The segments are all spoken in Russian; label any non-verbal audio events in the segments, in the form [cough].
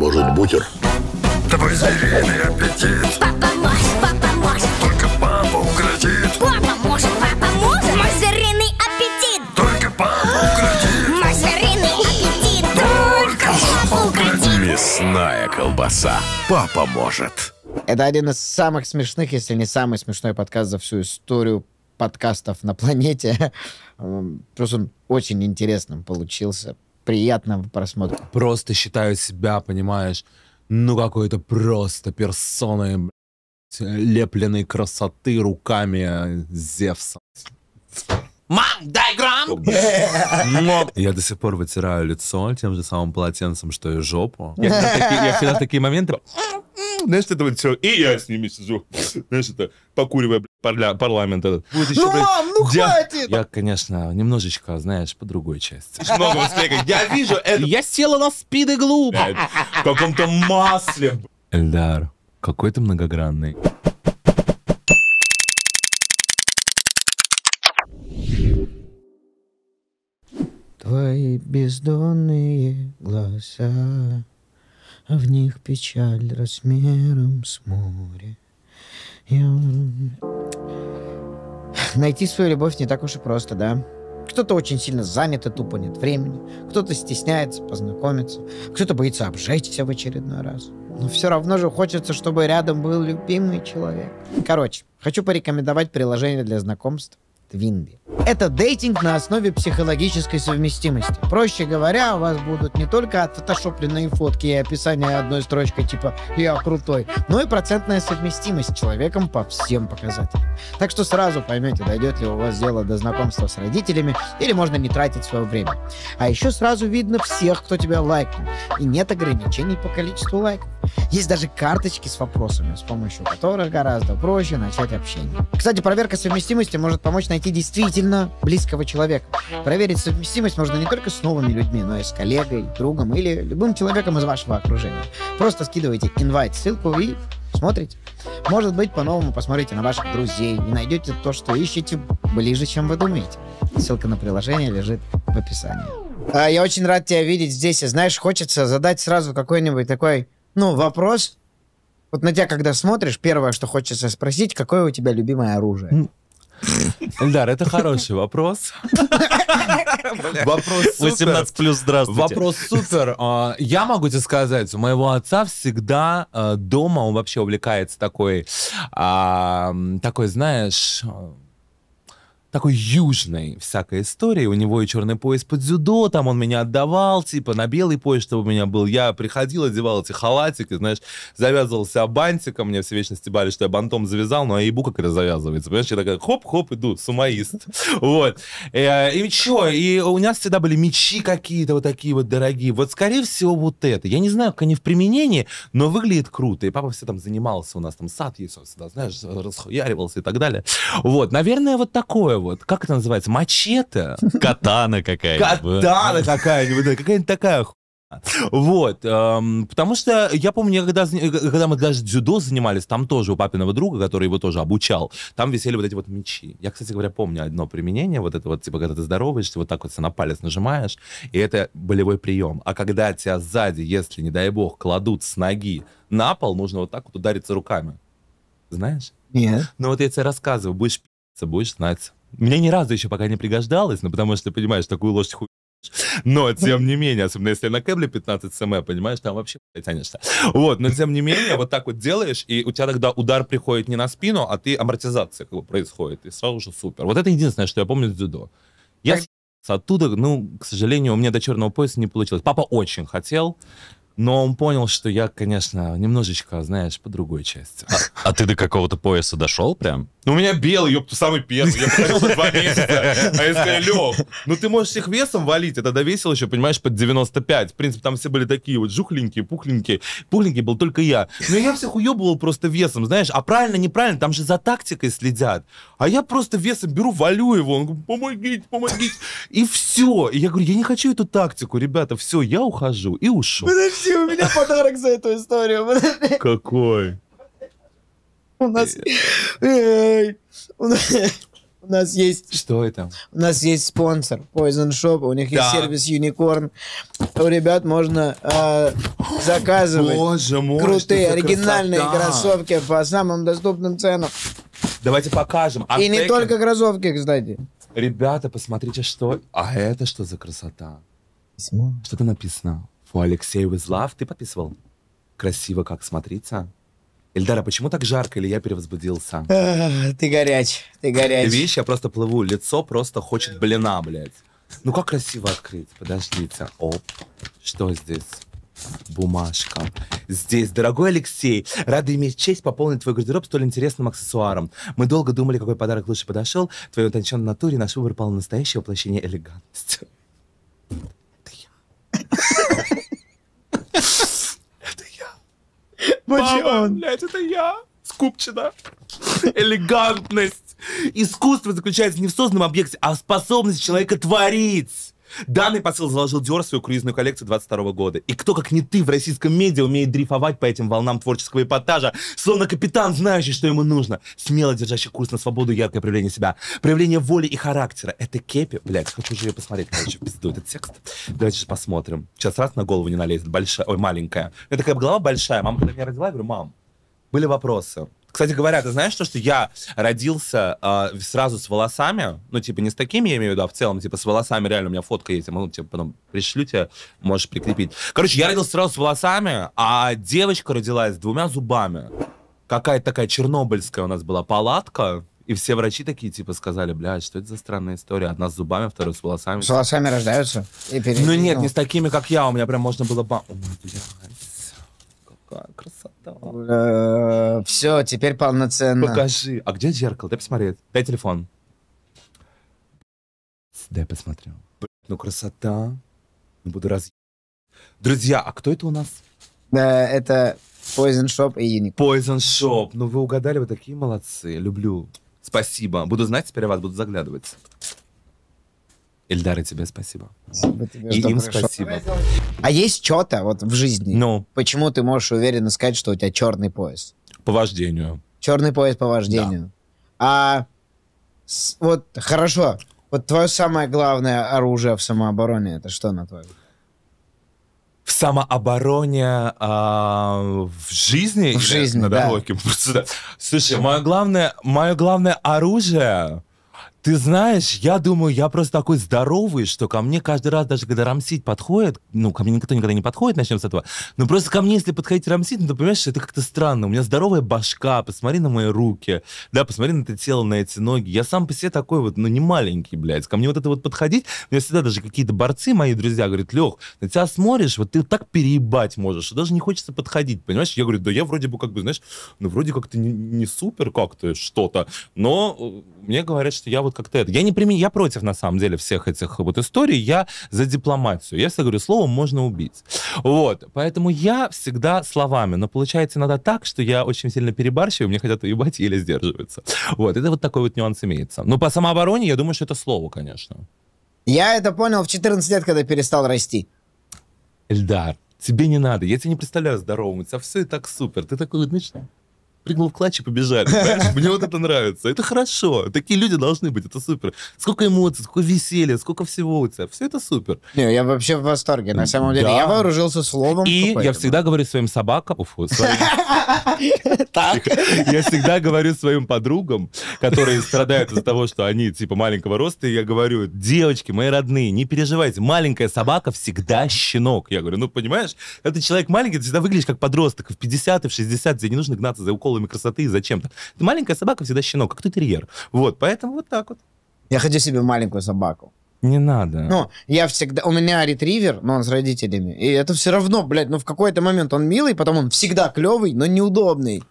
Может, бутер? Твой звериный аппетит. Папа может, папа может. Только папа укротит. Папа может, папа может. Мой звериный аппетит. Только папа укротит. Мой звериный аппетит. Только папа укротит. Мясная колбаса. Папа может. Это один из самых смешных, если не самый смешной подкаст за всю историю подкастов на планете. [laughs] Эм, просто он очень интересным получился приятного просмотра. Просто считаю себя, понимаешь, ну какой-то просто персоной лепленной красоты руками э, Зевса. Мам, дай грамм! [laughs] я до сих пор вытираю лицо тем же самым полотенцем, что и жопу. Я всегда такие, моменты... Знаешь, это вот все. И я с ними сижу. Знаешь, это покуривая парля, парламент этот. Будет еще, ну, блядь, мам, ну дя... хватит! Я, конечно, немножечко, знаешь, по другой части. Много успеха. Я вижу это. Я села на спиды глуб. В каком-то масле. Эльдар, какой ты многогранный. Твои бездонные глаза, А в них печаль размером с море. Я... Найти свою любовь не так уж и просто, да? Кто-то очень сильно занят и тупо нет времени, кто-то стесняется познакомиться, кто-то боится обжечься в очередной раз. Но все равно же хочется, чтобы рядом был любимый человек. Короче, хочу порекомендовать приложение для знакомств Твинби. Это дейтинг на основе психологической совместимости. Проще говоря, у вас будут не только отфотошопленные фотки и описание одной строчкой типа «я крутой», но и процентная совместимость с человеком по всем показателям. Так что сразу поймете, дойдет ли у вас дело до знакомства с родителями или можно не тратить свое время. А еще сразу видно всех, кто тебя лайкнул. И нет ограничений по количеству лайков. Есть даже карточки с вопросами, с помощью которых гораздо проще начать общение. Кстати, проверка совместимости может помочь найти действительно особенно близкого человека. Проверить совместимость можно не только с новыми людьми, но и с коллегой, другом или любым человеком из вашего окружения. Просто скидывайте инвайт, ссылку и смотрите. Может быть, по-новому посмотрите на ваших друзей и найдете то, что ищете ближе, чем вы думаете. Ссылка на приложение лежит в описании. А, я очень рад тебя видеть здесь. И знаешь, хочется задать сразу какой-нибудь такой, ну, вопрос. Вот на тебя, когда смотришь, первое, что хочется спросить, какое у тебя любимое оружие? Эльдар, это хороший вопрос. [laughs] Вопрос супер. 18 плюс, здравствуйте. Вопрос супер. А, я могу тебе сказать, у моего отца всегда э, дома, он вообще увлекается такой, такой, знаешь, такой южной всякой истории. У него и черный пояс под дзюдо, там он меня отдавал, типа, на белый пояс, чтобы у меня был. Я приходил, одевал эти халатики, знаешь, завязывался бантиком, мне все вечно стебали, что я бантом завязал, но а ебу как раз завязывается. Понимаешь, я такая, хоп-хоп, иду, сумоист. [laughs] Вот. Э, и что, и у нас всегда были мечи какие-то вот такие вот дорогие. Вот, скорее всего, вот это. Я не знаю, как они в применении, но выглядит круто. И папа все там занимался у нас, там сад есть, он всегда, знаешь, расхуяривался и так далее. Вот, наверное, вот такое вот, как это называется, мачете? Катана какая-нибудь. Катана какая-нибудь, какая-нибудь такая вот, эм, потому что я помню, когда, э, когда мы даже дзюдо занимались, там тоже у папиного друга, который его тоже обучал, там висели вот эти вот мечи. Я, кстати говоря, помню одно применение, вот это вот, типа, когда ты здороваешься, вот так вот на палец нажимаешь, и это болевой прием. А когда тебя сзади, если, не дай бог, кладут с ноги на пол, нужно вот так вот удариться руками. Знаешь? Нет. Ну вот я тебе рассказываю, будешь пи***ться, будешь знать. Мне ни разу еще пока не пригождалось, но ну, потому что, понимаешь, такую лошадь хуй но, тем не менее, особенно если на кэбле 15 см, понимаешь, там вообще тянешься. А вот, но тем не менее, вот так вот делаешь, и у тебя тогда удар приходит не на спину, а ты амортизация как бы происходит, и сразу же супер. Вот это единственное, что я помню из дзюдо. Я оттуда, ну, к сожалению, у меня до черного пояса не получилось. Папа очень хотел, но он понял, что я, конечно, немножечко, знаешь, по другой части. А, а ты до какого-то пояса дошел прям? Ну, у меня белый, ёпта, самый первый. Я пытался два месяца. А я лег. Лёв, ну ты можешь их весом валить. Я тогда весил еще, понимаешь, под 95. В принципе, там все были такие вот жухленькие, пухленькие. Пухленький был только я. Но я всех уебывал просто весом, знаешь. А правильно, неправильно, там же за тактикой следят. А я просто весом беру, валю его. Он говорит, помогите, помогите. И все. И я говорю, я не хочу эту тактику, ребята, все, я ухожу. И ушел. Подожди, Подожди, у меня подарок за эту историю. Какой? У нас... У нас есть... Что это? У нас есть спонсор Poison Shop, у них да. есть сервис Unicorn. У ребят можно э, заказывать Боже мой, крутые оригинальные красота. кроссовки по самым доступным ценам. Давайте покажем. I'm И не только кроссовки, кстати. Ребята, посмотрите, что... А это что за красота? Письмо. Что-то написано. Фу, Алексей Визлав, ты подписывал? Красиво как, смотрится? Эльдара, почему так жарко, или я перевозбудился? А, ты горяч, ты горяч. Ты видишь, я просто плыву, лицо просто хочет блина, блядь. Ну как красиво открыть, подождите. Оп, что здесь? бумажка. Здесь, дорогой Алексей, рада иметь честь пополнить твой гардероб столь интересным аксессуаром. Мы долго думали, какой подарок лучше подошел. Твоей утонченной натуре наш выбор пал на настоящее воплощение элегантности. Это я. Баба, блять, это я. Скупчина. Элегантность. Искусство заключается не в созданном объекте, а в способности человека творить. Данный посыл заложил Dior в свою круизную коллекцию 22 года. И кто, как не ты, в российском медиа умеет дрейфовать по этим волнам творческого эпатажа, словно капитан, знающий, что ему нужно, смело держащий курс на свободу, яркое проявление себя, проявление воли и характера. Это кепи, блядь, хочу же ее посмотреть, короче, пизду этот текст. Давайте же посмотрим. Сейчас раз на голову не налезет, большая, ой, маленькая. Это такая голова большая. Мама, когда меня родила, я говорю, мам, были вопросы. Кстати говоря, ты знаешь, что, что я родился э, сразу с волосами, ну, типа, не с такими, я имею в виду, а в целом, типа, с волосами, реально, у меня фотка есть, я могу тебе типа, потом пришлю тебе, можешь прикрепить. Короче, я родился сразу с волосами, а девочка родилась с двумя зубами. Какая-то такая чернобыльская у нас была палатка, и все врачи такие, типа, сказали, блядь, что это за странная история? Одна с зубами, вторая с волосами. С волосами рождаются? И перед... Ну нет, не с такими, как я, у меня прям можно было... Ба... О, блядь. Какая красота. Все, теперь полноценно. Покажи. А где зеркало? Дай посмотреть. Дай телефон. Дай посмотрю. Ну, красота. Не ну, буду раз... Друзья, а кто это у нас? Да, это Poison Shop и Unicorn. Poison Shop. Ну, вы угадали, вы такие молодцы. Люблю. Спасибо. Буду знать теперь вас, буду заглядывать. Эльдар, и тебе спасибо. Спасибо тебе, И им пришел. спасибо. А есть что-то вот в жизни? Ну. Почему ты можешь уверенно сказать, что у тебя черный пояс? По вождению. Черный пояс по вождению. Да. А с, вот хорошо. Вот твое самое главное оружие в самообороне это что на твой в самообороне а, в жизни в жизни на дороге просто [laughs] да. слушай мое главное мое главное оружие ты знаешь, я думаю, я просто такой здоровый, что ко мне каждый раз, даже когда рамсить подходит, ну, ко мне никто никогда не подходит, начнем с этого, но просто ко мне, если подходить рамсить, ну, ты понимаешь, это как-то странно. У меня здоровая башка, посмотри на мои руки, да, посмотри на это тело, на эти ноги. Я сам по себе такой вот, ну, не маленький, блядь. Ко мне вот это вот подходить, у меня всегда даже какие-то борцы, мои друзья, говорят, Лех, на тебя смотришь, вот ты так переебать можешь, что даже не хочется подходить, понимаешь? Я говорю, да я вроде бы как бы, знаешь, ну, вроде как-то не, не супер как-то что-то, но э, мне говорят, что я вот вот как-то это. Я не примен... я против, на самом деле, всех этих вот историй. Я за дипломатию. Я всегда говорю, слово можно убить. Вот. Поэтому я всегда словами. Но получается иногда так, что я очень сильно перебарщиваю, мне хотят уебать еле сдерживаться Вот. Это вот такой вот нюанс имеется. Но ну, по самообороне, я думаю, что это слово, конечно. Я это понял в 14 лет, когда перестал расти. Эльдар, тебе не надо. Я тебе не представляю здоровым. У тебя все и так супер. Ты такой, ну прыгнул в клатч и побежали. Мне вот это нравится. Это хорошо. Такие люди должны быть. Это супер. Сколько эмоций, сколько веселья, сколько всего у тебя. Все это супер. Не, я вообще в восторге. На самом деле, да. я вооружился словом. И я всегда говорю своим собакам... Уфу, [laughs] Я всегда говорю своим подругам, которые страдают из-за того, что они типа маленького роста, и я говорю, девочки, мои родные, не переживайте, маленькая собака всегда щенок. Я говорю, ну понимаешь, это человек маленький, ты всегда выглядишь как подросток. В 50 и в 60 тебе не нужно гнаться за укол приколами красоты зачем-то. Маленькая собака всегда щенок, как ты терьер. Вот, поэтому вот так вот. Я хочу себе маленькую собаку. Не надо. Ну, я всегда... У меня ретривер, но он с родителями. И это все равно, блядь, ну в какой-то момент он милый, потом он всегда клевый, но неудобный.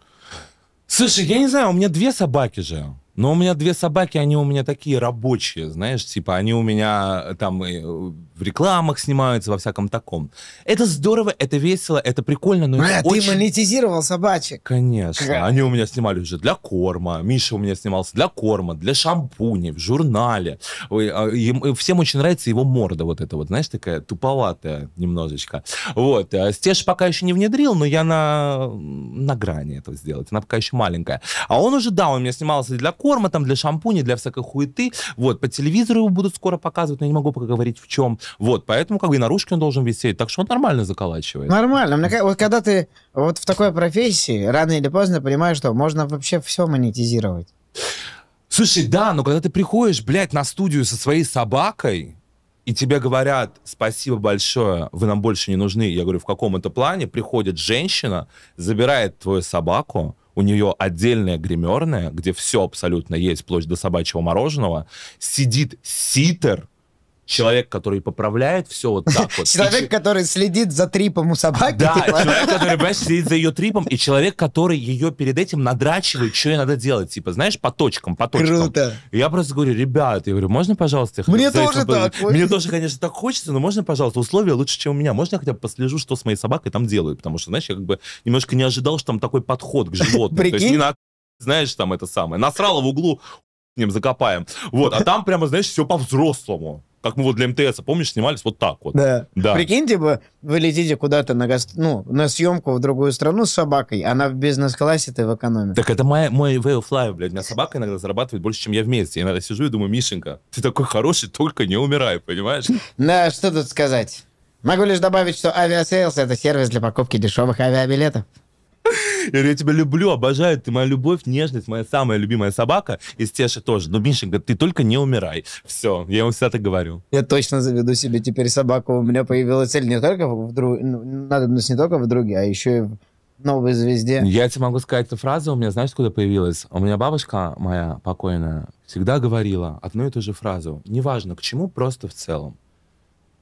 Слушай, я не знаю, у меня две собаки же. Но у меня две собаки, они у меня такие рабочие, знаешь, типа они у меня э, там э, в рекламах снимаются, во всяком таком. Это здорово, это весело, это прикольно, но а, это ты очень... монетизировал собачек. Конечно. Как? Они у меня снимали уже для корма. Миша у меня снимался для корма, для шампуня в журнале. А, э, всем очень нравится его морда вот эта вот, знаешь, такая туповатая немножечко. Вот. Стеж пока еще не внедрил, но я на, на грани этого сделать. Она пока еще маленькая. А он уже, да, он меня снимался для корма, корма, там, для шампуня, для всякой хуеты. Вот, по телевизору его будут скоро показывать, но я не могу пока говорить в чем. Вот, поэтому как бы и наружки он должен висеть. Так что он нормально заколачивает. Нормально. Мне, вот когда ты вот в такой профессии, рано или поздно понимаешь, что можно вообще все монетизировать. Слушай, да, но когда ты приходишь, блядь, на студию со своей собакой, и тебе говорят, спасибо большое, вы нам больше не нужны. Я говорю, в каком это плане? Приходит женщина, забирает твою собаку, у нее отдельная гримерная, где все абсолютно есть, вплоть до собачьего мороженого, сидит ситер, человек, который поправляет все вот так [laughs] вот. Человек, который следит за трипом у собаки. Да, типа. человек, [laughs] который, следит за ее трипом, и человек, который ее перед этим надрачивает, что ей надо делать. Типа, знаешь, по точкам, по точкам. Круто. я просто говорю, ребят, я говорю, можно, пожалуйста? Мне тоже так Мне тоже, конечно, так хочется, но можно, пожалуйста, условия лучше, чем у меня. Можно я хотя бы послежу, что с моей собакой там делают? Потому что, знаешь, я как бы немножко не ожидал, что там такой подход к животным. Прикинь. знаешь, там это самое, насрало в углу, ним закопаем. Вот, а там прямо, знаешь, все по-взрослому как мы вот для МТС, помнишь, снимались вот так вот. Да. да. Прикиньте типа, бы, вы летите куда-то на, гас... ну, на съемку в другую страну с собакой, она в бизнес-классе, ты в экономе. Так это моя, мой way of life, блядь. У меня собака иногда зарабатывает больше, чем я вместе. Я иногда сижу и думаю, Мишенька, ты такой хороший, только не умирай, понимаешь? Да, что тут сказать. Могу лишь добавить, что авиасейлс – это сервис для покупки дешевых авиабилетов. [laughs] Я говорю, я тебя люблю, обожаю, ты моя любовь, нежность, моя самая любимая собака. И Стеша тоже. Но Миша говорит, ты только не умирай. Все, я ему всегда так говорю. Я точно заведу себе теперь собаку. У меня появилась цель не только в друг... надо, ну, надобность не только в друге, а еще и в новой звезде. Я тебе могу сказать эту фразу, у меня знаешь, куда появилась? У меня бабушка моя покойная всегда говорила одну и ту же фразу. Неважно, к чему, просто в целом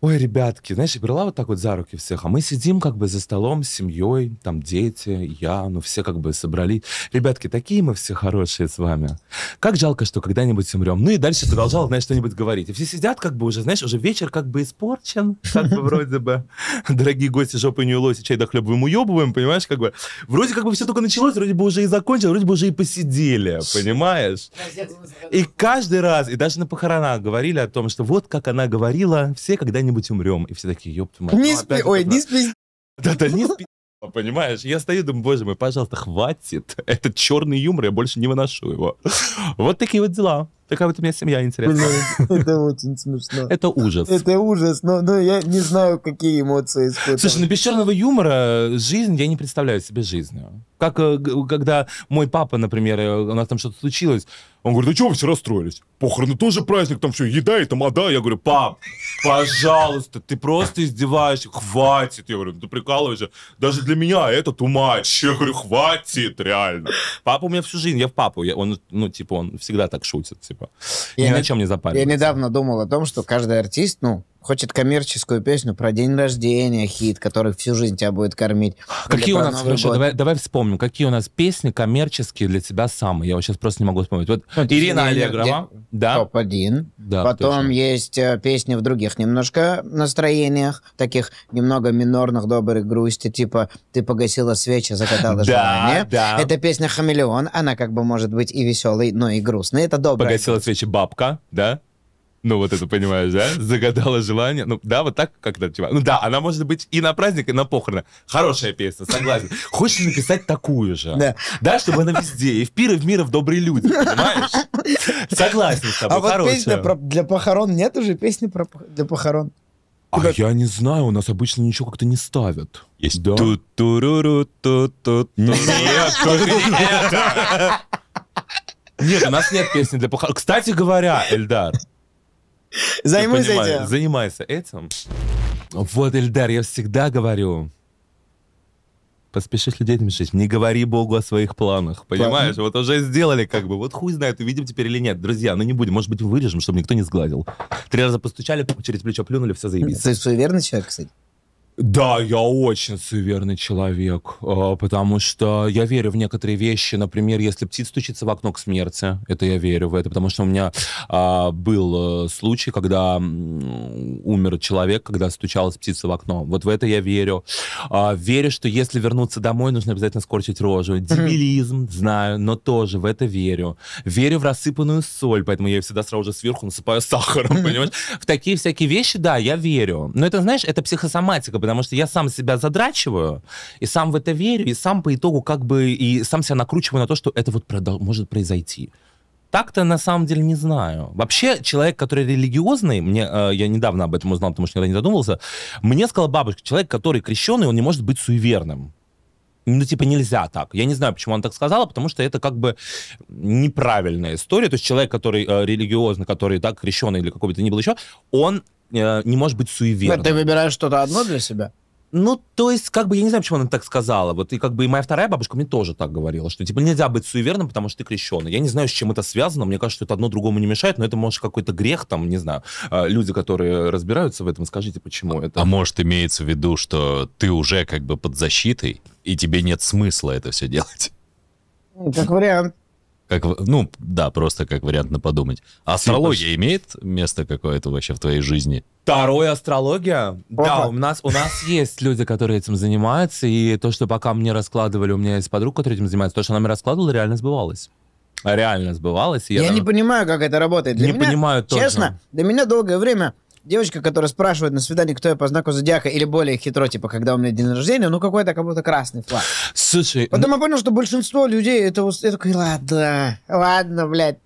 ой, ребятки, знаешь, я брала вот так вот за руки всех, а мы сидим как бы за столом с семьей, там дети, я, ну все как бы собрали. Ребятки, такие мы все хорошие с вами. Как жалко, что когда-нибудь умрем. Ну и дальше продолжал, знаешь, что-нибудь говорить. И все сидят как бы уже, знаешь, уже вечер как бы испорчен, как бы вроде бы. Дорогие гости, жопы не улось, чай до хлеба мы уебываем, понимаешь, как бы. Вроде как бы все только началось, вроде бы уже и закончилось, вроде бы уже и посидели, понимаешь? И каждый раз, и даже на похоронах говорили о том, что вот как она говорила, все когда когда-нибудь умрем. И все такие, ёб твою мать. Не а, спи, ой, не спи. Да-да, не спи. [laughs] Понимаешь, я стою, думаю, боже мой, пожалуйста, хватит. Это черный юмор, я больше не выношу его. Вот такие вот дела. Такая вот у меня семья интересная. Ну, это очень смешно. Это ужас. Это ужас, но, но я не знаю, какие эмоции испытываю. Слушай, на ну пещерного юмора жизнь я не представляю себе жизнью. Как э, когда мой папа, например, э, у нас там что-то случилось, он говорит, а чего вы все расстроились? Похороны тоже праздник, там все, еда и тамада. Я говорю, пап, пожалуйста, ты просто издеваешься, хватит. Я говорю, ну ты прикалываешься, даже для меня это тумач. Я говорю, хватит, реально. Папа у меня всю жизнь, я в папу, я, он, ну типа, он всегда так шутит, типа, я ни на чем не запаривается. Я недавно думал о том, что каждый артист, ну, хочет коммерческую песню про день рождения, хит, который всю жизнь тебя будет кормить. А какие у нас, хорошо, давай, давай вспомним, какие у нас песни коммерческие для тебя самые? Я вот сейчас просто не могу вспомнить. Вот ну, Ирина Аллегрова. Да. Топ-1. Да, Потом точно. есть э, песни в других немножко настроениях, таких немного минорных, добрых грусти, типа «Ты погасила свечи, загадала [laughs] желание». Да, да. Это песня «Хамелеон», она как бы может быть и веселой, но и грустной. Это добрая. «Погасила свечи бабка», да? ну, вот это, понимаешь, да? Загадала желание. Ну, да, вот так как-то, типа. Ну, да, она может быть и на праздник, и на похороны. Хорошая песня, согласен. Хочешь написать такую же? Да. Да, чтобы она везде. И в пир, и в мир, и в добрые люди, понимаешь? Согласен с тобой, А хорошая. вот песня про, для похорон нет уже песни про, для похорон? А как... Типа я не знаю, у нас обычно ничего как-то не ставят. Есть. Да. ту Тут туруру тут тут. [laughs] Нет, у нас нет песни для похорон. Кстати говоря, Эльдар, Займусь этим. Занимайся этим. Вот, Эльдар, я всегда говорю, поспешишь людей жить. Не говори Богу о своих планах, понимаешь? Ну. Вот уже сделали как бы. Вот хуй знает, увидим теперь или нет. Друзья, ну не будем. Может быть, вырежем, чтобы никто не сгладил. Три раза постучали, через плечо плюнули, все заебись. Ты суеверный человек, кстати? Да, я очень суеверный человек, а, потому что я верю в некоторые вещи. Например, если птица стучится в окно к смерти, это я верю в это, потому что у меня а, был э, случай, когда умер человек, когда стучалась птица в окно. Вот в это я верю. А, верю, что если вернуться домой, нужно обязательно скорчить рожу. Дебилизм, знаю, но тоже в это верю. Верю в рассыпанную соль, поэтому я ее всегда сразу же сверху насыпаю сахаром, понимаешь? В такие всякие вещи, да, я верю. Но это, знаешь, это психосоматика, потому что я сам себя задрачиваю, и сам в это верю, и сам по итогу как бы, и сам себя накручиваю на то, что это вот может произойти. Так-то на самом деле не знаю. Вообще, человек, который религиозный, мне, э, я недавно об этом узнал, потому что никогда не задумывался, мне сказала бабушка, человек, который крещеный, он не может быть суеверным. Ну, типа, нельзя так. Я не знаю, почему она так сказала, потому что это как бы неправильная история. То есть человек, который э, религиозный, который так крещенный или какой бы то ни был еще, он э, не можешь быть суеверным. ты выбираешь что-то одно для себя? Ну, то есть, как бы, я не знаю, почему она так сказала. Вот, и как бы и моя вторая бабушка мне тоже так говорила, что, типа, нельзя быть суеверным, потому что ты крещеный. Я не знаю, с чем это связано. Мне кажется, что это одно другому не мешает, но это, может, какой-то грех, там, не знаю. А, люди, которые разбираются в этом, скажите, почему а, это... А может, имеется в виду, что ты уже как бы под защитой, и тебе нет смысла это все делать? Как вариант. Как, ну, да, просто как вариант на подумать. А астрология имеет место какое-то вообще в твоей жизни? Второе астрология? Ага. Да, у нас, у нас есть люди, которые этим занимаются, и то, что пока мне раскладывали, у меня есть подруга, которая этим занимается, то, что она мне раскладывала, реально сбывалось реально сбывалось. Я, я там... не понимаю, как это работает. Для не меня, понимаю точно. Честно, для меня долгое время девочка, которая спрашивает на свидании, кто я по знаку зодиака, или более хитро, типа, когда у меня день рождения, ну какой-то как будто красный флаг. Слушай... Потом ну... я понял, что большинство людей это... вот, Я такой, ладно, ладно, блядь,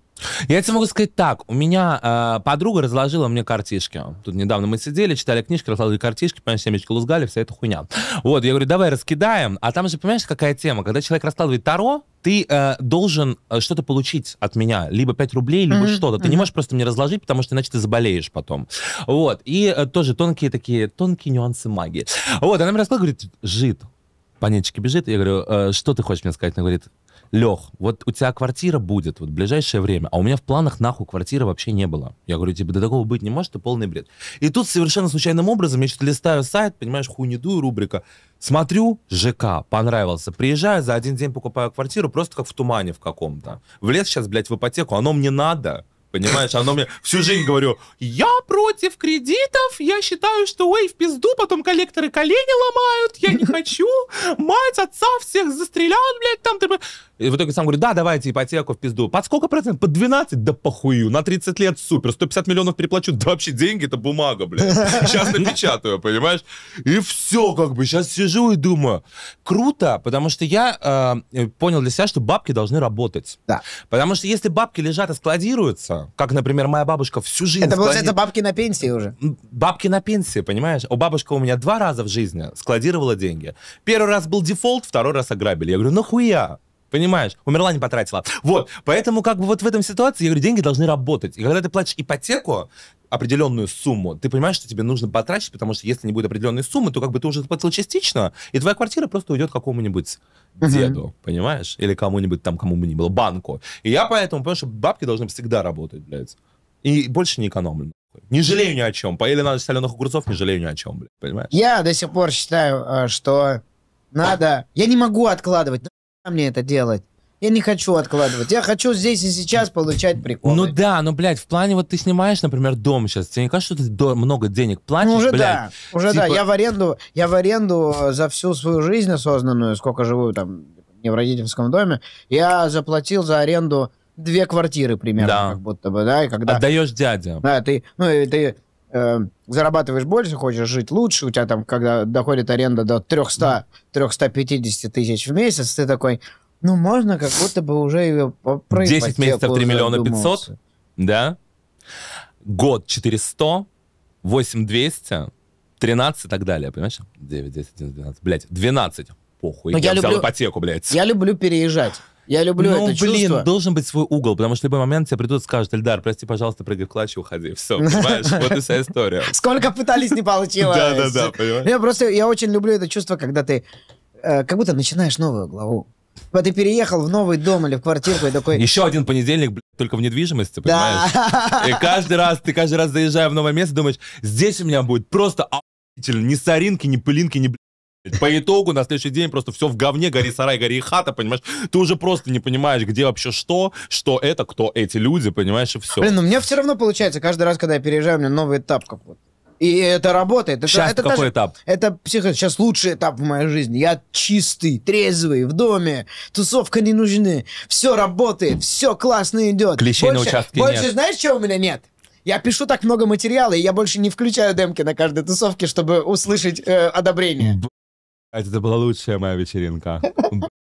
я тебе могу сказать так. У меня э, подруга разложила мне картишки. Тут недавно мы сидели, читали книжки, разложили картишки, понимаешь, семечки лузгали, вся эта хуйня. Вот, я говорю, давай раскидаем. А там же, понимаешь, какая тема? Когда человек раскладывает Таро, ты э, должен э, что-то получить от меня. Либо 5 рублей, либо mm-hmm. что-то. Ты mm-hmm. не можешь просто мне разложить, потому что иначе ты заболеешь потом. Вот. И э, тоже тонкие такие, тонкие нюансы магии. Вот, она мне рассказала, говорит, жид, по бежит. Я говорю, э, что ты хочешь мне сказать? Она говорит, Лех, вот у тебя квартира будет вот в ближайшее время, а у меня в планах нахуй квартиры вообще не было. Я говорю, тебе типа, до такого быть не может, это полный бред. И тут совершенно случайным образом я что-то листаю сайт, понимаешь, хуй не дую, рубрика. Смотрю, ЖК, понравился. Приезжаю, за один день покупаю квартиру, просто как в тумане в каком-то. Влез сейчас, блядь, в ипотеку, оно мне надо. Понимаешь, оно мне всю жизнь говорю, я против кредитов, я считаю, что ой, в пизду, потом коллекторы колени ломают, я не хочу, мать отца всех застрелят, блядь, там ты... И в итоге сам говорю, да, давайте ипотеку в пизду. Под сколько процентов? Под 12? Да похую. На 30 лет супер. 150 миллионов переплачу. Да вообще деньги это бумага, блядь. Сейчас напечатаю, понимаешь? И все, как бы. Сейчас сижу и думаю. Круто, потому что я э, понял для себя, что бабки должны работать. Да. Потому что если бабки лежат и складируются, как, например, моя бабушка всю жизнь... Это, получается, это бабки на пенсии уже. Бабки на пенсии, понимаешь? У бабушка у меня два раза в жизни складировала деньги. Первый раз был дефолт, второй раз ограбили. Я говорю, нахуя? Понимаешь? Умерла, не потратила. Вот. Поэтому как бы вот в этом ситуации, я говорю, деньги должны работать. И когда ты платишь ипотеку, определенную сумму, ты понимаешь, что тебе нужно потратить, потому что если не будет определенной суммы, то как бы ты уже заплатил частично, и твоя квартира просто уйдет какому-нибудь uh-huh. деду, понимаешь? Или кому-нибудь там, кому бы ни было, банку. И я поэтому понимаю, что бабки должны всегда работать, блядь. И больше не экономлю. Не жалею ни о чем. Поели надо соленых огурцов, не жалею ни о чем, блядь, понимаешь? Я до сих пор считаю, э, что надо... Я не могу откладывать мне это делать. Я не хочу откладывать. Я хочу здесь и сейчас получать приколы. Ну да, ну, блядь, в плане вот ты снимаешь, например, дом сейчас. Тебе не кажется, что ты до... много денег платишь, ну, уже блядь? да, уже типа... да. Я в, аренду, я в аренду за всю свою жизнь осознанную, сколько живу там не в родительском доме, я заплатил за аренду две квартиры примерно, да. как будто бы, да, и когда... Отдаешь дядя. Да, ты, ну, ты Эм, зарабатываешь больше, хочешь жить лучше, у тебя там, когда доходит аренда до 300-350 тысяч в месяц, ты такой, ну, можно как будто бы уже ее про 10 месяцев 3 миллиона 500, да? Год 400, 8 200, 13 и так далее, понимаешь? 9, 10, 11, 12, блядь, 12, похуй, Но я, я люблю, взял ипотеку, блядь. Я люблю переезжать. Я люблю ну, это блин, чувство. должен быть свой угол, потому что в любой момент тебе придут и скажут, Эльдар, прости, пожалуйста, прыгай в клатч и уходи. Все, понимаешь? [laughs] Вот и вся история. Сколько пытались, не получилось. [laughs] Да-да-да, понимаешь? Я просто, я очень люблю это чувство, когда ты э, как будто начинаешь новую главу. Вот ты переехал в новый дом или в квартиру. и такой... Еще один понедельник, блядь, только в недвижимости, понимаешь? И каждый раз, ты каждый раз заезжая в новое место, думаешь, здесь у меня будет просто охуительно. Ни соринки, ни пылинки, ни, по итогу на следующий день просто все в говне, гори сарай, гори хата, понимаешь? Ты уже просто не понимаешь, где вообще что, что это, кто эти люди, понимаешь, и все. Блин, ну мне все равно получается, каждый раз, когда я переезжаю, у меня новый этап какой-то. И это работает. Это, сейчас это какой даже, этап? Это психо... Сейчас лучший этап в моей жизни. Я чистый, трезвый, в доме. Тусовка не нужны. Все работает, все классно идет. Клещей больше, на участке Больше нет. знаешь, чего у меня нет? Я пишу так много материала, и я больше не включаю демки на каждой тусовке, чтобы услышать э, одобрение. Это была лучшая моя вечеринка.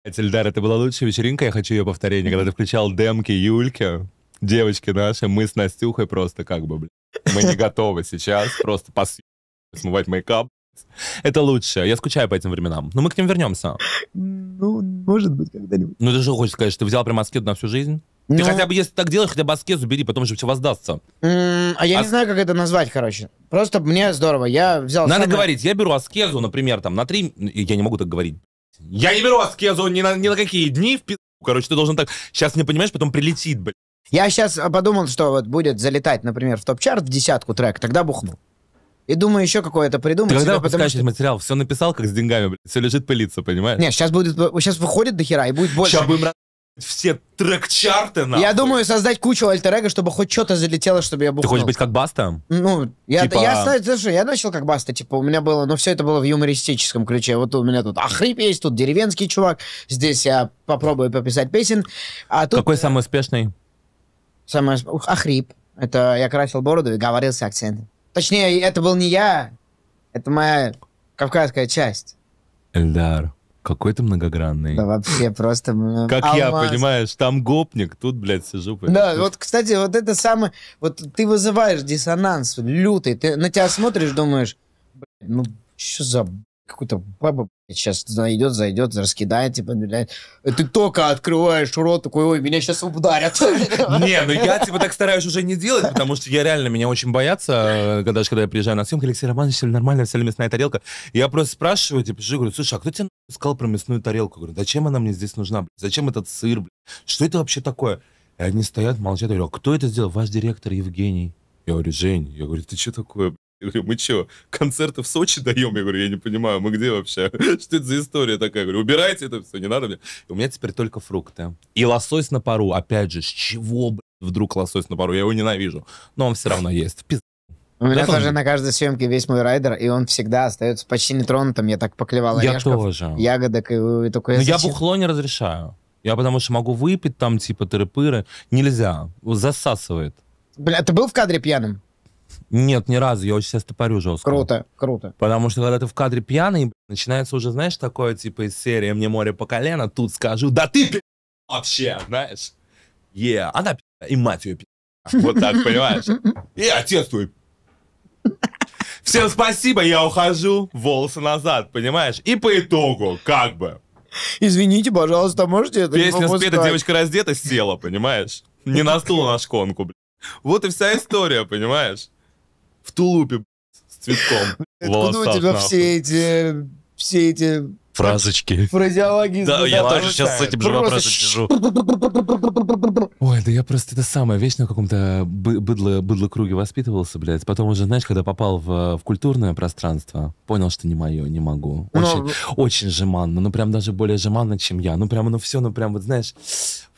Блядь, Эльдар, это была лучшая вечеринка, я хочу ее повторение. Когда ты включал демки Юльки, девочки наши, мы с Настюхой просто как бы, блядь, мы не готовы сейчас просто пос... смывать мейкап. Это лучше. Я скучаю по этим временам. Но мы к ним вернемся. Ну, может быть, когда-нибудь. Ну, ты же хочешь сказать, что ты взял прям аскет на всю жизнь? Ты ну, хотя бы, если так делаешь, хотя бы аскезу бери, потом же все воздастся. А я Ас... не знаю, как это назвать, короче. Просто мне здорово, я взял... Надо самое... говорить, я беру аскезу, например, там, на три... Я не могу так говорить. Я не беру аскезу ни на, ни на какие дни в пи... Короче, ты должен так... Сейчас не понимаешь, потом прилетит, блядь. Я сейчас а, подумал, что вот будет залетать, например, в топ-чарт в десятку трек, тогда бухну. И думаю, еще какое-то придумать. когда выпускаешь что... материал, все написал, как с деньгами, блядь, все лежит пылиться, понимаешь? Нет, сейчас будет, сейчас выходит до хера и будет больше. Сейчас будем все трек-чарты на. Я думаю создать кучу альтер чтобы хоть что-то залетело, чтобы я был. Ты хочешь быть как Баста? Ну, я, типа... я, слушай, я начал как Баста, типа у меня было, но ну, все это было в юмористическом ключе. Вот у меня тут Ахрип есть, тут деревенский чувак, здесь я попробую пописать песен. А тут... Какой э, самый успешный? Самый Ахрип. Это я красил бороду и говорил с акцентом. Точнее, это был не я, это моя кавказская часть. Эльдар. Какой ты многогранный. Да вообще просто... Как алмаз. я, понимаешь, там гопник, тут, блядь, сижу. Понимаешь? Да, вот, кстати, вот это самое... Вот ты вызываешь диссонанс лютый. Ты на тебя смотришь, думаешь, ну, что за какой-то баба сейчас найдет, зайдет, раскидает, типа, блядь. Э, ты только открываешь рот, такой, ой, меня сейчас ударят. [laughs] Не, ну я, типа, так стараюсь уже не делать, потому что я реально, меня очень боятся, э, когда, когда я приезжаю на съемку, Алексей Романович, все нормально, все ли мясная тарелка. Я просто спрашиваю, типа, пишу, говорю, слушай, а кто тебе сказал про мясную тарелку? Говорю, зачем она мне здесь нужна, блядь? Зачем этот сыр, блядь? Что это вообще такое? И они стоят, молчат, я говорю, а кто это сделал? Ваш директор Евгений. Я говорю, Жень, я говорю, ты что такое? Я говорю, мы что, концерты в Сочи даем? Я говорю, я не понимаю, мы где вообще? [laughs] Что это за история такая? Я говорю, убирайте это все, не надо мне. И у меня теперь только фрукты. И лосось на пару, опять же, с чего, блядь, вдруг лосось на пару? Я его ненавижу. Но он все равно есть. Пиз... У меня тоже на каждой съемке весь мой райдер, и он всегда остается почти нетронутым. Я так поклевал я орешков, тоже. ягодок и, и такое. Но ну, я бухло не разрешаю. Я потому что могу выпить там, типа, тыры-пыры. Нельзя. Засасывает. Бля, ты был в кадре пьяным? Нет, ни разу. Я очень себя стопорю жестко. Круто, круто. Потому что когда ты в кадре пьяный, начинается уже, знаешь, такое типа из серии «Мне море по колено», тут скажу «Да ты пи***, вообще, знаешь?» Е, yeah. она пи***, и мать ее пи***. Вот так, понимаешь? И отец твой Всем спасибо, я ухожу, волосы назад, понимаешь? И по итогу, как бы. Извините, пожалуйста, а можете это Песня спета, девочка раздета, села, понимаешь? Не на стул, а на шконку, блядь. Вот и вся история, понимаешь? в тулупе с цветком. Откуда у тебя все эти все эти фразочки. Фразеологизм. Да, я тоже сейчас с этим же вопросом сижу. Ой, да я просто это самое, вечно в каком-то быдло, быдло круге воспитывался, блядь. Потом уже, знаешь, когда попал в, в культурное пространство, понял, что не мое, не могу. Ну, очень, Но... Ну. очень жеманно, ну прям даже более жеманно, чем я. Ну прям, ну все, ну прям, вот знаешь,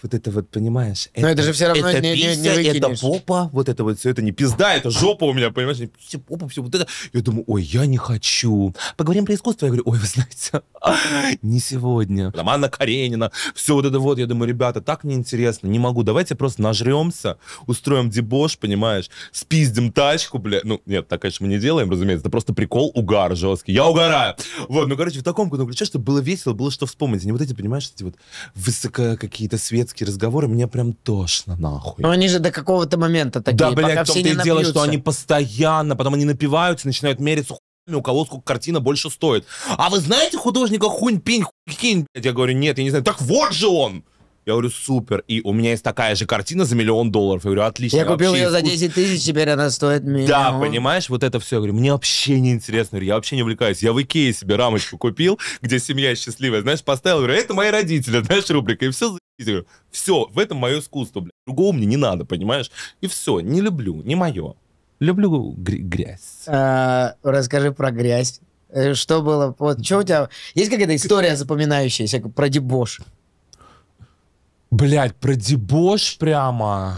вот это вот, понимаешь? Но это, это же все равно это не, пися, не, не выкинешь. это попа, вот это вот все, это не пизда, это жопа у меня, понимаешь? Все попа, все вот это. Я думаю, ой, я не хочу. Поговорим про искусство. Я говорю, ой, вы знаете, [laughs] не сегодня. Там Анна Каренина, все вот это вот. Я думаю, ребята, так неинтересно, не могу. Давайте просто нажремся, устроим дебош, понимаешь, спиздим тачку, бля. Ну, нет, так, конечно, мы не делаем, разумеется. Это просто прикол, угар жесткий. Я угораю. Вот, ну, короче, в таком ну, ключе, чтобы было весело, было что вспомнить. Не вот эти, понимаешь, эти вот высоко какие-то свет светские разговоры, мне прям тошно, нахуй. Но ну, они же до какого-то момента такие, Да, блядь, в том-то и дело, что они постоянно, потом они напиваются, начинают мериться у кого сколько картина больше стоит. А вы знаете художника Хунь Пинь Хунь Я говорю, нет, я не знаю. Так вот же он! Я говорю, супер. И у меня есть такая же картина за миллион долларов. Я говорю, отлично. Я купил ее за 10 тысяч, теперь она стоит миллион. Да, понимаешь, вот это все. Я говорю, мне вообще не интересно. Я вообще не увлекаюсь. Я в Икее себе рамочку купил, где семья счастливая. Знаешь, поставил, говорю, это мои родители, [laughs] знаешь, рубрика. И все говорю, типа, все, в этом мое искусство, блядь. Другого мне не надо, понимаешь? И все, не люблю, не мое. Люблю грязь. А, расскажи про грязь. Э, что было? Вот, что у тебя... Есть какая-то история запоминающаяся про дебош? Блять, про дебош прямо...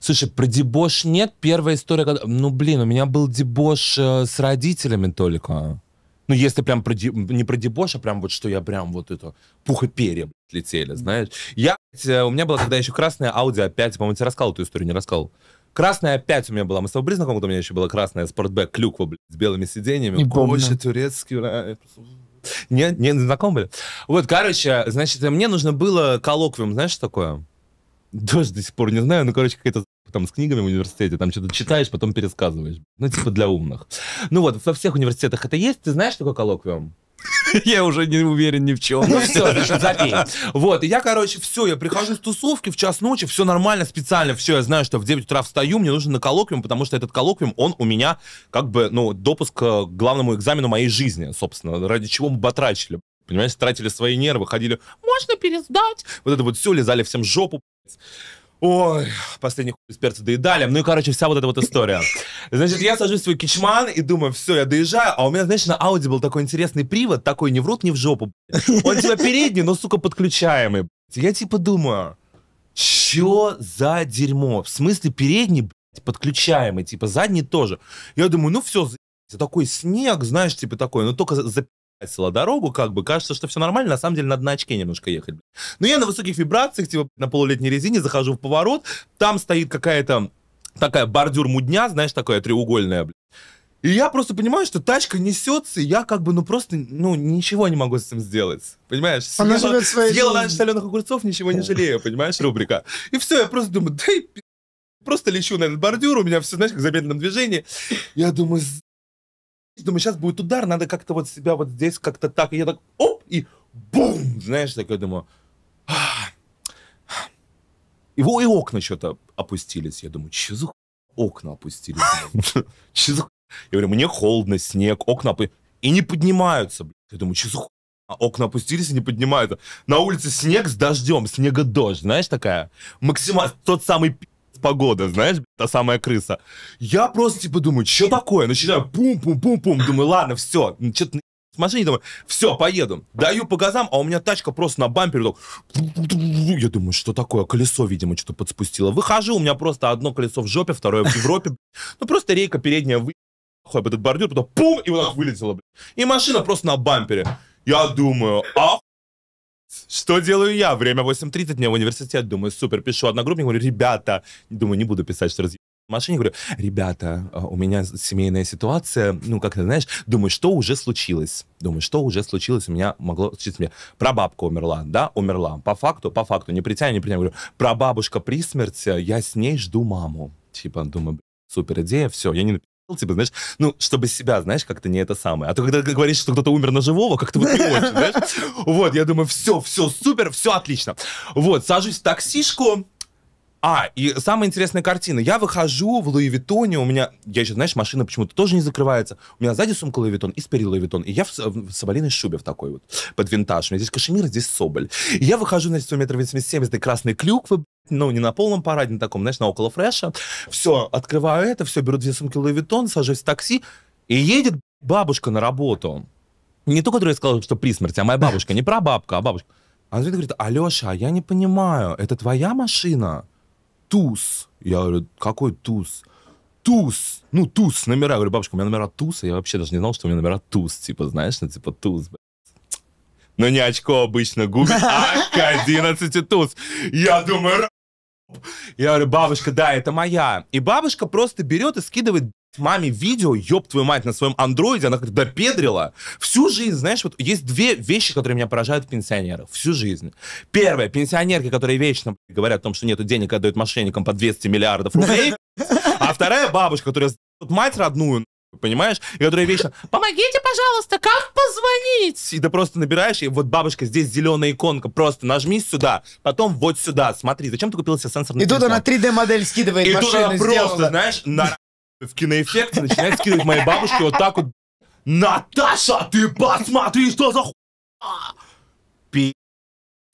Слушай, про дебош нет. Первая история, когда... Ну, блин, у меня был дебош э, с родителями только. Ну, если прям про не про дебош, а прям вот что я прям вот это пух и перья летели, знаешь. Я, у меня была тогда еще красная Audi опять, а по-моему, тебе рассказывал эту историю, не рассказывал. Красная опять а у меня была. Мы с тобой были знакомы, у меня еще была красная спортбэк, клюква, блядь, с белыми сиденьями. Не помню. Больше турецкий. Блядь. Не, не знаком были. Вот, короче, значит, мне нужно было коллоквиум, знаешь, что такое? Тоже до сих пор не знаю, но короче, какая-то там с книгами в университете, там что-то читаешь, потом пересказываешь. Ну, типа для умных. Ну вот, во всех университетах это есть. Ты знаешь такой коллоквиум? [laughs] Я уже не уверен ни в чем. Ну все, значит, забей. Вот, и я, короче, все, я прихожу с тусовки в час ночи, все нормально, специально, все, я знаю, что в 9 утра встаю, мне нужно на коллоквиум, потому что этот коллоквиум, он у меня, как бы, ну, допуск к главному экзамену моей жизни, собственно, ради чего мы батрачили. Понимаешь, тратили свои нервы, ходили, можно пересдать? Вот это вот все, лизали всем жопу. Ой, последний хуй из перца доедали. Ну и, короче, вся вот эта вот история. Значит, я сажусь в свой кичман и думаю, все, я доезжаю. А у меня, знаешь, на Ауди был такой интересный привод, такой не в рот, не в жопу. Он типа передний, но, сука, подключаемый. Я типа думаю, что за дерьмо? В смысле, передний, блядь, подключаемый, типа задний тоже. Я думаю, ну все, за такой снег, знаешь, типа такой, но ну только за села дорогу, как бы, кажется, что все нормально, на самом деле надо на очке немножко ехать. Но я на высоких вибрациях, типа, на полулетней резине захожу в поворот, там стоит какая-то такая бордюр мудня, знаешь, такая треугольная, блядь. И я просто понимаю, что тачка несется, и я как бы, ну просто, ну ничего не могу с этим сделать. Понимаешь? Она съела, живет своей Съела раньше соленых огурцов, ничего не жалею, понимаешь, рубрика. И все, я просто думаю, да и просто лечу на этот бордюр, у меня все, знаешь, как в замедленном движении. Я думаю, думаю, сейчас будет удар, надо как-то вот себя вот здесь как-то так. И я так, оп, и бум, знаешь, так я думаю. «А, а». Его и окна что-то опустились. Я думаю, что за окна опустились? [laughs] Что за Я говорю, мне холодно, снег, окна опустились. И не поднимаются, блядь. Я думаю, что за ху... А окна опустились и не поднимаются. На улице снег с дождем, снега дождь, знаешь, такая. Максимально тот самый пи*** погода, знаешь, та самая крыса. Я просто, типа, думаю, что такое? Начинаю пум-пум-пум-пум, думаю, ладно, все, ну, что-то с машине, думаю, все, поеду. Даю по газам, а у меня тачка просто на бампере. Я думаю, что такое? Колесо, видимо, что-то подспустило. Выхожу, у меня просто одно колесо в жопе, второе в Европе. Ну, просто рейка передняя вы... об этот бордюр, потом пум, и вот так вылетело. И машина просто на бампере. Я думаю, ах, что делаю я? Время 8.30, мне в университет. Думаю, супер, пишу одногруппник, говорю, ребята, думаю, не буду писать, что раз в машине, говорю, ребята, а, у меня семейная ситуация, ну, как ты знаешь, думаю, что уже случилось? Думаю, что уже случилось? У меня могло случиться мне. Прабабка умерла, да, умерла. По факту, по факту, не притянь, не притянь. Говорю, прабабушка при смерти, я с ней жду маму. Типа, думаю, супер идея, все, я не типа, знаешь, ну, чтобы себя, знаешь, как-то не это самое. А то, когда говоришь, что кто-то умер на живого, как-то вот не очень, знаешь. Вот, я думаю, все, все супер, все отлично. Вот, сажусь в таксишку, а, и самая интересная картина. Я выхожу в Луи Виттоне, у меня... Я еще, знаешь, машина почему-то тоже не закрывается. У меня сзади сумка Луи Виттон и спереди Луи Виттон. И я в, в соболиной шубе в такой вот, под винтаж. У меня здесь кашемир, здесь соболь. И я выхожу, на значит, метров 87 с этой красной клюквы, ну, не на полном параде, на таком, знаешь, на около фреша. Все, открываю это, все, беру две сумки Луи Виттон, сажусь в такси, и едет бабушка на работу. Не ту, которая сказала, что при смерти, а моя бабушка. Не про прабабка, а бабушка. Она говорит, Алеша, а я не понимаю, это твоя машина? туз. Я говорю, какой туз? туз. Ну, туз, номера. Я говорю, бабушка, у меня номера туз, я вообще даже не знал, что у меня номера туз. Типа, знаешь, ну, типа, туз, Но ну, не очко обычно губит, [laughs] а к 11 туз. Я думаю, я говорю, бабушка, да, это моя. И бабушка просто берет и скидывает маме видео, ёб твою мать, на своем андроиде, она как-то допедрила. Всю жизнь, знаешь, вот есть две вещи, которые меня поражают пенсионеров Всю жизнь. Первое, пенсионерки, которые вечно говорят о том, что нету денег, отдают мошенникам по 200 миллиардов рублей. А вторая бабушка, которая мать родную, понимаешь? И которая вечно, помогите, пожалуйста, как позвонить? И ты просто набираешь, и вот бабушка, здесь зеленая иконка, просто нажми сюда, потом вот сюда, смотри, зачем ты купил себе сенсорный И телефон? тут она 3D-модель скидывает И машину, тут она сделала. просто, знаешь, на в киноэффект начинает скидывать моей бабушке вот так вот. Наташа, ты посмотри, что за ху... Пи...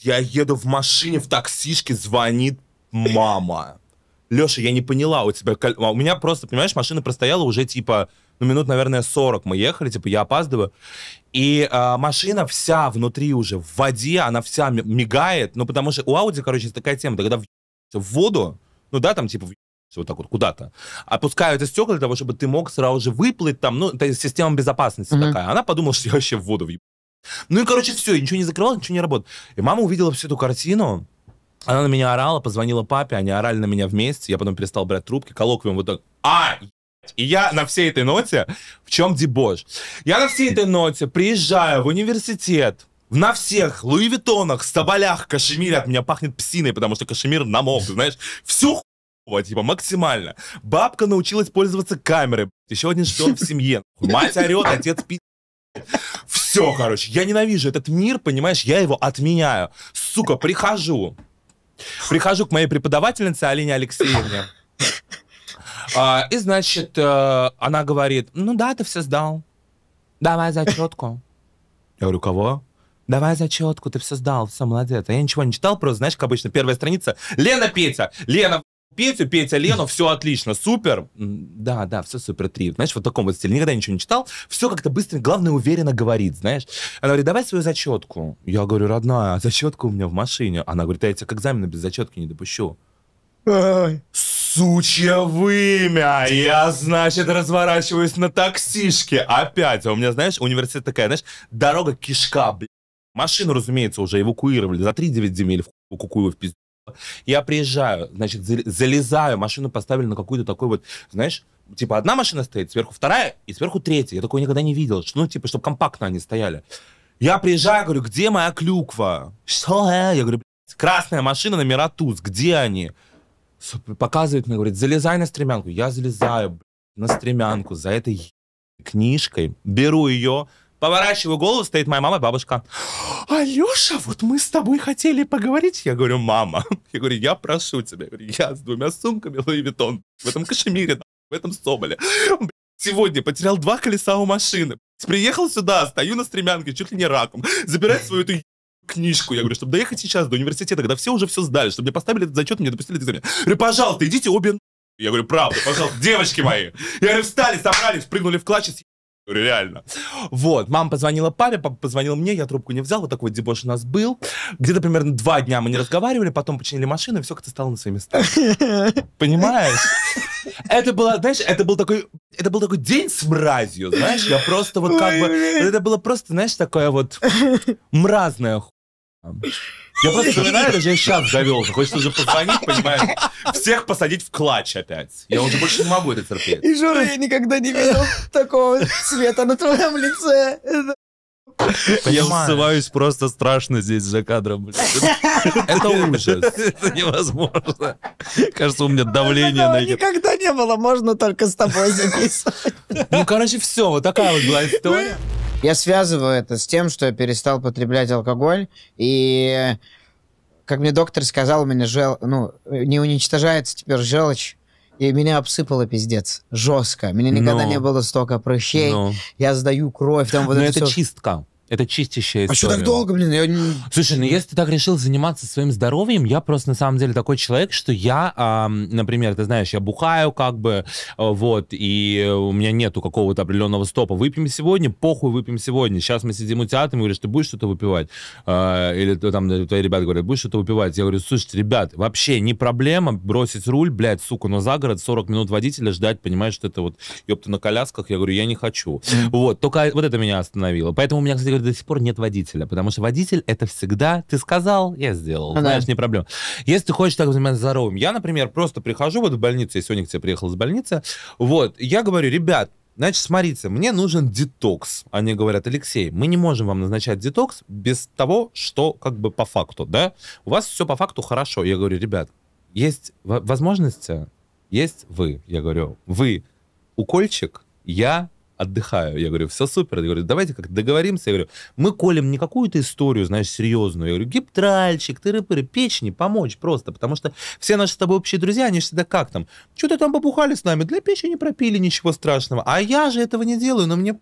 Я еду в машине, в таксишке, звонит мама. Леша, я не поняла, у тебя... А у меня просто, понимаешь, машина простояла уже, типа, ну, минут, наверное, 40 мы ехали, типа, я опаздываю. И э, машина вся внутри уже, в воде, она вся мигает. Ну, потому что у Ауди, короче, такая тема, когда в воду, ну, да, там, типа, все вот так вот куда-то. Опускаются стекла для того, чтобы ты мог сразу же выплыть там, ну, это система безопасности mm-hmm. такая. Она подумала, что я вообще в воду въеб... Ну и, короче, все, ничего не закрывалось, ничего не работало. И мама увидела всю эту картину, она на меня орала, позвонила папе, они орали на меня вместе, я потом перестал брать трубки, колоквиум вот так, а, и я на всей этой ноте, в чем дебош? Я на всей этой ноте приезжаю в университет, на всех Луи Витонах, Соболях, Кашемире от меня пахнет псиной, потому что Кашемир намок, знаешь, всю типа, максимально. Бабка научилась пользоваться камерой. Еще один шпион в семье. Мать орет, отец пи... Все, короче, я ненавижу этот мир, понимаешь, я его отменяю. Сука, прихожу. Прихожу к моей преподавательнице Алине Алексеевне. А, и, значит, э, она говорит, ну да, ты все сдал. Давай зачетку. Я говорю, кого? Давай зачетку, ты все сдал, все, молодец. А я ничего не читал, просто, знаешь, как обычно, первая страница. Лена Петя, Лена, Петю, Петя, Лену, [laughs] все отлично, супер. Да, да, все супер три. Знаешь, вот в таком вот стиле. Никогда ничего не читал. Все как-то быстро, главное, уверенно говорит, знаешь. Она говорит, давай свою зачетку. Я говорю, родная, а зачетка у меня в машине. Она говорит, а я тебя к экзамену без зачетки не допущу. Ай. Сучье вымя! Я, значит, разворачиваюсь на таксишке опять. А у меня, знаешь, университет такая, знаешь, дорога кишка, блядь. Машину, разумеется, уже эвакуировали за 3-9 земель в Кукуева в пизду. Я приезжаю, значит, залезаю, машину поставили на какую-то такой вот, знаешь, типа одна машина стоит, сверху вторая и сверху третья. Я такое никогда не видел, что, ну, типа, чтобы компактно они стояли. Я приезжаю, говорю, где моя клюква? Что? Я говорю, красная машина, номера туз, где они? Показывает мне, говорит, залезай на стремянку. Я залезаю, на стремянку за этой книжкой, беру ее, Поворачиваю голову, стоит моя мама и бабушка. Алеша, вот мы с тобой хотели поговорить. Я говорю, мама. Я говорю, я прошу тебя. Я, говорю, я с двумя сумками Луи Виттон. В этом кашемире, в этом Соболе. Сегодня потерял два колеса у машины. Приехал сюда, стою на стремянке, чуть ли не раком. Забирать свою эту книжку. Я говорю, чтобы доехать сейчас до университета, когда все уже все сдали, чтобы мне поставили этот зачет, мне допустили экзамен. Говорю, пожалуйста, идите обе... Я говорю, правда, пожалуйста, девочки мои. Я говорю, встали, собрались, прыгнули в клатч реально. Вот, мама позвонила папе, папа позвонил мне, я трубку не взял, вот такой дебош у нас был. Где-то примерно два дня мы не разговаривали, потом починили машину, и все как-то стало на свои места. [laughs] Понимаешь? Это было, знаешь, это был такой, это был такой день с мразью, знаешь, я просто вот как бы, это было просто, знаешь, такое вот мразное хуйня. Я просто, знаешь, я сейчас завелся. Хочется уже позвонить, понимаешь? Всех посадить в клатч опять. Я уже больше не могу это терпеть. И Жора, я никогда не видел такого цвета на твоем лице. Я усываюсь просто страшно здесь за кадром. [laughs] Это ужас. [laughs] Это невозможно. Кажется, у меня давление на Никогда не было, можно только с тобой записывать. Ну, короче, все, вот такая вот была история. Я связываю это с тем, что я перестал потреблять алкоголь, и, как мне доктор сказал, у меня жел... ну, не уничтожается теперь желчь, и меня обсыпало пиздец. Жестко. Меня никогда Но. Ну. не было столько прыщей. Но. Ну. Я сдаю кровь. Там вот Но ну, это, это все. чистка. Это чистящая история. А что так долго, блин? Я... Не... Слушай, ну если ты так решил заниматься своим здоровьем, я просто на самом деле такой человек, что я, э, например, ты знаешь, я бухаю как бы, э, вот, и у меня нету какого-то определенного стопа. Выпьем сегодня, похуй, выпьем сегодня. Сейчас мы сидим у театра, и говоришь, ты будешь что-то выпивать? Э, или там твои ребята говорят, будешь что-то выпивать? Я говорю, слушайте, ребят, вообще не проблема бросить руль, блядь, сука, но за город 40 минут водителя ждать, понимаешь, что это вот, ёпта, на колясках. Я говорю, я не хочу. Вот, только вот это меня остановило. Поэтому у меня, кстати, говорю, до сих пор нет водителя, потому что водитель это всегда ты сказал, я сделал, да. знаешь, не проблема. Если ты хочешь так заниматься здоровым, я, например, просто прихожу вот в больницу, я сегодня к тебе приехал из больницы, вот, я говорю, ребят, Значит, смотрите, мне нужен детокс. Они говорят, Алексей, мы не можем вам назначать детокс без того, что как бы по факту, да? У вас все по факту хорошо. Я говорю, ребят, есть возможности, есть вы. Я говорю, вы укольчик, я отдыхаю. Я говорю, все супер. Я говорю, давайте как договоримся. Я говорю, мы колем не какую-то историю, знаешь, серьезную. Я говорю, гиптральчик, ты рыпыры, печени, помочь просто. Потому что все наши с тобой общие друзья, они всегда как там? Что-то там побухали с нами, для печени пропили, ничего страшного. А я же этого не делаю, но мне...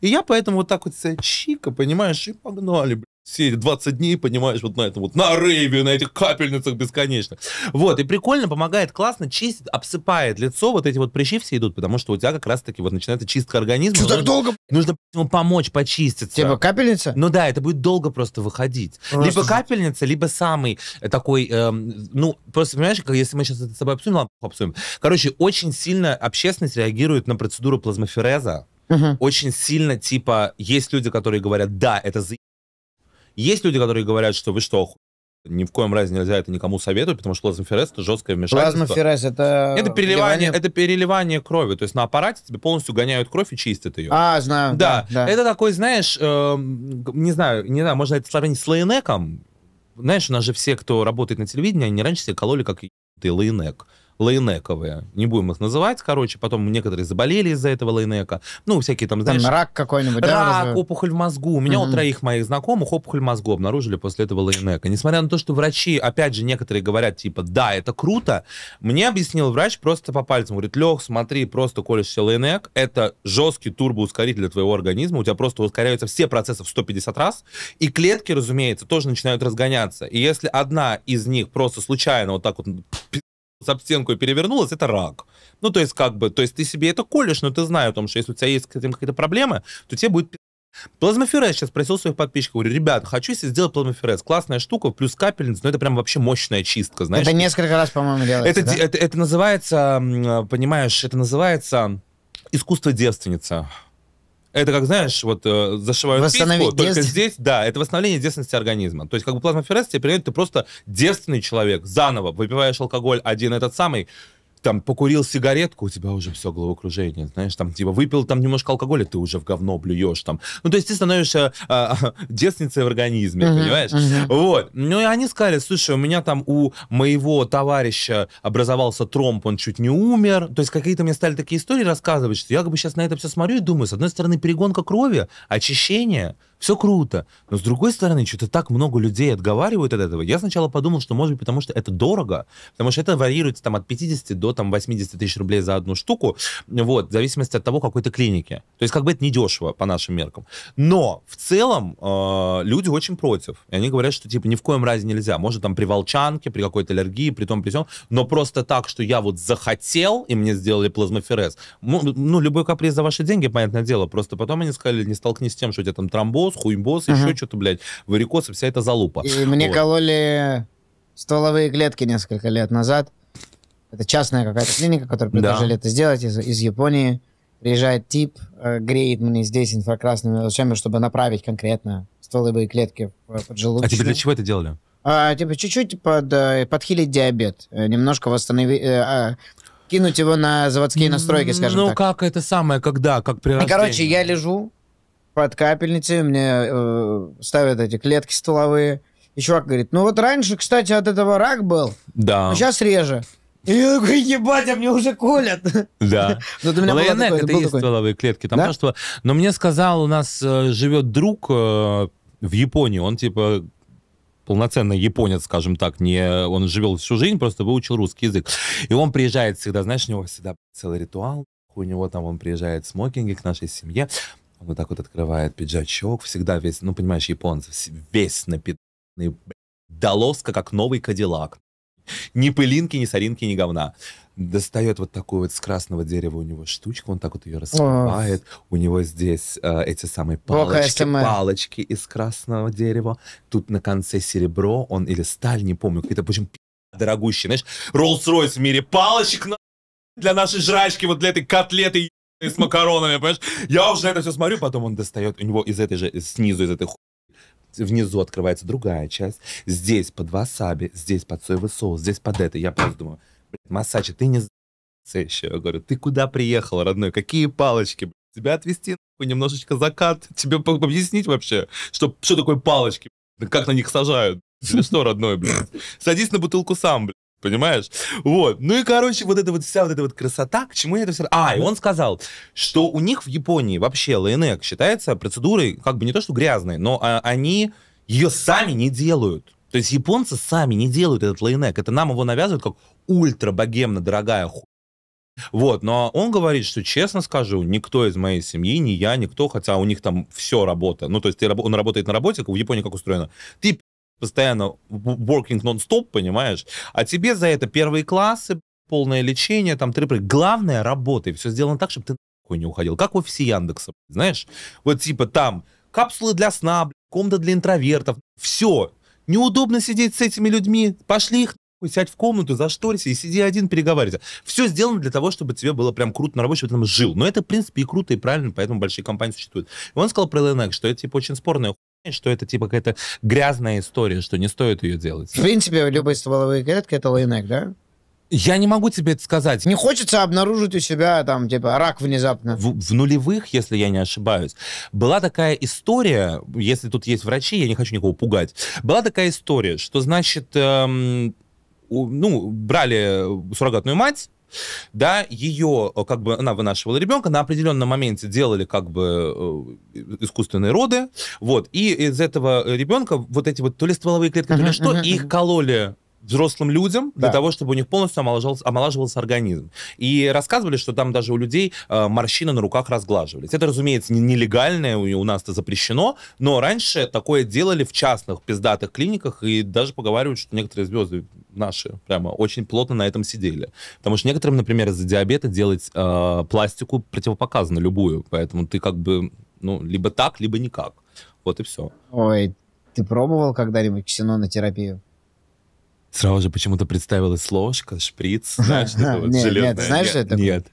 И я поэтому вот так вот себя чика, понимаешь, и погнали, блин все 20 дней, понимаешь, вот на этом вот, на рейве, на этих капельницах бесконечно. Вот, и прикольно, помогает, классно, чистит, обсыпает лицо, вот эти вот прыщи все идут, потому что у тебя как раз-таки вот начинается чистка организма. Что так долго? Нужно ему помочь почиститься. Типа капельница? Ну да, это будет долго просто выходить. Просто ну, а либо капельница, либо самый э, такой, эм, ну, просто, понимаешь, как если мы сейчас это с собой обсудим, ладно, обсудим. Короче, очень сильно общественность реагирует на процедуру плазмофереза, Угу. Очень сильно, типа, есть люди, которые говорят, да, это за есть люди, которые говорят, что вы что, ни в коем разе нельзя это никому советовать, потому что плазмоферез это жесткое вмешательство. Плазмоферез это... Это переливание, это переливание крови. То есть на аппарате тебе полностью гоняют кровь и чистят ее. А, знаю. Да. да, да. Это такой, знаешь, э, не знаю, не знаю, можно это сравнить с лейнеком. Знаешь, у нас же все, кто работает на телевидении, они раньше себе кололи как ты лейнек лайнековые. Не будем их называть, короче. Потом некоторые заболели из-за этого лайнека. Ну, всякие там, знаешь... Там рак какой-нибудь, да? Рак, опухоль в мозгу. У меня угу. у троих моих знакомых опухоль в мозгу обнаружили после этого лайнека. Несмотря на то, что врачи, опять же, некоторые говорят, типа, да, это круто. Мне объяснил врач просто по пальцам. Говорит, Лех, смотри, просто колешься лайнек. Это жесткий турбоускоритель для твоего организма. У тебя просто ускоряются все процессы в 150 раз. И клетки, разумеется, тоже начинают разгоняться. И если одна из них просто случайно вот так вот за стенку и перевернулась, это рак. Ну, то есть, как бы, то есть ты себе это колешь, но ты знаешь о том, что если у тебя есть с этим какие-то проблемы, то тебе будет Плазмоферез сейчас спросил своих подписчиков, говорю, ребят, хочу себе сделать плазмоферез. Классная штука, плюс капельница, но это прям вообще мощная чистка, знаешь. Это несколько раз, по-моему, делается, это, да? это, это, это называется, понимаешь, это называется искусство девственницы. Это как, знаешь, вот э, зашивают письку, только здесь, да, это восстановление девственности организма. То есть как бы плазмаферез тебе принят, ты просто девственный человек, заново выпиваешь алкоголь один этот самый, там покурил сигаретку, у тебя уже все головокружение, знаешь, там типа выпил там немножко алкоголя, ты уже в говно блюешь там. Ну, то есть ты становишься а, а, [laughs] девственницей в организме, uh-huh, понимаешь? Uh-huh. Вот. Ну, и они сказали, слушай, у меня там у моего товарища образовался тромб, он чуть не умер. То есть какие-то мне стали такие истории рассказывать, что я как бы сейчас на это все смотрю и думаю, с одной стороны, перегонка крови, очищение, все круто. Но с другой стороны, что-то так много людей отговаривают от этого. Я сначала подумал, что может быть потому, что это дорого, потому что это варьируется там от 50 до там 80 тысяч рублей за одну штуку, вот, в зависимости от того, какой то клиники. То есть как бы это не дешево по нашим меркам. Но в целом э, люди очень против. И они говорят, что типа ни в коем разе нельзя. Может там при волчанке, при какой-то аллергии, при том, при всем. Но просто так, что я вот захотел, и мне сделали плазмоферез. Ну, любой каприз за ваши деньги, понятное дело. Просто потом они сказали, не столкнись с тем, что у тебя там тромбоз, варикоз, хуйбос, угу. еще что-то, блядь, варикоз и вся эта залупа. И мне кололи стволовые клетки несколько лет назад. Это частная какая-то клиника, которая предложили да. это сделать из, из Японии. Приезжает тип, э, греет мне здесь инфракрасными лучами, чтобы направить конкретно стволовые клетки под э, поджелудочную. А тебе типа для чего это делали? А, типа чуть-чуть под, э, подхилить диабет, э, немножко восстановить... Э, а, кинуть его на заводские настройки, скажем ну, так. Ну, как это самое, когда, как при И, ну, короче, я лежу, под капельницей, мне э, ставят эти клетки стволовые. И чувак говорит, ну вот раньше, кстати, от этого рак был, да. но сейчас реже. И я такой, ебать, а мне уже колят. Да. Но ну, для меня ну, Лайонек, такой, это есть такой... стволовые клетки. Там да? множество... Но мне сказал, у нас э, живет друг э, в Японии, он типа полноценный японец, скажем так, не он живел всю жизнь, просто выучил русский язык. И он приезжает всегда, знаешь, у него всегда целый ритуал, у него там он приезжает в смокинге к нашей семье вот так вот открывает пиджачок, всегда весь, ну, понимаешь, японцы, весь напитанный, долоска, как новый кадиллак. Ни пылинки, ни соринки, ни говна. Достает вот такую вот с красного дерева у него штучку, он так вот ее раскрывает. О. У него здесь э, эти самые палочки, эм палочки из красного дерева. Тут на конце серебро, он или сталь, не помню, какие-то, в общем, дорогущие, знаешь, Rolls-Royce в мире палочек на... для нашей жрачки, вот для этой котлеты [laughs] с макаронами, понимаешь? Я уже это все смотрю, потом он достает, у него из этой же, снизу из этой ху... Внизу открывается другая часть. Здесь под васаби, здесь под соевый соус, здесь под это. Я просто думаю, блядь, Масачи, ты не еще. Я говорю, ты куда приехал, родной? Какие палочки? Блядь? Тебя отвезти нахуй, немножечко закат. Тебе объяснить вообще, что, что такое палочки? Блядь? Как на них сажают? Ты что, родной, блядь? Садись на бутылку сам, блядь. Понимаешь? Вот. Ну и, короче, вот эта вот вся вот эта вот красота, к чему я это все... А, и он сказал, что у них в Японии вообще ЛНК считается процедурой, как бы не то, что грязной, но а, они ее сами не делают. То есть японцы сами не делают этот лейнек. Это нам его навязывают как ультрабогемно дорогая ху... Вот, но он говорит, что, честно скажу, никто из моей семьи, ни я, никто, хотя у них там все работа. Ну, то есть ты, он работает на работе, в Японии как устроено. Ты постоянно working non-stop, понимаешь? А тебе за это первые классы, полное лечение, там трипы. Главное, работай. Все сделано так, чтобы ты нахуй не уходил. Как в офисе Яндекса, знаешь? Вот типа там капсулы для сна, комната для интровертов. Все. Неудобно сидеть с этими людьми. Пошли их сядь в комнату, зашторься и сиди один, переговаривайся. Все сделано для того, чтобы тебе было прям круто на работе, чтобы ты там жил. Но это, в принципе, и круто, и правильно, поэтому большие компании существуют. И он сказал про ЛНК, что это, типа, очень спорная что это типа какая-то грязная история, что не стоит ее делать. В принципе, любые стволовые клетки это лейнек, да? Я не могу тебе это сказать. Не хочется обнаружить у себя там, типа, рак внезапно. В, в нулевых, если я не ошибаюсь, была такая история, если тут есть врачи, я не хочу никого пугать, была такая история, что, значит, эм, ну, брали суррогатную мать, да, ее, э, как бы, она вынашивала ребенка, на определенном моменте делали, как бы, э, искусственные роды, вот, и из этого ребенка вот эти вот то ли стволовые клетки, uh то ли что, их кололи взрослым людям для да. того, чтобы у них полностью омолаживался, омолаживался организм. И рассказывали, что там даже у людей э, морщины на руках разглаживались. Это, разумеется, нелегальное, у, у нас это запрещено, но раньше такое делали в частных пиздатых клиниках, и даже поговаривают, что некоторые звезды наши прямо очень плотно на этом сидели. Потому что некоторым, например, из-за диабета делать э, пластику противопоказано любую, поэтому ты как бы, ну, либо так, либо никак. Вот и все. Ой, ты пробовал когда-нибудь ксенонотерапию? Сразу же почему-то представилась ложка, шприц, знаешь, это вот нет, Нет, знаешь, что это? Нет.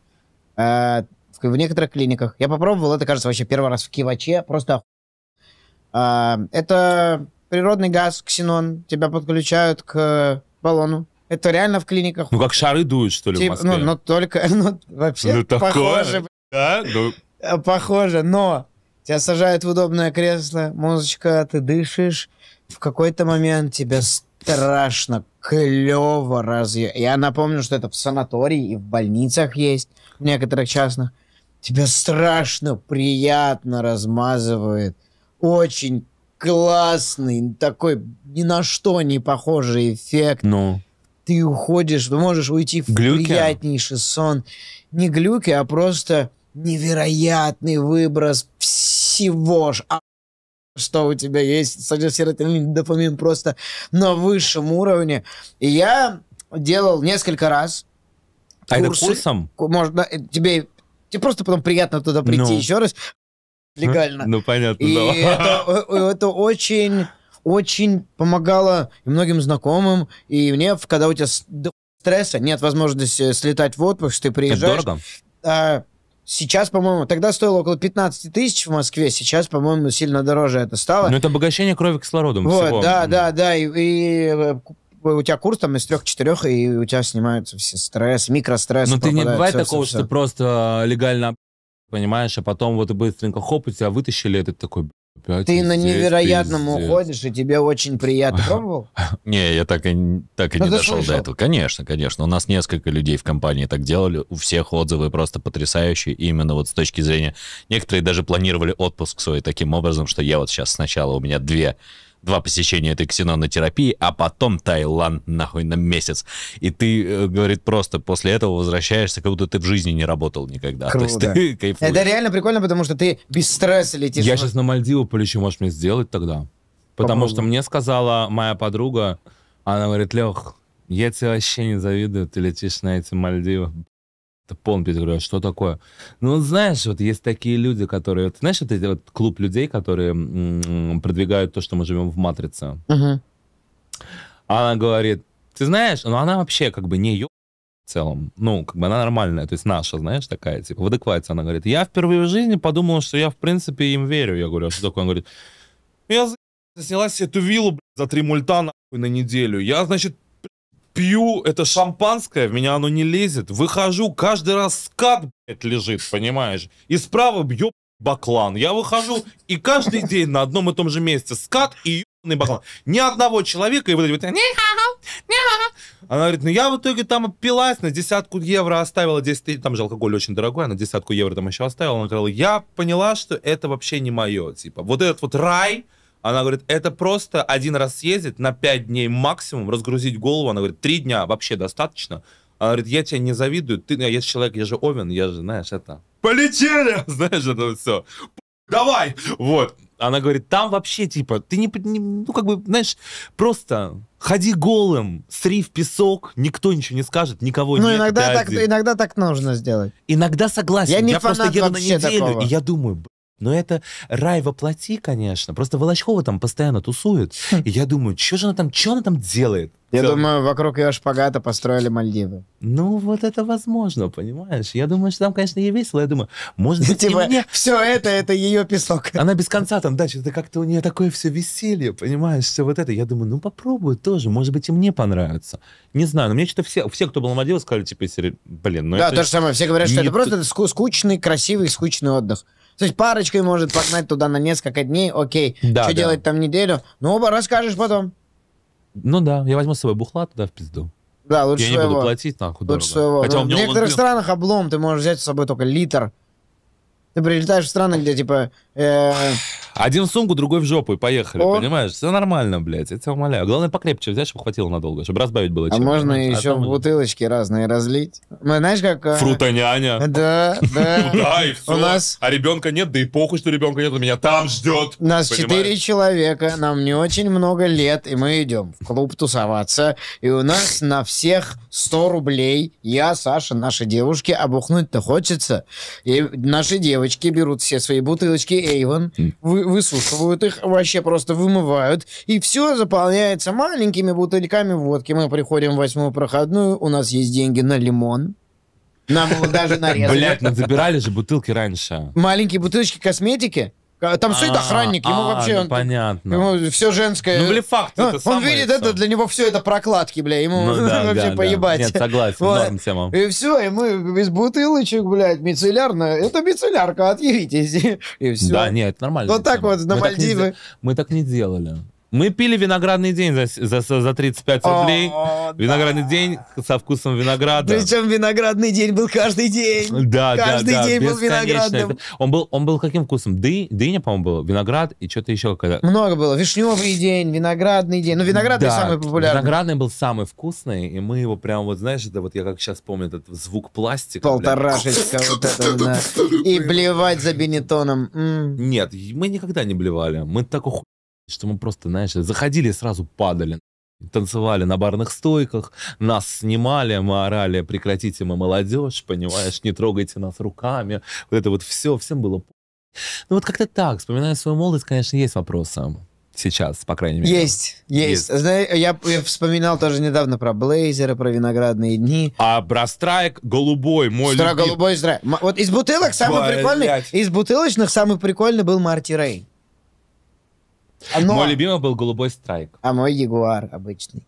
А, в некоторых клиниках. Я попробовал, это, кажется, вообще первый раз в Киваче, просто а, Это природный газ, ксенон, тебя подключают к баллону. Это реально в клиниках. Ну, как шары дуют, что ли, в ну, Москве? Ну, ну, только, [laughs] ну, вообще ну, похоже. Да? Ну. Э, похоже, но тебя сажают в удобное кресло, музычка, ты дышишь, в какой-то момент тебя страшно, клево разве. Я напомню, что это в санатории и в больницах есть, в некоторых частных. Тебя страшно, приятно размазывает. Очень классный, такой ни на что не похожий эффект. Ну. Ты уходишь, ты можешь уйти в глюки? приятнейший сон. Не глюки, а просто невероятный выброс всего ж что у тебя есть, серотонин, дофамин просто на высшем уровне. И я делал несколько раз. А курсы. это курсом? Можно, тебе, тебе просто потом приятно туда прийти ну. еще раз легально. Ну, понятно, и да. Это, э, э, это очень, очень помогало многим знакомым, и мне, когда у тебя стресса, нет возможности э, слетать в отпуск, ты приезжаешь. Это дорого? А, Сейчас, по-моему, тогда стоило около 15 тысяч в Москве, сейчас, по-моему, сильно дороже это стало. Но ну, это обогащение крови кислородом вот, всего. Да, да, да, и, и э, у тебя курс там из трех-четырех, и у тебя снимаются все стресс, микростресс. Но ну, ты не бывает все, такого, все, что все. ты просто э, легально понимаешь, а потом вот быстренько хоп, и тебя вытащили, этот такой, Опять Ты на невероятном пиздец. уходишь, и тебе очень приятно. Пробовал? [laughs] Не, я так и, так и ну, не дошел до этого. Конечно, конечно. У нас несколько людей в компании так делали. У всех отзывы просто потрясающие. Именно вот с точки зрения... Некоторые даже планировали отпуск свой таким образом, что я вот сейчас сначала, у меня две два посещения этой ксенонотерапии, а потом Таиланд нахуй на месяц. И ты, э, говорит, просто после этого возвращаешься, как будто ты в жизни не работал никогда. Круто. То есть ты [laughs] кайфуешь. Это реально прикольно, потому что ты без стресса летишь. Я сейчас на Мальдивы полечу, можешь мне сделать тогда? Потому Попробуй. что мне сказала моя подруга, она говорит, Лех, я тебе вообще не завидую, ты летишь на эти Мальдивы помню, я говорю, что такое? Ну, знаешь, вот есть такие люди, которые... Вот, знаешь, это вот клуб людей, которые продвигают то, что мы живем в «Матрице». Угу. Она говорит, ты знаешь, ну она вообще как бы не ее в целом. Ну, как бы она нормальная, то есть наша, знаешь, такая, типа, в адеквате она говорит. Я впервые в жизни подумала, что я, в принципе, им верю. Я говорю, а что такое? Она говорит, я за... снялась эту виллу, блядь, за три мульта, нахуй, на неделю. Я, значит, пью это шампанское, в меня оно не лезет. Выхожу, каждый раз скат, блядь, лежит, понимаешь? И справа бью баклан. Я выхожу, и каждый день на одном и том же месте скат и ебаный баклан. Ни одного человека, и вот эти вот... Она говорит, ну я в итоге там опилась, на десятку евро оставила 10 тысяч, там же алкоголь очень дорогой, она десятку евро там еще оставила. Она говорила, я поняла, что это вообще не мое, типа, вот этот вот рай, она говорит, это просто один раз съездить на пять дней максимум, разгрузить голову. Она говорит, три дня вообще достаточно. Она говорит, я тебе не завидую, ты, я человек, я же Овен, я же, знаешь, это... Полетели! [laughs] Знаешь, это все. Давай! Вот. Она говорит, там вообще, типа, ты не, не, ну, как бы, знаешь, просто ходи голым, сри в песок, никто ничего не скажет, никого ну, нет. Ну, иногда так, иногда так нужно сделать. Иногда согласен. Я не я фанат просто еду на неделю, такого. и я думаю, но это рай воплоти, конечно. Просто Волочкова там постоянно тусует. Хм. И я думаю, что же она там, что она там делает? Я Все. думаю, вокруг ее шпагата построили Мальдивы. Ну, вот это возможно, понимаешь? Я думаю, что там, конечно, ей весело. Я думаю, может быть, типа, мне... все это, это ее песок. Она без конца там, да, что-то как-то у нее такое все веселье, понимаешь, все вот это. Я думаю, ну, попробую тоже, может быть, и мне понравится. Не знаю, но мне что-то все, все, кто был на Мальдивах, сказали, типа, блин, ну Да, это... то же самое, все говорят, что не... это просто скучный, красивый, скучный отдых. То есть парочкой может погнать туда на несколько дней, окей. Да, что да. делать там неделю? Ну, оба расскажешь потом. Ну да, я возьму с собой бухла туда в пизду. Да, лучше я своего. не буду платить нахуй лучше дорого. Своего. Хотя ну, в некоторых он... странах облом, ты можешь взять с собой только литр. Ты прилетаешь в страны, где, типа, Э, Один в сумку, другой в жопу, и поехали, О. понимаешь? Все нормально, блядь, я тебя умоляю. Главное, покрепче взять, чтобы хватило надолго, чтобы разбавить было. А чем, можно понимаешь? еще а в бутылочки разные разлить? Мы, ну, знаешь, как... Э, Фрутоняня. Да, да. [laughs] Да, и все. У нас... А ребенка нет, да и похуй, что ребенка нет, у меня там ждет. Нас четыре человека, нам не очень много лет, и мы идем в клуб тусоваться, и у нас на всех 100 рублей. Я, Саша, наши девушки, обухнуть-то хочется. И наши девочки берут все свои бутылочки, Эйвен, вы, высушивают их, вообще просто вымывают, и все заполняется маленькими бутыльками водки. Мы приходим в восьмую проходную, у нас есть деньги на лимон. Нам его даже [laughs] нарезали. Блять, ну забирали же бутылки раньше. Маленькие бутылочки косметики? Э, там стоит а, охранник, ему а, вообще... Ну понятно. Ему все женское... Ну, блефакт ну, это Он видит это, для него все это прокладки, бля, ему ну [laughs] вообще поебать. Нет, согласен, норм тема. И все, и мы без бутылочек, блядь, мицеллярно. Это мицеллярка, отъявитесь. [laughs] И все. Да, нет, это нормально. Вот так вот на Мальдивы. Мы так не делали. Мы пили виноградный день за, за, за 35 рублей. О, виноградный да. день со вкусом винограда. Причем виноградный день был каждый день. Да, каждый да, да, день был виноградным. Это, он, был, он был каким вкусом? Ды, дыня, по-моему, был, виноград и что-то еще. Когда... Много было. Вишневый день, виноградный день. Ну, виноградный да, самый популярный. Виноградный был самый вкусный, и мы его прям вот, знаешь, это вот я как сейчас помню, этот звук пластика. Полторашечка вот это, да. И блевать за бенетоном. Нет, мы никогда не блевали. Мы так уху что мы просто, знаешь, заходили и сразу падали. Танцевали на барных стойках, нас снимали, мы орали, прекратите, мы молодежь, понимаешь, не трогайте нас руками. Вот это вот все, всем было... Ну вот как-то так, вспоминая свою молодость, конечно, есть вопросы сейчас, по крайней мере. Есть, есть. есть. Знаешь, я, я вспоминал тоже недавно про блейзеры, про виноградные дни. А про страйк голубой, мой Стра, любимый. голубой страйк. Вот из бутылок самый Блять. прикольный, из бутылочных самый прикольный был Марти Рей. А, но... Мой любимый был голубой страйк. А мой ягуар обычный.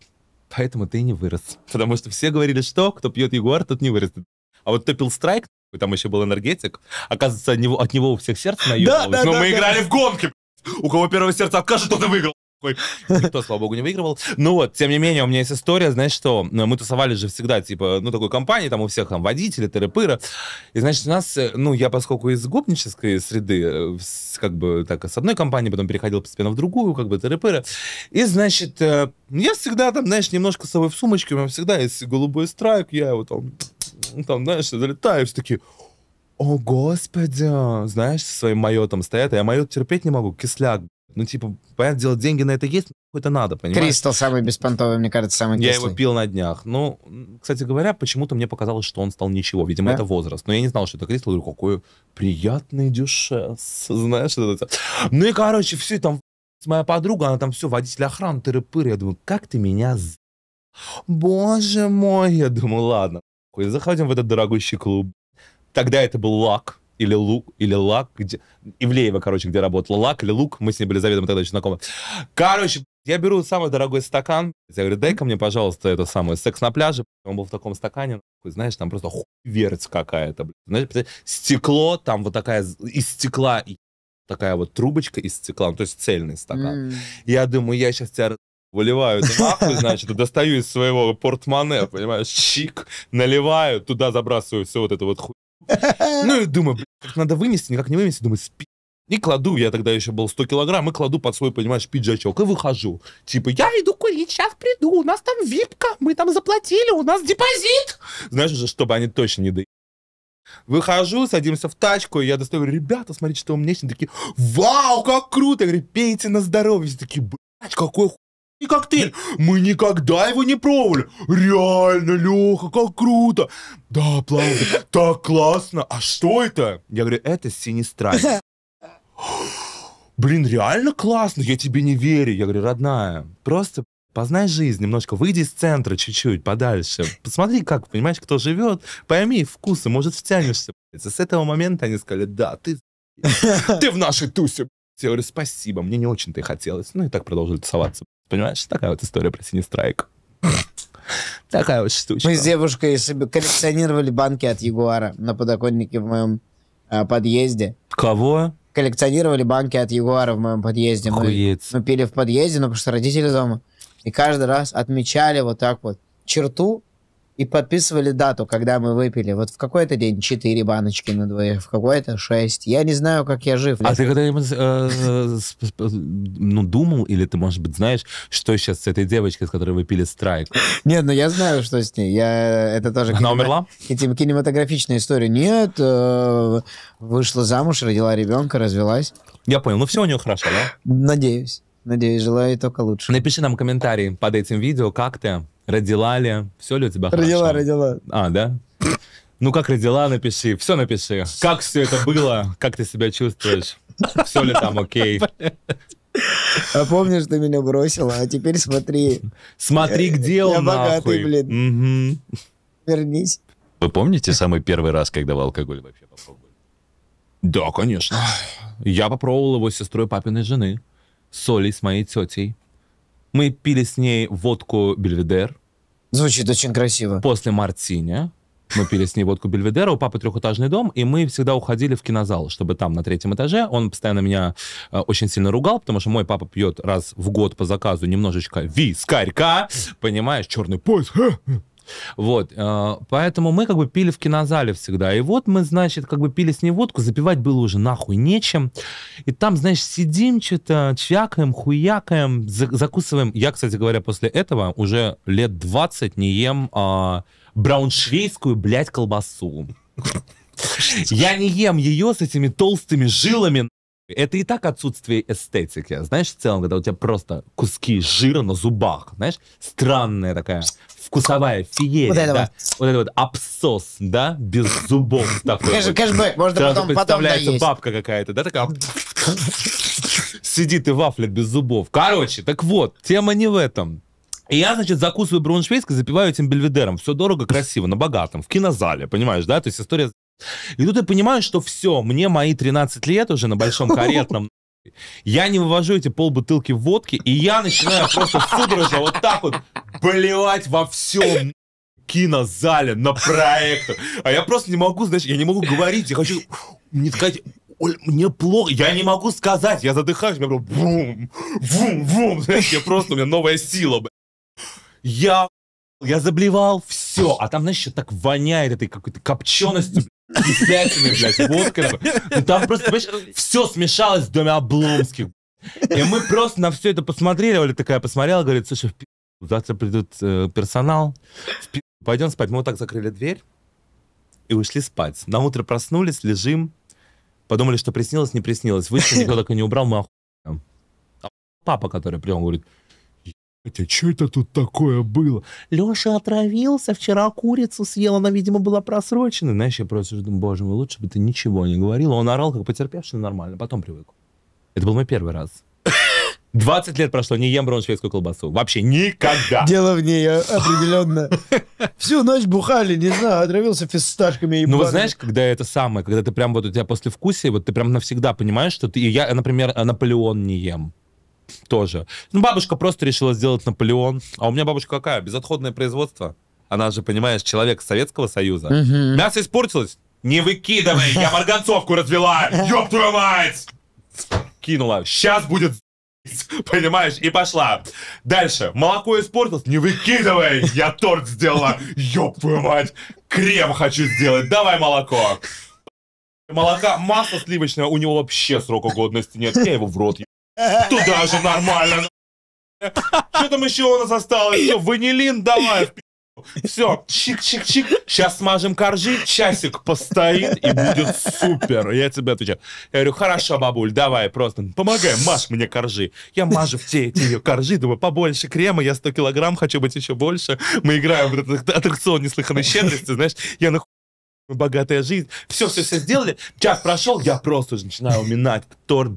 Поэтому ты не вырос. [laughs] Потому что все говорили, что кто пьет ягуар, тот не вырастет. А вот кто пил страйк, там еще был энергетик, оказывается, от него, от него у всех сердце наебывалось. Да, да, Но ну, да, мы да. играли в гонки. [laughs] У кого первое сердце откажет, тот и выиграл такой. Никто, слава богу, не выигрывал. Ну вот, тем не менее, у меня есть история, знаешь, что ну, мы тусовались же всегда, типа, ну, такой компании, там у всех там водители, тыры-пыры. И, значит, у нас, э, ну, я, поскольку из губнической среды, э, как бы, так, с одной компании, потом переходил постепенно в другую, как бы, тыры-пыры. И, значит, э, я всегда там, знаешь, немножко с собой в сумочке, у меня всегда есть голубой страйк, я его там, там, знаешь, залетаю, все такие, о, господи, знаешь, со своим майотом стоят, а я майот терпеть не могу, кисляк, ну, типа, понятное дело, деньги на это есть, но это надо, понимаешь? Кристал самый беспонтовый, мне кажется, самый кислый. Я его пил на днях. Ну, кстати говоря, почему-то мне показалось, что он стал ничего. Видимо, да? это возраст. Но я не знал, что это Кристал. Говорю, какой приятный дюшес. [laughs] Знаешь, это... Ну и, короче, все, там моя подруга, она там все, водитель охраны, тыры-пыры. Я думаю, как ты меня... Боже мой, я думаю, ладно. Заходим в этот дорогущий клуб. Тогда это был лак или Лук, или Лак, где... Ивлеева, короче, где работала. Лак или Лук, мы с ней были заведомо тогда еще знакомы. Короче, я беру самый дорогой стакан. Я говорю, дай-ка мне, пожалуйста, это самое, секс на пляже. Он был в таком стакане, знаешь, там просто хуй верц какая-то. Знаешь, стекло, там вот такая из стекла, и такая вот трубочка из стекла, ну, то есть цельный стакан. Mm. Я думаю, я сейчас тебя выливаю нахуй, значит, достаю из своего портмоне, понимаешь, чик, наливаю, туда забрасываю все вот это вот хуй [laughs] Ну и думаю, надо вынести, никак не вынести, думаю, спи. И кладу, я тогда еще был 100 килограмм, и кладу под свой, понимаешь, пиджачок, и выхожу. Типа, я иду курить, сейчас приду, у нас там випка, мы там заплатили, у нас депозит. Знаешь уже, чтобы они точно не доели. Выхожу, садимся в тачку, и я достаю, ребята, смотрите, что у меня есть. Они такие, вау, как круто! Я говорю, пейте на здоровье. Все такие, блядь, какой хуй и коктейль. Мы никогда его не пробовали. Реально, Леха, как круто. Да, плавно, так классно. А что это? Я говорю, это синистраль. Блин, реально классно, я тебе не верю. Я говорю, родная, просто познай жизнь немножко, выйди из центра чуть-чуть подальше. Посмотри, как, понимаешь, кто живет, пойми вкусы, может, втянешься. С этого момента они сказали, да, ты [laughs] ты в нашей тусе. Я говорю, спасибо, мне не очень-то и хотелось. Ну и так продолжили тусоваться. Понимаешь, такая вот история про Синистрайк. Такая вот штучка. Мы с девушкой коллекционировали банки от Ягуара на подоконнике в моем а, подъезде. Кого? Коллекционировали банки от Ягуара в моем подъезде. Охуеть. Мы, мы пили в подъезде, но ну, потому что родители дома. И каждый раз отмечали вот так вот черту, и подписывали дату, когда мы выпили. Вот в какой-то день 4 баночки на двоих, в какой-то 6. Я не знаю, как я жив. А ты когда-нибудь э, ну, думал, или ты, может быть, знаешь, что сейчас с этой девочкой, с которой выпили пили страйк? Нет, ну я знаю, что с ней. Я... Это тоже... Она умерла? Этим кинематографичная история. Нет, э, вышла замуж, родила ребенка, развелась. Я понял. Ну все у нее хорошо, да? Надеюсь. Надеюсь, желаю ей только лучше. Напиши нам комментарий под этим видео, как ты, Родила ли? Все ли у тебя родила, хорошо? Родила, родила. А, да? Ну, как родила, напиши. Все напиши. Как все это было? Как ты себя чувствуешь? Все ли там окей? А помнишь, ты меня бросила, а теперь смотри. Смотри, где я, он, Я богатый, нахуй. блин. Угу. Вернись. Вы помните самый первый раз, когда вы алкоголь вообще попробовали? Да, конечно. Я попробовал его с сестрой папиной жены, с Солей, с моей тетей. Мы пили с ней водку Бельведер. Звучит очень красиво. После мартини. Мы пили с ней водку Бельведера, у папы трехэтажный дом, и мы всегда уходили в кинозал, чтобы там на третьем этаже. Он постоянно меня э, очень сильно ругал, потому что мой папа пьет раз в год по заказу немножечко вискарька, понимаешь, черный пояс, вот. Э, поэтому мы как бы пили в кинозале всегда. И вот мы, значит, как бы пили с ней водку, запивать было уже нахуй нечем. И там, знаешь, сидим что-то, чвякаем, хуякаем, закусываем. Я, кстати говоря, после этого уже лет 20 не ем а, брауншвейскую, блядь, колбасу. [laughs] Я не ем ее с этими толстыми жилами это и так отсутствие эстетики. Знаешь, в целом, когда у тебя просто куски жира на зубах, знаешь, странная такая вкусовая феерия. Вот это да. вот. Вот это вот абсос, да, без зубов [laughs] такой. Конечно, вот. можно Сразу потом, представляется потом бабка какая-то, да, такая [laughs] сидит и вафлит без зубов. Короче, так вот, тема не в этом. И я, значит, закусываю брауншвейск и запиваю этим бельведером. Все дорого, красиво, на богатом, в кинозале, понимаешь, да? То есть история и тут я понимаю, что все, мне мои 13 лет уже на большом [laughs] каретном. Я не вывожу эти полбутылки водки, и я начинаю просто судорожно вот так вот блевать во всем кинозале, на проектах. А я просто не могу, знаешь, я не могу говорить, я хочу мне сказать, Оль, мне плохо, я не могу сказать, я задыхаюсь, я говорю, бум, бум, бум, знаешь, я просто, у меня новая сила, бля. Я, я заблевал все, а там, знаешь, еще так воняет этой какой-то копченостью, Кислятины, блядь, водка. Ну там просто, понимаешь, все смешалось в доме Обломских. И мы просто на все это посмотрели. Оля такая посмотрела, говорит, слушай, в пи... завтра придет э, персонал, в пи... пойдем спать. Мы вот так закрыли дверь и ушли спать. На утро проснулись, лежим, подумали, что приснилось, не приснилось. Вышли, никто так и не убрал, мы охуенно. А папа, который прям говорит, Хотя, что это тут такое было? Леша отравился, вчера курицу съел, она, видимо, была просрочена. Знаешь, я просто думаю, боже мой, лучше бы ты ничего не говорила. Он орал, как потерпевший, нормально, потом привык. Это был мой первый раз. 20 [laughs] лет прошло, не ем броншвейскую колбасу. Вообще никогда. [laughs] Дело в ней, а, определенно. Всю ночь бухали, не знаю, отравился фисташками и Ну, вот знаешь, когда это самое, когда ты прям вот у тебя после вкуса, вот ты прям навсегда понимаешь, что ты... Я, например, Наполеон не ем тоже. Ну, бабушка просто решила сделать Наполеон. А у меня бабушка какая? Безотходное производство. Она же, понимаешь, человек Советского Союза. Угу. Мясо испортилось? Не выкидывай, я марганцовку развела! Ёб твою мать! Кинула. Сейчас будет Понимаешь? И пошла. Дальше. Молоко испортилось? Не выкидывай! Я торт сделала! Ёб твою мать! Крем хочу сделать! Давай молоко! Молока, масло сливочное, у него вообще срока годности нет. Я его в рот Туда же нормально. Что там еще у нас осталось? Все, ванилин давай все, чик-чик-чик, сейчас смажем коржи, часик постоит и будет супер. Я тебе отвечаю. Я говорю, хорошо, бабуль, давай просто, помогай, мажь мне коржи. Я мажу все эти ее коржи, думаю, побольше крема, я 100 килограмм, хочу быть еще больше. Мы играем в этот аттракцион неслыханной щедрости, знаешь, я нахуй богатая жизнь. Все, все, все сделали. Час прошел, я просто уже начинаю уминать торт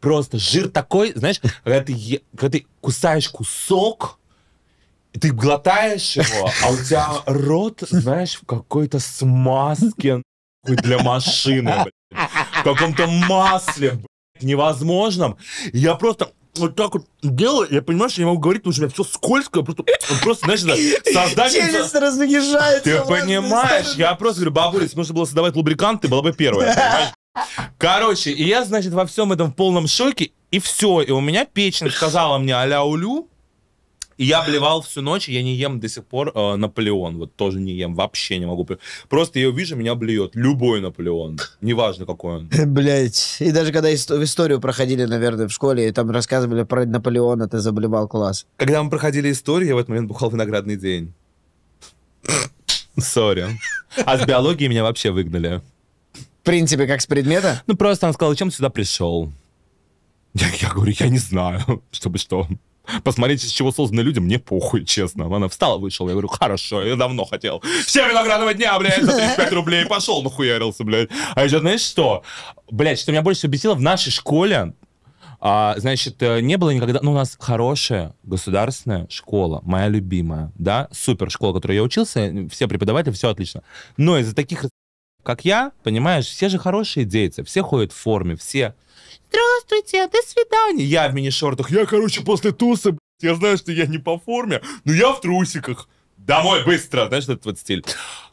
Просто жир такой, знаешь, когда ты, когда ты кусаешь кусок, ты глотаешь его, а у тебя рот, знаешь, в какой-то смазке для машины, блядь, в каком-то масле, блядь, невозможном. Я просто вот так вот делаю, я понимаю, что я не могу говорить, потому что у меня все скользкое, просто, ну, просто знаешь, да, создатель... Челюсть разъезжается. Ты понимаешь, я просто говорю, бабуля, если нужно было создавать лубриканты, была бы первая, понимаешь? Короче, и я, значит, во всем этом в полном шоке, и все. И у меня печень сказала мне а-ля улю, и я блевал всю ночь, я не ем до сих пор э, Наполеон, вот тоже не ем, вообще не могу. Просто я вижу, меня блюет любой Наполеон, неважно какой он. [laughs] Блять, и даже когда в историю проходили, наверное, в школе, и там рассказывали про Наполеона, ты заблевал класс. Когда мы проходили историю, я в этот момент бухал виноградный день. Сори. [laughs] А с биологии меня вообще выгнали. В принципе, как с предмета? Ну, просто он сказал, зачем ты сюда пришел? Я, я говорю, я не знаю, чтобы что. Посмотрите, из чего созданы люди, мне похуй, честно. Она встала, вышла. Я говорю, хорошо, я давно хотел. Все виноградного дня, блядь, за 35 рублей. Пошел, нахуярился, блядь. А еще, знаешь что? Блядь, что меня больше бесило, в нашей школе а, значит, э, не было никогда... Ну, у нас хорошая государственная школа, моя любимая, да, супер школа, в которой я учился, все преподаватели, все отлично. Но из-за таких как я, понимаешь, все же хорошие дети, все ходят в форме, все «Здравствуйте, до свидания!» Я в мини-шортах, я, короче, после тусы, я знаю, что я не по форме, но я в трусиках. Домой быстро! Знаешь, этот вот стиль.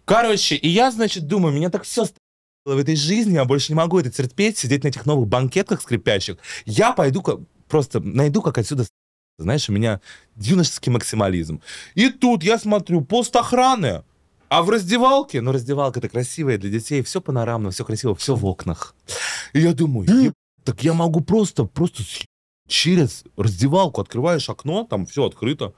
Короче, и я, значит, думаю, меня так все в этой жизни, я больше не могу это терпеть, сидеть на этих новых банкетках скрипящих. Я пойду просто найду, как отсюда знаешь, у меня юношеский максимализм. И тут я смотрю, пост охраны а в раздевалке, ну раздевалка-то красивая для детей, все панорамно, все красиво, все в окнах. И я думаю, е... так я могу просто, просто через раздевалку открываешь окно, там все открыто,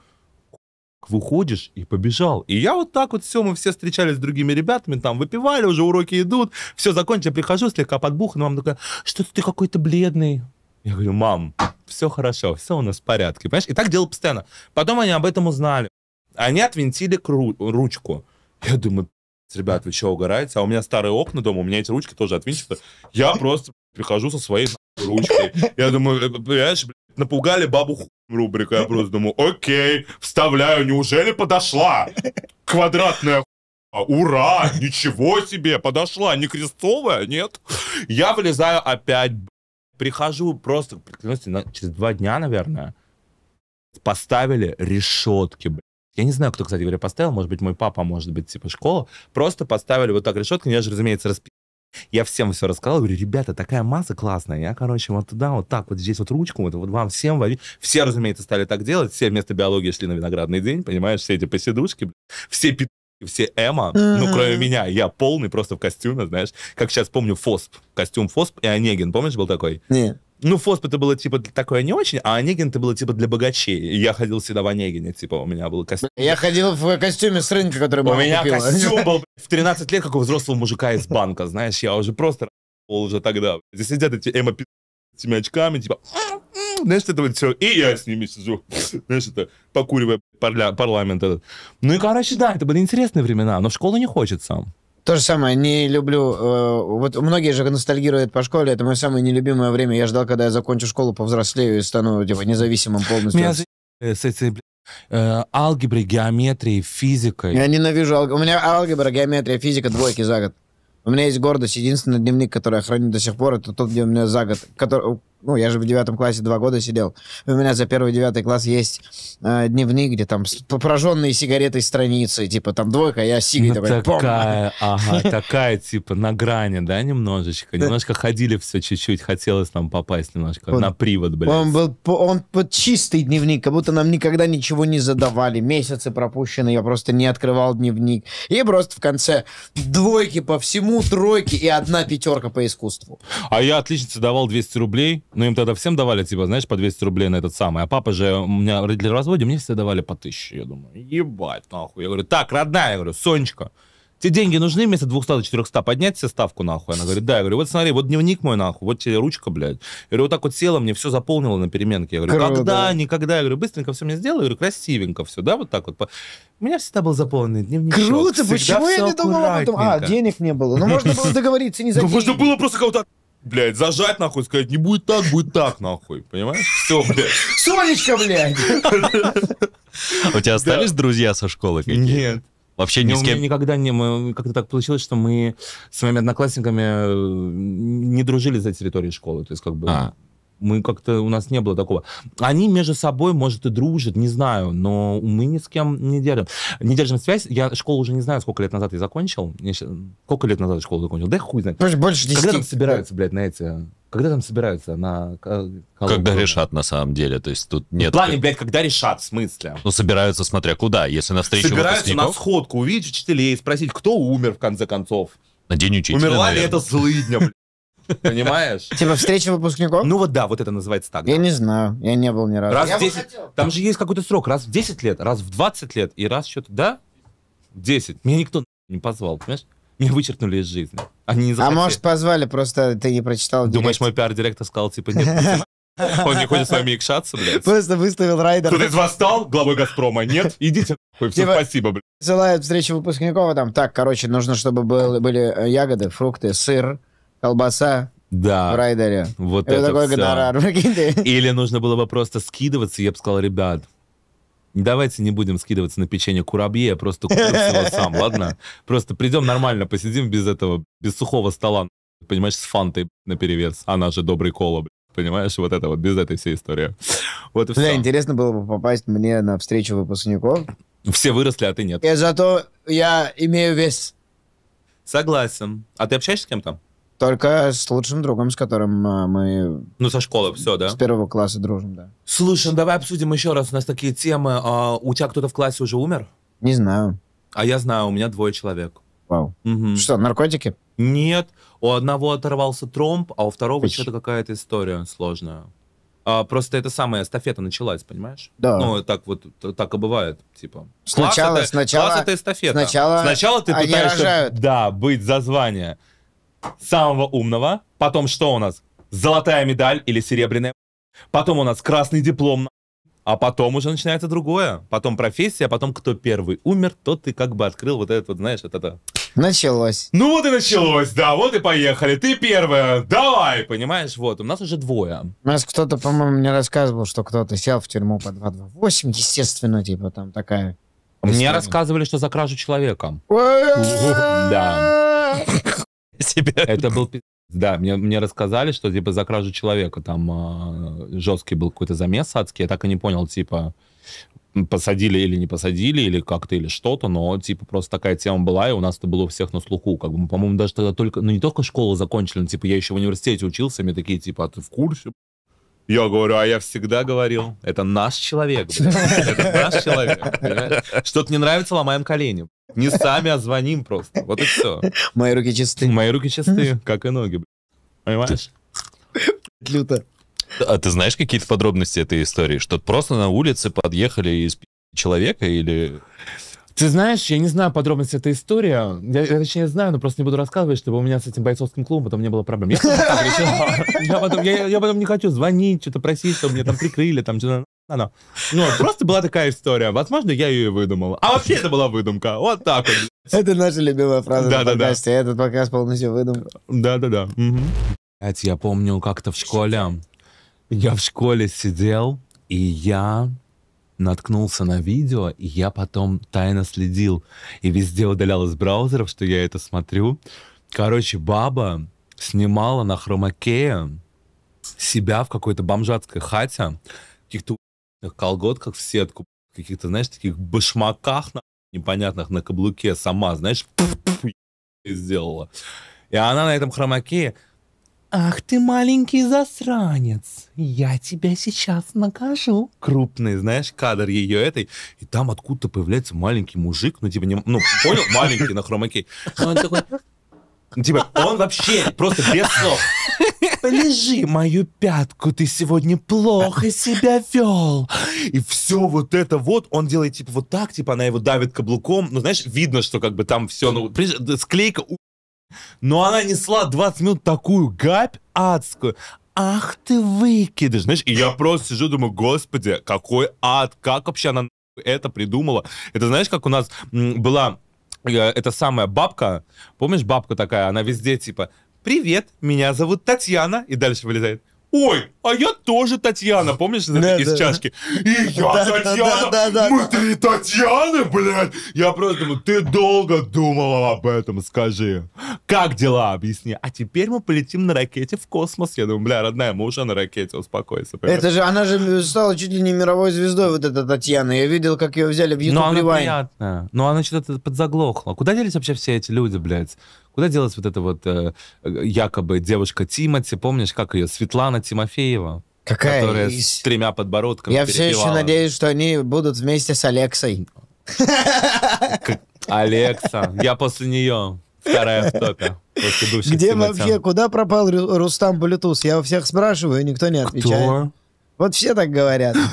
выходишь и побежал. И я вот так вот все, мы все встречались с другими ребятами, там выпивали, уже уроки идут, все закончили, прихожу слегка подбухну, мама такая, что ты какой-то бледный. Я говорю, мам, все хорошо, все у нас в порядке, понимаешь? И так делал постоянно. Потом они об этом узнали. Они отвинтили ручку. Я думаю, ребят, вы что, угораете? А у меня старые окна дома, у меня эти ручки тоже отвинчатся. Я просто прихожу со своей ручкой. Я думаю, э, понимаешь, напугали бабу рубрика. Я просто думаю, окей, вставляю, неужели подошла? Квадратная Ура! Ничего себе! Подошла! Не крестовая? Нет? Я вылезаю опять. Прихожу просто, через два дня, наверное, поставили решетки, блядь. Я не знаю, кто, кстати говоря, поставил. Может быть, мой папа, может быть, типа школа. Просто поставили вот так решетку. Меня же, разумеется, распи... Я всем все рассказал, говорю, ребята, такая масса классная, я, короче, вот туда, вот так, вот здесь вот ручку, вот, вот вам всем водить. Все, разумеется, стали так делать, все вместо биологии шли на виноградный день, понимаешь, все эти посидушки, все пи***, все Эма, ну, кроме меня, я полный просто в костюме, знаешь, как сейчас помню ФОСП, костюм ФОСП и Онегин, помнишь, был такой? Нет ну, Фосп это было, типа, такое не очень, а Онегин это было, типа, для богачей. Я ходил всегда в Онегине, типа, у меня был костюм. Я ходил в костюме с рынка, который был. У меня купила. костюм [laughs] был в 13 лет, как у взрослого мужика из банка, знаешь, я уже просто уже тогда. Здесь сидят эти эмо этими очками, типа, «М-м-м». знаешь, это вот все, и я с ними сижу, [laughs] знаешь, это, покуривая парля, парламент этот. Ну и, короче, да, это были интересные времена, но в школу не хочется. То же самое, не люблю... Э, вот многие же ностальгируют по школе, это мое самое нелюбимое время. Я ждал, когда я закончу школу, повзрослею и стану типа, независимым полностью. Меня э, с этой э, алгеброй, геометрией, физикой. Я ненавижу алгебру. У меня алгебра, геометрия, физика двойки за год. У меня есть гордость. Единственный дневник, который я храню до сих пор, это тот, где у меня за год, который, ну, я же в девятом классе два года сидел. У меня за первый девятый класс есть э, дневник, где там пораженные сигаретой страницы, типа там двойка, а я сигой ну, такой, такая, [laughs] ага, такая, типа, на грани, да, немножечко? Немножко ходили все чуть-чуть, хотелось там попасть немножко на привод, блядь. Он был, он под чистый дневник, как будто нам никогда ничего не задавали, месяцы пропущены, я просто не открывал дневник. И просто в конце двойки по всему, тройки и одна пятерка по искусству. А я отличница давал 200 рублей, ну, им тогда всем давали, типа, знаешь, по 200 рублей на этот самый. А папа же, у меня родители в разводе, мне все давали по 1000. Я думаю, ебать, нахуй. Я говорю, так, родная, я говорю, Сонечка, тебе деньги нужны вместо 200-400 поднять себе ставку, нахуй? Она говорит, да. Я говорю, вот смотри, вот дневник мой, нахуй, вот тебе ручка, блядь. Я говорю, вот так вот села, мне все заполнило на переменке. Я говорю, Круто. когда, никогда. Я говорю, быстренько все мне сделай. Я говорю, красивенько все, да, вот так вот. У меня всегда был заполненный дневник. Круто, почему я не думал об этом? А, денег не было. Ну, можно было договориться, не за [laughs] Ну, можно было просто кого-то блядь, зажать, нахуй, сказать, не будет так, будет так, нахуй, понимаешь? Все, блядь. Сонечка, блядь! У тебя остались друзья со школы какие? Нет. Вообще ни ну, с кем? никогда не... Мы, как-то так получилось, что мы с моими одноклассниками э, не дружили за территорией школы. То есть как бы... А мы как-то, у нас не было такого. Они между собой, может, и дружат, не знаю, но мы ни с кем не держим. Не держим связь. Я школу уже не знаю, сколько лет назад я закончил. Я сейчас... Сколько лет назад школу закончил? Да хуй знает. Больше, больше 10. Когда там собираются, блядь, на эти... Когда там собираются? На... Колонку? Когда решат, на самом деле. То есть тут нет... В плане, блядь, когда решат, в смысле? Ну, собираются, смотря куда. Если на встречу Собираются выпускников... на сходку, увидеть учителей, спросить, кто умер, в конце концов. На день учителя, Умерла наверное. ли эта злыдня, Понимаешь? Типа встреча выпускников? Ну вот да, вот это называется так. Я не знаю, я не был ни разу. Раз я в 10... Там же есть какой-то срок, раз в 10 лет, раз в 20 лет и раз что-то, да? 10. Меня никто не позвал, понимаешь? Меня вычеркнули из жизни. Они не А может, позвали, просто ты не прочитал Думаешь, мой пиар-директор сказал, типа, нет, он не хочет с вами икшаться, блядь. Просто выставил райдер. Кто-то из вас стал главой «Газпрома»? Нет? Идите нахуй, всем типа, спасибо, блядь. Ссылают встречи выпускников, а там, так, короче, нужно, чтобы был, были ягоды, фрукты, сыр, Колбаса, да. В райдере. Вот это, это такой все. гонорар, Или нужно было бы просто скидываться, я бы сказал, ребят, давайте не будем скидываться на печенье курабье, я просто куплю его сам, ладно? [laughs] Просто придем нормально, посидим без этого, без сухого стола, понимаешь, с фантой наперевес, она же добрый кола, понимаешь, вот это вот, без этой всей истории. Вот и Бля, все. интересно было бы попасть мне на встречу выпускников. Все выросли, а ты нет. И зато я имею вес. Согласен. А ты общаешься с кем-то? Только с лучшим другом, с которым а, мы... Ну, со школы все, да? С первого класса дружим, да. Слушай, ну давай обсудим еще раз. У нас такие темы. А, у тебя кто-то в классе уже умер? Не знаю. А я знаю, у меня двое человек. Вау. Угу. Что, наркотики? Нет. У одного оторвался тромб, а у второго что-то какая-то история сложная. А, просто это самая эстафета началась, понимаешь? Да. Ну, так вот, так и бывает, типа. Сначала, класс сначала. Класс это эстафета. Сначала, сначала ты они рожают. да, быть за звание самого умного, потом что у нас? Золотая медаль или серебряная, потом у нас красный диплом, а потом уже начинается другое. Потом профессия, потом кто первый умер, тот ты как бы открыл вот этот вот, знаешь, вот это... Началось. Ну вот и началось, да, вот и поехали. Ты первая, давай, понимаешь, вот, у нас уже двое. У нас кто-то, по-моему, мне рассказывал, что кто-то сел в тюрьму по 228, естественно, типа там такая... Мне рассказывали, что за кражу человека. [laughs] Да себе. Это был да, мне, мне рассказали, что типа за кражу человека там э, жесткий был какой-то замес адский. Я так и не понял, типа посадили или не посадили, или как-то, или что-то, но, типа, просто такая тема была, и у нас это было у всех на слуху, как бы, по-моему, даже тогда только, ну, не только школу закончили, но, типа, я еще в университете учился, мне такие, типа, а ты в курсе? Я говорю, а я всегда говорил, это наш человек, это наш человек, Что-то не нравится, ломаем колени. Не сами, а звоним просто. Вот и все. Мои руки чистые. Мои руки чистые, как и ноги. Понимаешь? Люто. А ты знаешь какие-то подробности этой истории? Что просто на улице подъехали из человека или... Ты знаешь, я не знаю подробности этой истории. Я, я точнее знаю, но просто не буду рассказывать, чтобы у меня с этим бойцовским клубом потом не было проблем. Я, потом, [laughs] не хочу звонить, что-то просить, чтобы мне там прикрыли, там что-то. Она. Ну, ну, ну. ну просто была такая история. Возможно, я ее и выдумал. А вообще это была выдумка. Вот так вот. Это наша любимая фраза да, на подкасте. Да, да. Этот показ полностью выдумка. Да-да-да. Угу. Я помню, как-то в школе... Я в школе сидел, и я наткнулся на видео, и я потом тайно следил и везде удалял из браузеров, что я это смотрю. Короче, баба снимала на хромакее себя в какой-то бомжатской хате, в каких-то колготках в сетку, в каких-то, знаешь, таких башмаках на, непонятных на каблуке сама, знаешь, [laughs] сделала. И она на этом хромаке «Ах ты маленький засранец! Я тебя сейчас накажу!» Крупный, знаешь, кадр ее этой. И там откуда-то появляется маленький мужик, ну типа, не, ну понял, [laughs] маленький на хромаке. А он такой... Типа, он вообще просто без слов. Полежи мою пятку, ты сегодня плохо себя вел. И все вот это вот, он делает типа вот так, типа она его давит каблуком. Ну, знаешь, видно, что как бы там все, ну, склейка но она несла 20 минут такую гапь адскую. Ах ты выкидыш. Знаешь, и я просто сижу, думаю, господи, какой ад, как вообще она это придумала. Это знаешь, как у нас была э, эта самая бабка, помнишь, бабка такая, она везде типа, привет, меня зовут Татьяна, и дальше вылезает, Ой, а я тоже Татьяна, помнишь, да, из да. чашки? И я да, Татьяна, да, да, да, мы три Татьяны, блядь! Я просто думаю, ты долго думала об этом, скажи. Как дела, объясни. А теперь мы полетим на ракете в космос. Я думаю, бля, родная, мы уже на ракете, успокойся. Понимаешь? Это же, она же стала чуть ли не мировой звездой, вот эта Татьяна. Я видел, как ее взяли в YouTube Ну она приятная. Но ну, она что-то подзаглохла. Куда делись вообще все эти люди, блядь? Куда делась вот эта вот э, якобы девушка Тимати, помнишь, как ее, Светлана Тимофеева? Какая? Которая из... с тремя подбородками Я все еще надеюсь, что они будут вместе с Алексой. [laughs] Алекса, я после нее. Вторая в топе. Где вообще, куда пропал Рустам Блютуз? Я у всех спрашиваю, никто не отвечает. Кто? Вот все так говорят. [laughs]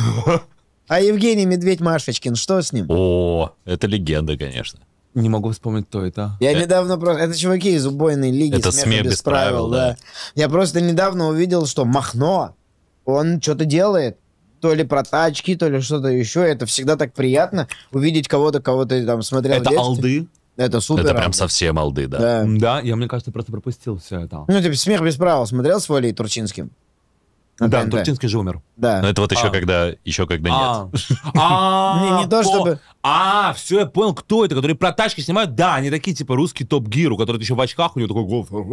А Евгений Медведь-Машечкин, что с ним? О, это легенда, конечно. Не могу вспомнить, кто это. Я э... недавно просто... Это чуваки из убойной лиги. Это СМЕ без правил, да. да. Я просто недавно увидел, что Махно, он что-то делает. То ли про тачки, то ли что-то еще. Это всегда так приятно увидеть кого-то, кого то там смотрел. Это Алды? Это супер. Это прям совсем алды, да. да. Да, я, мне кажется, просто пропустил все это. Ну, типа, «Смех без правил» смотрел с Волей Турчинским? На да, ТНТ. же умер. Да. Но это вот еще а. когда, еще когда нет. А, [laughs] а не, то, чтобы... А, все, я понял, кто это, которые про тачки снимают. Да, они такие, типа, русский топ гиру у еще в очках, у него такой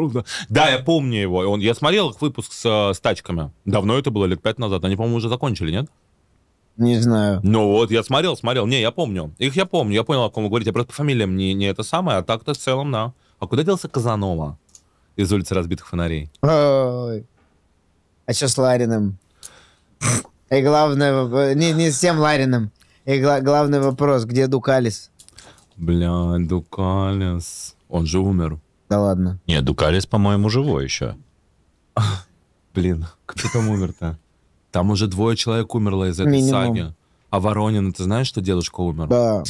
гов. Да, я помню его. Он, я смотрел их выпуск с, э, с тачками. Давно это было, лет пять назад. Они, по-моему, уже закончили, нет? Не знаю. Ну вот, я смотрел, смотрел. Не, я помню. Их я помню. Я понял, о ком вы говорите. Я просто по фамилиям не, не это самое, а так-то в целом, да. А куда делся Казанова из улицы разбитых фонарей? А что с Ларином? И главное, не, не с тем Ларином. И гла- главный вопрос, где Дукалис? Бля, Дукалис. Он же умер. Да ладно. Не, Дукалис, по-моему, живой еще. Блин, кто там умер-то? Там уже двое человек умерло из этой Минимум. саги. А Воронин, ты знаешь, что дедушка умер? Да.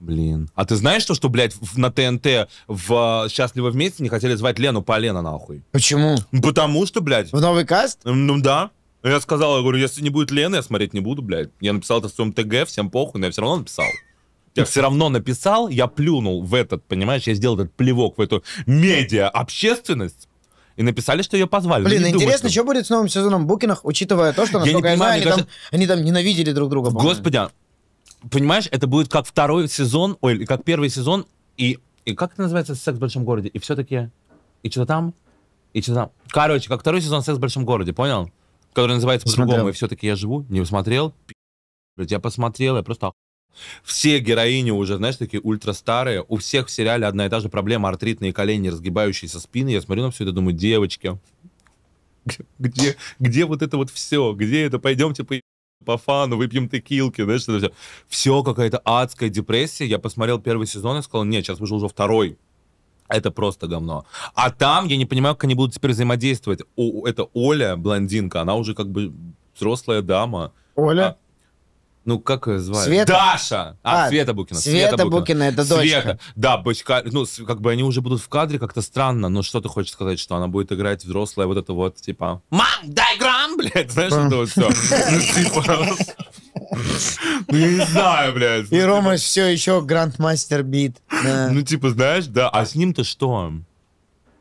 Блин. А ты знаешь, что, что блядь, на ТНТ в э, «Счастливы вместе» не хотели звать Лену Полена, нахуй? Почему? Потому что, блядь. В новый каст? Ну да. Я сказал, я говорю, если не будет Лены, я смотреть не буду, блядь. Я написал это в своем ТГ, всем похуй, но я все равно написал. Я все равно написал, я плюнул в этот, понимаешь, я сделал этот плевок в эту медиа-общественность. И написали, что ее позвали. Ну, Блин, ну, интересно, думаю, что... что будет с новым сезоном Букинах, учитывая то, что, насколько я, не понимаю, я знаю, они, кажется... там, они там ненавидели друг друга. Господи, а понимаешь, это будет как второй сезон, ой, как первый сезон, и, и как это называется «Секс в большом городе»? И все-таки, и что-то там, и что-то там. Короче, как второй сезон «Секс в большом городе», понял? Который называется по-другому, и все-таки я живу, не посмотрел, Я посмотрел, я просто все героини уже, знаешь, такие ультра старые. У всех в сериале одна и та же проблема. Артритные колени, разгибающиеся спины. Я смотрю на все это, думаю, девочки, [laughs] где, где вот это вот все? Где это? Пойдемте по по фану, выпьем текилки, знаешь, это все. Все какая-то адская депрессия. Я посмотрел первый сезон и сказал, нет, сейчас вышел уже второй. Это просто говно. А там, я не понимаю, как они будут теперь взаимодействовать. О, это Оля, блондинка, она уже как бы взрослая дама. Оля? А, ну, как ее звали? Света? Даша! А, а Света Букина. Света, Света Букина. Букина, это дочка. Света. Да, бочка, ну, как бы они уже будут в кадре, как-то странно, но что ты хочешь сказать, что она будет играть взрослая вот это вот, типа, «Мам, дай грамм!» Блядь, знаешь, это вот все. Ну, типа, ну, я не знаю, блядь. И Рома все еще грандмастер бит. Ну, типа, знаешь, да, а с ним-то что?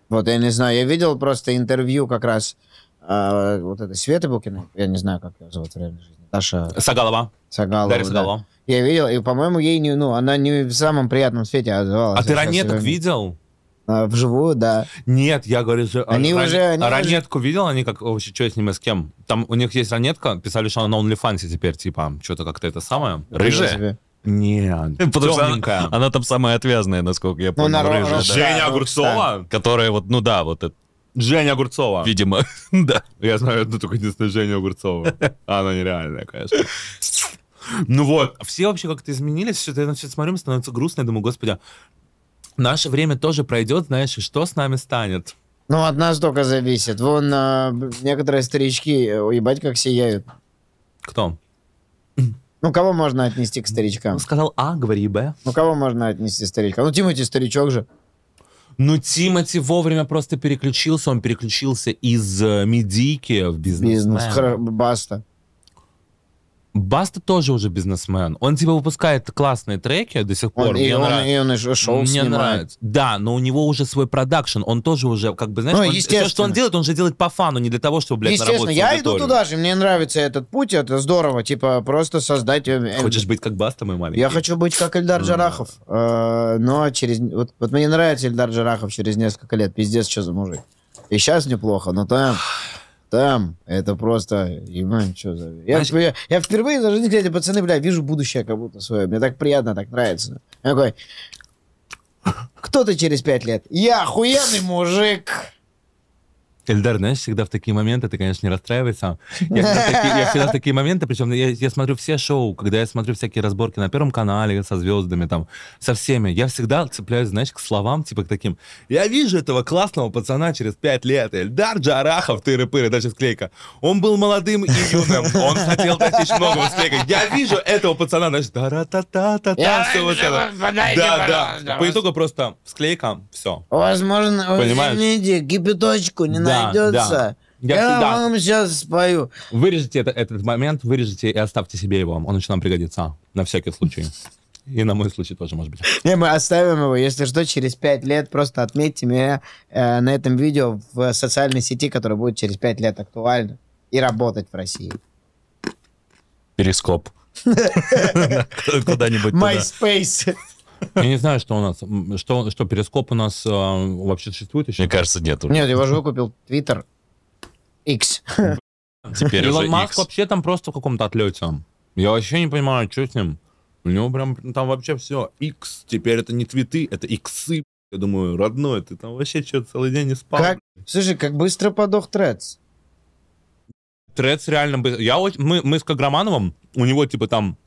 Вот, я не знаю, я видел просто интервью как раз а, вот этой Светы Букиной, я не знаю, как ее зовут в реальной жизни Наташа... Сагалова. Сагалова, Дарья Сагалова. Да. Я видел, и, по-моему, ей не, ну, она не в самом приятном свете отзывалась. А ты ранеток видел? А, вживую, да. Нет, я говорю, же, они ран... уже, они ранетку уже... видел, они как вообще что с ним и с кем? Там у них есть ранетка, писали, что она на OnlyFans теперь, типа, что-то как-то это самое. Рыжая. Нет, [laughs] потому что она, она там самая отвязная, насколько я помню. Ну, рыжая, Женя да. Которая вот, ну да, вот это Женя Огурцова. Видимо, [laughs] да. Я знаю одну только единственную Женю Огурцову. Она нереальная, конечно. Ну вот, все вообще как-то изменились, что-то я значит, смотрю, мне становится грустно, я думаю, господи, а наше время тоже пройдет, знаешь, и что с нами станет? Ну, от нас только зависит. Вон а, некоторые старички, э, ебать, как сияют. Кто? Ну, кого можно отнести к старичкам? Ну, сказал А, говори Б. Ну, кого можно отнести к старичкам? Ну, Тимати старичок же. Ну, Тимати вовремя просто переключился. Он переключился из э, медики в бизнес. Бизнес, баста. Баста тоже уже бизнесмен. Он типа выпускает классные треки до сих пор. Он, мне и, он, и он и шоу Мне снимает. нравится. Да, но у него уже свой продакшн. Он тоже уже, как бы, знаешь, ну, он, все, что он делает, он же делает по фану, не для того, чтобы, блядь, Естественно, я иду туда же. Мне нравится этот путь, это здорово. Типа, просто создать... Э, э, Хочешь быть как Баста, мой маленький? Я хочу быть как Эльдар ну Джарахов. Э, но через... Вот, вот мне нравится Эльдар Джарахов через несколько лет. Пиздец, что за мужик. И сейчас неплохо, но там... Там это просто... Иван, что за... Я, я, я впервые за жизнь, кстати, пацаны, бля, вижу будущее как будто свое. Мне так приятно, так нравится. Я такой... Кто ты через пять лет? Я охуенный мужик! Эльдар, знаешь, всегда в такие моменты, ты, конечно, не расстраивайся. Я всегда, такие, я всегда в такие моменты, причем я, я смотрю все шоу, когда я смотрю всякие разборки на Первом канале со звездами, там, со всеми, я всегда цепляюсь, знаешь, к словам, типа к таким. Я вижу этого классного пацана через пять лет, Эльдар Джарахов, тыры-пыры, даже склейка. Он был молодым и юным, он хотел достичь многого склейка. Я вижу этого пацана, знаешь, та ра та та та та все вот это. Да, да. По итогу просто склейка, все. Возможно, Понимаешь? извините, кипяточку не надо да, найдется. Да. Я, я вам сейчас спою. Вырежите это, этот момент, вырежите и оставьте себе его. Он очень нам пригодится, на всякий случай. И на мой случай тоже, может быть. Не, мы оставим его. Если что, через пять лет просто отметьте меня э, на этом видео в социальной сети, которая будет через пять лет актуальна и работать в России. Перископ. [laughs] [laughs] Куда-нибудь. MySpace. Я не знаю, что у нас, что, что перископ у нас э, вообще существует еще. Мне кажется, нет. Уже. Нет, я уже выкупил Twitter X. Теперь Илон Маск вообще там просто в каком-то отлете. Я вообще не понимаю, что с ним. У него прям там вообще все. X. Теперь это не твиты, это иксы. Я думаю, родной, ты там вообще что, целый день не спал? Как? Слушай, как быстро подох Трец. Трец реально быстро. Я, мы, мы с Каграмановым, у него типа там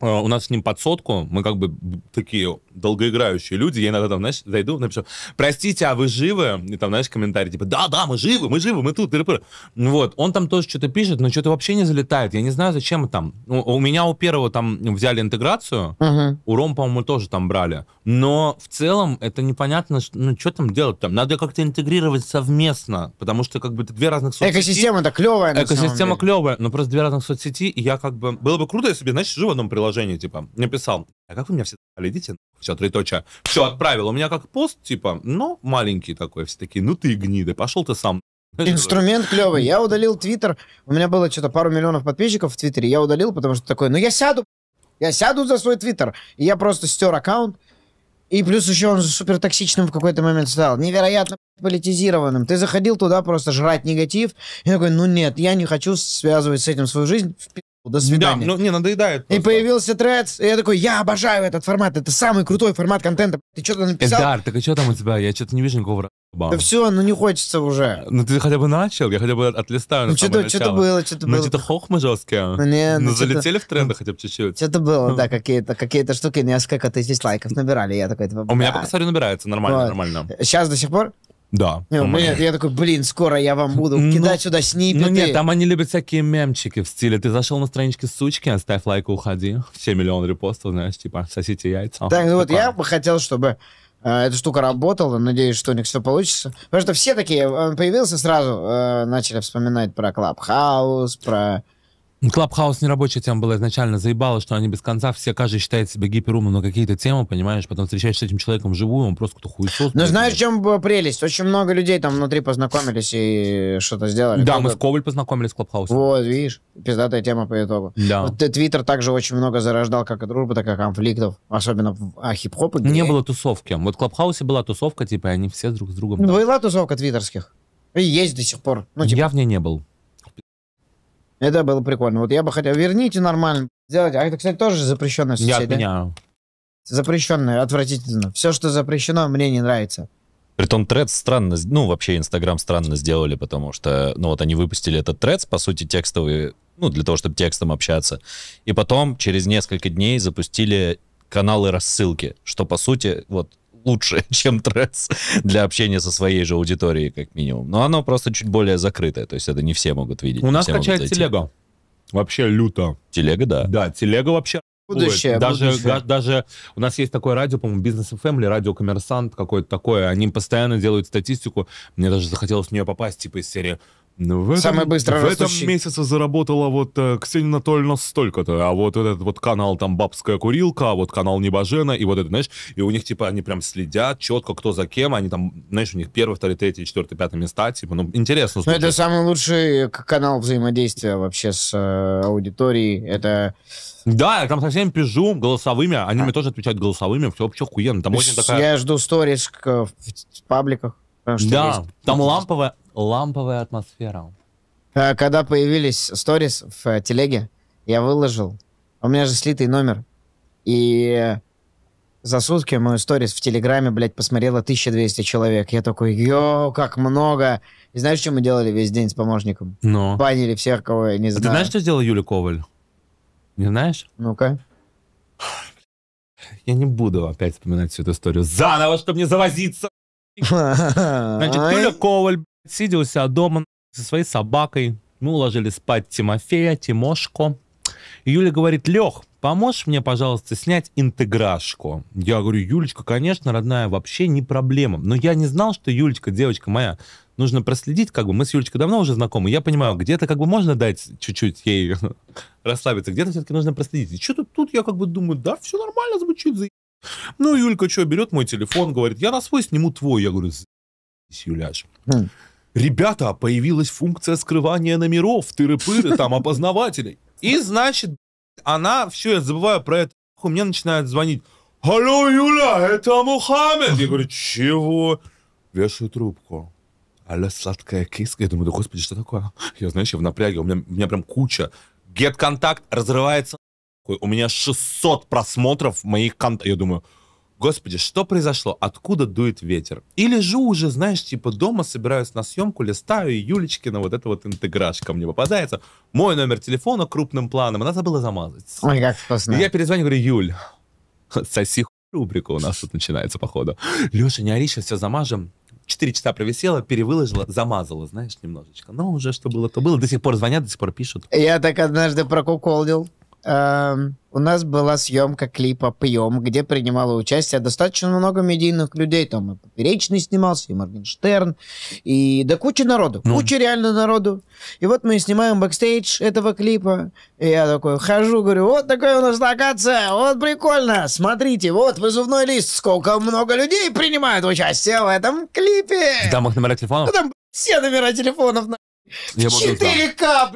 Э, у нас с ним под сотку, мы как бы такие долгоиграющие люди, я иногда там, знаешь, зайду, напишу, простите, а вы живы? И там, знаешь, комментарий типа, да-да, мы живы, мы живы, мы тут, Вот, он там тоже что-то пишет, но что-то вообще не залетает, я не знаю, зачем там. У, у меня у первого там взяли интеграцию, uh-huh. у Ром, по-моему, тоже там брали, но в целом это непонятно, что, ну, что там делать там, надо как-то интегрировать совместно, потому что как бы две разных соцсети. Экосистема-то клевая, Экосистема клевая, но просто две разных соцсети, и я как бы, было бы круто, если бы, знаешь, живо в одном приложении, приложение, типа, написал, а как вы меня все идите? Все, три точка. Все, отправил. У меня как пост, типа, но маленький такой. Все такие, ну ты гниды. пошел ты сам. [laughs] Инструмент клевый. Я удалил Твиттер. У меня было что-то пару миллионов подписчиков в Твиттере. Я удалил, потому что такой, ну я сяду. Я сяду за свой Твиттер. И я просто стер аккаунт. И плюс еще он супер токсичным в какой-то момент стал. Невероятно политизированным. Ты заходил туда просто жрать негатив. И такой, ну нет, я не хочу связывать с этим свою жизнь до свидания. Да, ну не, надоедает. Просто. И появился Threads, и я такой, я обожаю этот формат, это самый крутой формат контента. Ты что-то написал? Эльдар, так а что там у тебя? Я что-то не вижу никакого Бам. Да все, ну не хочется уже. Ну ты хотя бы начал, я хотя бы отлистаю ну, что-то, что-то было, что-то ну, было. Ну типа, что-то хохмы жесткие. Ну, не, ну, ну залетели в тренды ну, хотя бы чуть-чуть. Что-то было, да, какие-то, какие-то штуки, несколько тысяч лайков набирали. Я такой, типа, У меня пока, смотрю, набирается, нормально, нормально. Сейчас до сих пор? Да. Не, у ну, меня, я такой, блин, скоро я вам буду ну, кидать сюда снипеты. Ну нет, там они любят всякие мемчики в стиле. Ты зашел на страничке сучки, оставь лайк и уходи. Все миллион репостов, знаешь, типа, сосите яйца. Так, ну вот я бы хотел, чтобы э, эта штука работала. Надеюсь, что у них все получится. Потому что все такие, он э, появился сразу, э, начали вспоминать про Клабхаус, про... Клабхаус нерабочая тема была изначально, заебала, что они без конца, все, каждый считает себя гиперумным но какие-то темы, понимаешь, потом встречаешься с этим человеком вживую, он просто какой-то кто хуесос. Ну знаешь, в чем прелесть? Очень много людей там внутри познакомились и что-то сделали. Да, много... Ну, мы с Коваль познакомились в Клабхаусе. Вот, видишь, пиздатая тема по итогу. Да. Вот э, Твиттер также очень много зарождал как и дружбы, так и конфликтов, особенно в а, хип-хоп и Не было тусовки. Вот в Клабхаусе была тусовка, типа, и они все друг с другом. была тусовка твиттерских. И есть до сих пор. Ну, типа... Я в ней не был. Это было прикольно. Вот я бы хотел... Верните нормально. сделать. А это, кстати, тоже запрещенная соцсеть, Я отменяю. Да? Запрещенная, отвратительно. Все, что запрещено, мне не нравится. Притом тред странно, ну вообще Инстаграм странно сделали, потому что, ну вот они выпустили этот тред, по сути, текстовый, ну для того, чтобы текстом общаться. И потом через несколько дней запустили каналы рассылки, что по сути, вот лучше, [laughs] чем Трес для общения со своей же аудиторией, как минимум. Но оно просто чуть более закрытое, то есть это не все могут видеть. У нас качает телега. Вообще люто. Телега, да. Да, телега вообще Будущее, даже, будущее. Да, даже у нас есть такое радио, по-моему, бизнес FM или радио коммерсант какое-то такое. Они постоянно делают статистику. Мне даже захотелось в нее попасть, типа из серии ну В этом, Самое быстро В растущий. этом месяце заработала вот э, Ксения Анатольевна столько-то, а вот этот вот канал там «Бабская курилка», а вот канал «Небожена», и вот это, знаешь, и у них, типа, они прям следят четко, кто за кем, они там, знаешь, у них первый, второй, третий, четвертый, пятый места, типа, ну, интересно. Ну, это самый лучший э, канал взаимодействия вообще с э, аудиторией, это... Да, я там совсем пижу, голосовыми, они а. мне тоже отвечают голосовыми, все вообще охуенно, там очень такая... Я жду сторис в пабликах. что да, есть... там ламповая ламповая атмосфера. Э, когда появились сторис в э, телеге, я выложил. У меня же слитый номер. И за сутки мой сторис в Телеграме, блядь, посмотрело 1200 человек. Я такой, йоу, как много. И знаешь, что мы делали весь день с помощником? Ну. Банили всех, кого я не а ты знаешь, что сделал Юля Коваль? Не знаешь? Ну-ка. Я не буду опять вспоминать всю эту историю заново, чтобы не завозиться. [laughs] Значит, Юля Коваль Сидя у себя дома со своей собакой, мы уложили спать Тимофея, Тимошку. И Юля говорит, Лех, поможешь мне, пожалуйста, снять интеграшку? Я говорю, Юлечка, конечно, родная, вообще не проблема. Но я не знал, что Юлечка, девочка моя, нужно проследить, как бы, мы с Юлечкой давно уже знакомы, я понимаю, где-то как бы можно дать чуть-чуть ей [laughs] расслабиться, где-то все-таки нужно проследить. И что-то тут я как бы думаю, да, все нормально звучит, за... Ну, Юлька что, берет мой телефон, говорит, я на свой сниму твой. Я говорю, Юляш. Хм ребята, появилась функция скрывания номеров, тыры-пыры, [laughs] там, опознавателей. И, значит, она, все, я забываю про это, у меня начинает звонить. Алло, Юля, это Мухаммед. Я говорю, чего? Вешаю трубку. Алло, сладкая киска. Я думаю, да господи, что такое? Я, знаешь, я в напряге, у меня, у меня прям куча. Get контакт разрывается. У меня 600 просмотров моих контактов. Я думаю, господи, что произошло, откуда дует ветер. И лежу уже, знаешь, типа дома, собираюсь на съемку, листаю, и Юлечкина вот эта вот интеграшка мне попадается. Мой номер телефона крупным планом, она забыла замазать. Ой, как вкусно. И я перезвоню, говорю, Юль, соси рубрика у нас тут начинается, походу. Леша, не ори, сейчас все замажем. Четыре часа провисела, перевыложила, замазала, знаешь, немножечко. Но уже что было, то было. До сих пор звонят, до сих пор пишут. Я так однажды прокуколдил. Эм, у нас была съемка клипа «Пьем», где принимало участие достаточно много медийных людей. Там и Поперечный снимался, и Моргенштерн, и да куча народу. Ну. Куча реально народу. И вот мы снимаем бэкстейдж этого клипа. И я такой хожу, говорю, вот такая у нас локация, вот прикольно. Смотрите, вот вызывной лист, сколько много людей принимают участие в этом клипе. Там их номера телефонов? Ну, там все номера телефонов. На... 4К,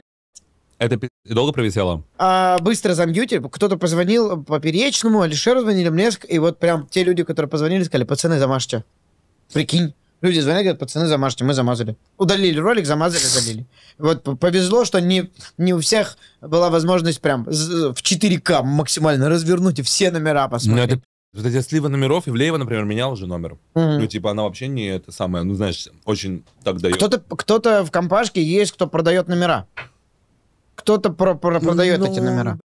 это долго провисело? А, быстро замьюти. Кто-то позвонил поперечному, Алишеру звонили, мне, и вот прям те люди, которые позвонили, сказали, пацаны, замажьте. Прикинь. Люди звонят, говорят, пацаны, замажьте, мы замазали. Удалили ролик, замазали, удалили. Вот повезло, что не, не у всех была возможность прям в 4К максимально развернуть и все номера посмотреть. Ну это вот эти сливы номеров, Ивлеева, например, менял же номер. mm Ну, типа, она вообще не это самое, ну, знаешь, очень так дает. Кто-то, кто-то в компашке есть, кто продает номера. Кто-то про про продает ну, эти номера.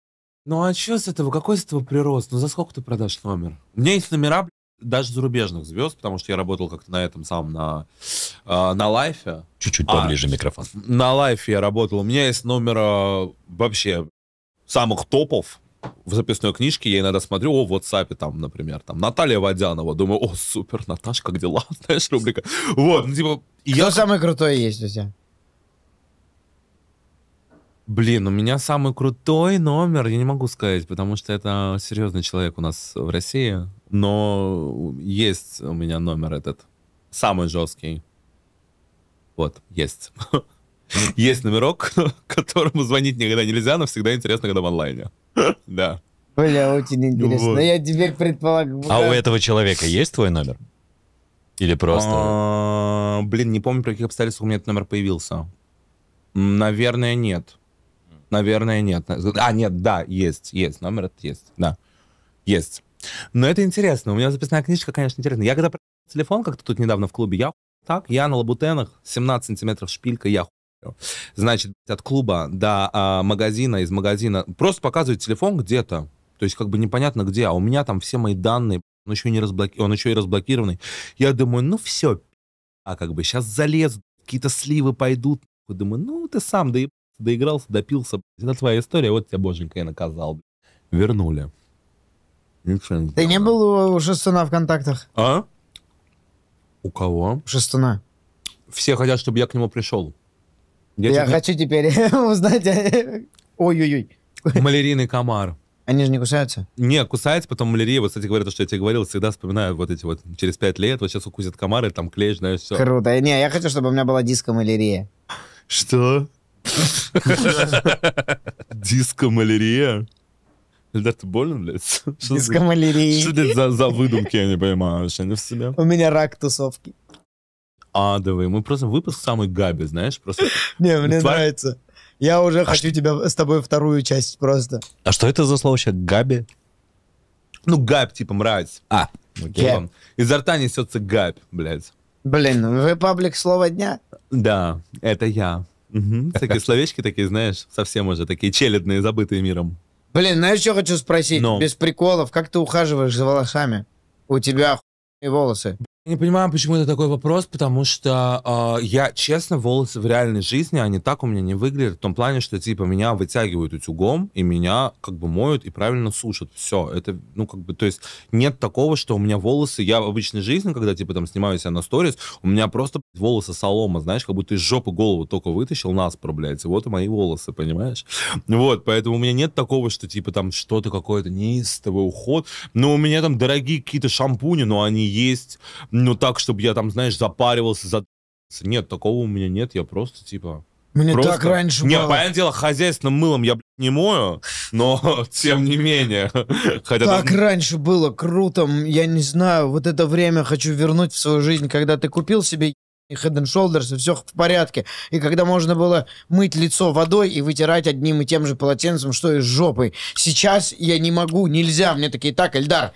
Ну а что с этого? Какой с этого прирост? Ну за сколько ты продашь номер? У меня есть номера даже зарубежных звезд, потому что я работал как-то на этом самом, на, э, на лайфе. Чуть-чуть а, поближе а, микрофон. На лайфе я работал. У меня есть номера вообще самых топов в записной книжке. Я иногда смотрю, о, в WhatsApp там, например, там Наталья Водянова. Думаю, о, супер, Наташка, как дела? Знаешь, рубрика. Вот, ну, типа... Кто я... самый крутой есть друзья? Блин, у меня самый крутой номер, я не могу сказать, потому что это серьезный человек у нас в России, но есть у меня номер этот, самый жесткий. Вот, есть. [laughs] Есть номерок, [laughs] которому звонить никогда нельзя, но всегда интересно, когда в онлайне. [laughs] Да. Бля, очень интересно. Я теперь предполагаю. А у этого человека есть твой номер? Или просто? А, блин, не помню, при каких обстоятельствах у меня этот номер появился. Наверное, нет. Наверное, нет. А, нет, да, есть, есть, номер этот есть, да, есть. Но это интересно, у меня записная книжка, конечно, интересная. Я когда про телефон, как-то тут недавно в клубе, я так, я на лабутенах, 17 сантиметров шпилька, я Значит, от клуба до а, магазина, из магазина. Просто показывает телефон где-то. То есть как бы непонятно где, а у меня там все мои данные, он еще, не разблоки... он еще и разблокированный. Я думаю, ну все, а как бы сейчас залез, какие-то сливы пойдут. Я думаю, ну ты сам, да и доигрался, допился. Это твоя история, вот тебя боженька и наказал. Вернули. Ничего Ты не был у Шестуна в контактах? А? У кого? Шестуна. Все хотят, чтобы я к нему пришел. Я, я тебе... хочу теперь [laughs] узнать. [laughs] Ой-ой-ой. Малярийный комар. Они же не кусаются? Не, кусаются, потом малярия. Вот, кстати, говоря, то, что я тебе говорил, всегда вспоминаю вот эти вот через пять лет, вот сейчас укусят комары, там клеишь, знаешь, все. Круто. Не, я хочу, чтобы у меня была диско-малярия. Что? Диско-малярия? Эльдар, ты болен, блядь? Диско-малярия. Что это за, за выдумки, я не понимаю вообще, не в себе. У меня рак тусовки. А, давай, Мы просто выпуск самый Габи, знаешь, просто... [laughs] Не, мне нравится. Я уже а хочу тебя с тобой вторую часть просто. А что это за слово вообще? Габи? Ну, габь, типа, мразь. А, окей. Изо рта несется габь, блядь. Блин, вы паблик слова дня? Да, это я. Такие словечки такие, знаешь, совсем уже такие челядные, забытые миром. Блин, знаешь, что хочу спросить? Ну. Без приколов, как ты ухаживаешь за волосами? У тебя и волосы. Не понимаю, почему это такой вопрос, потому что э, я, честно, волосы в реальной жизни, они так у меня не выглядят, в том плане, что, типа, меня вытягивают утюгом, и меня, как бы, моют и правильно сушат. Все, это, ну, как бы, то есть нет такого, что у меня волосы, я в обычной жизни, когда, типа, там, снимаю себя на сторис, у меня просто волосы солома, знаешь, как будто из жопы голову только вытащил, нас блядь, вот и мои волосы, понимаешь? Вот, поэтому у меня нет такого, что, типа, там, что-то какое-то неистовый уход, но у меня там дорогие какие-то шампуни, но они есть, ну так, чтобы я там, знаешь, запаривался, за... Нет, такого у меня нет, я просто типа... Мне просто... так раньше Нет, было. понятное дело, хозяйственным мылом я, блядь, не мою, но [laughs] тем не менее. Хотя так там... раньше было круто, я не знаю, вот это время хочу вернуть в свою жизнь, когда ты купил себе и Head and Shoulders, и все в порядке. И когда можно было мыть лицо водой и вытирать одним и тем же полотенцем, что и с жопой. Сейчас я не могу, нельзя. Мне такие, так, Эльдар,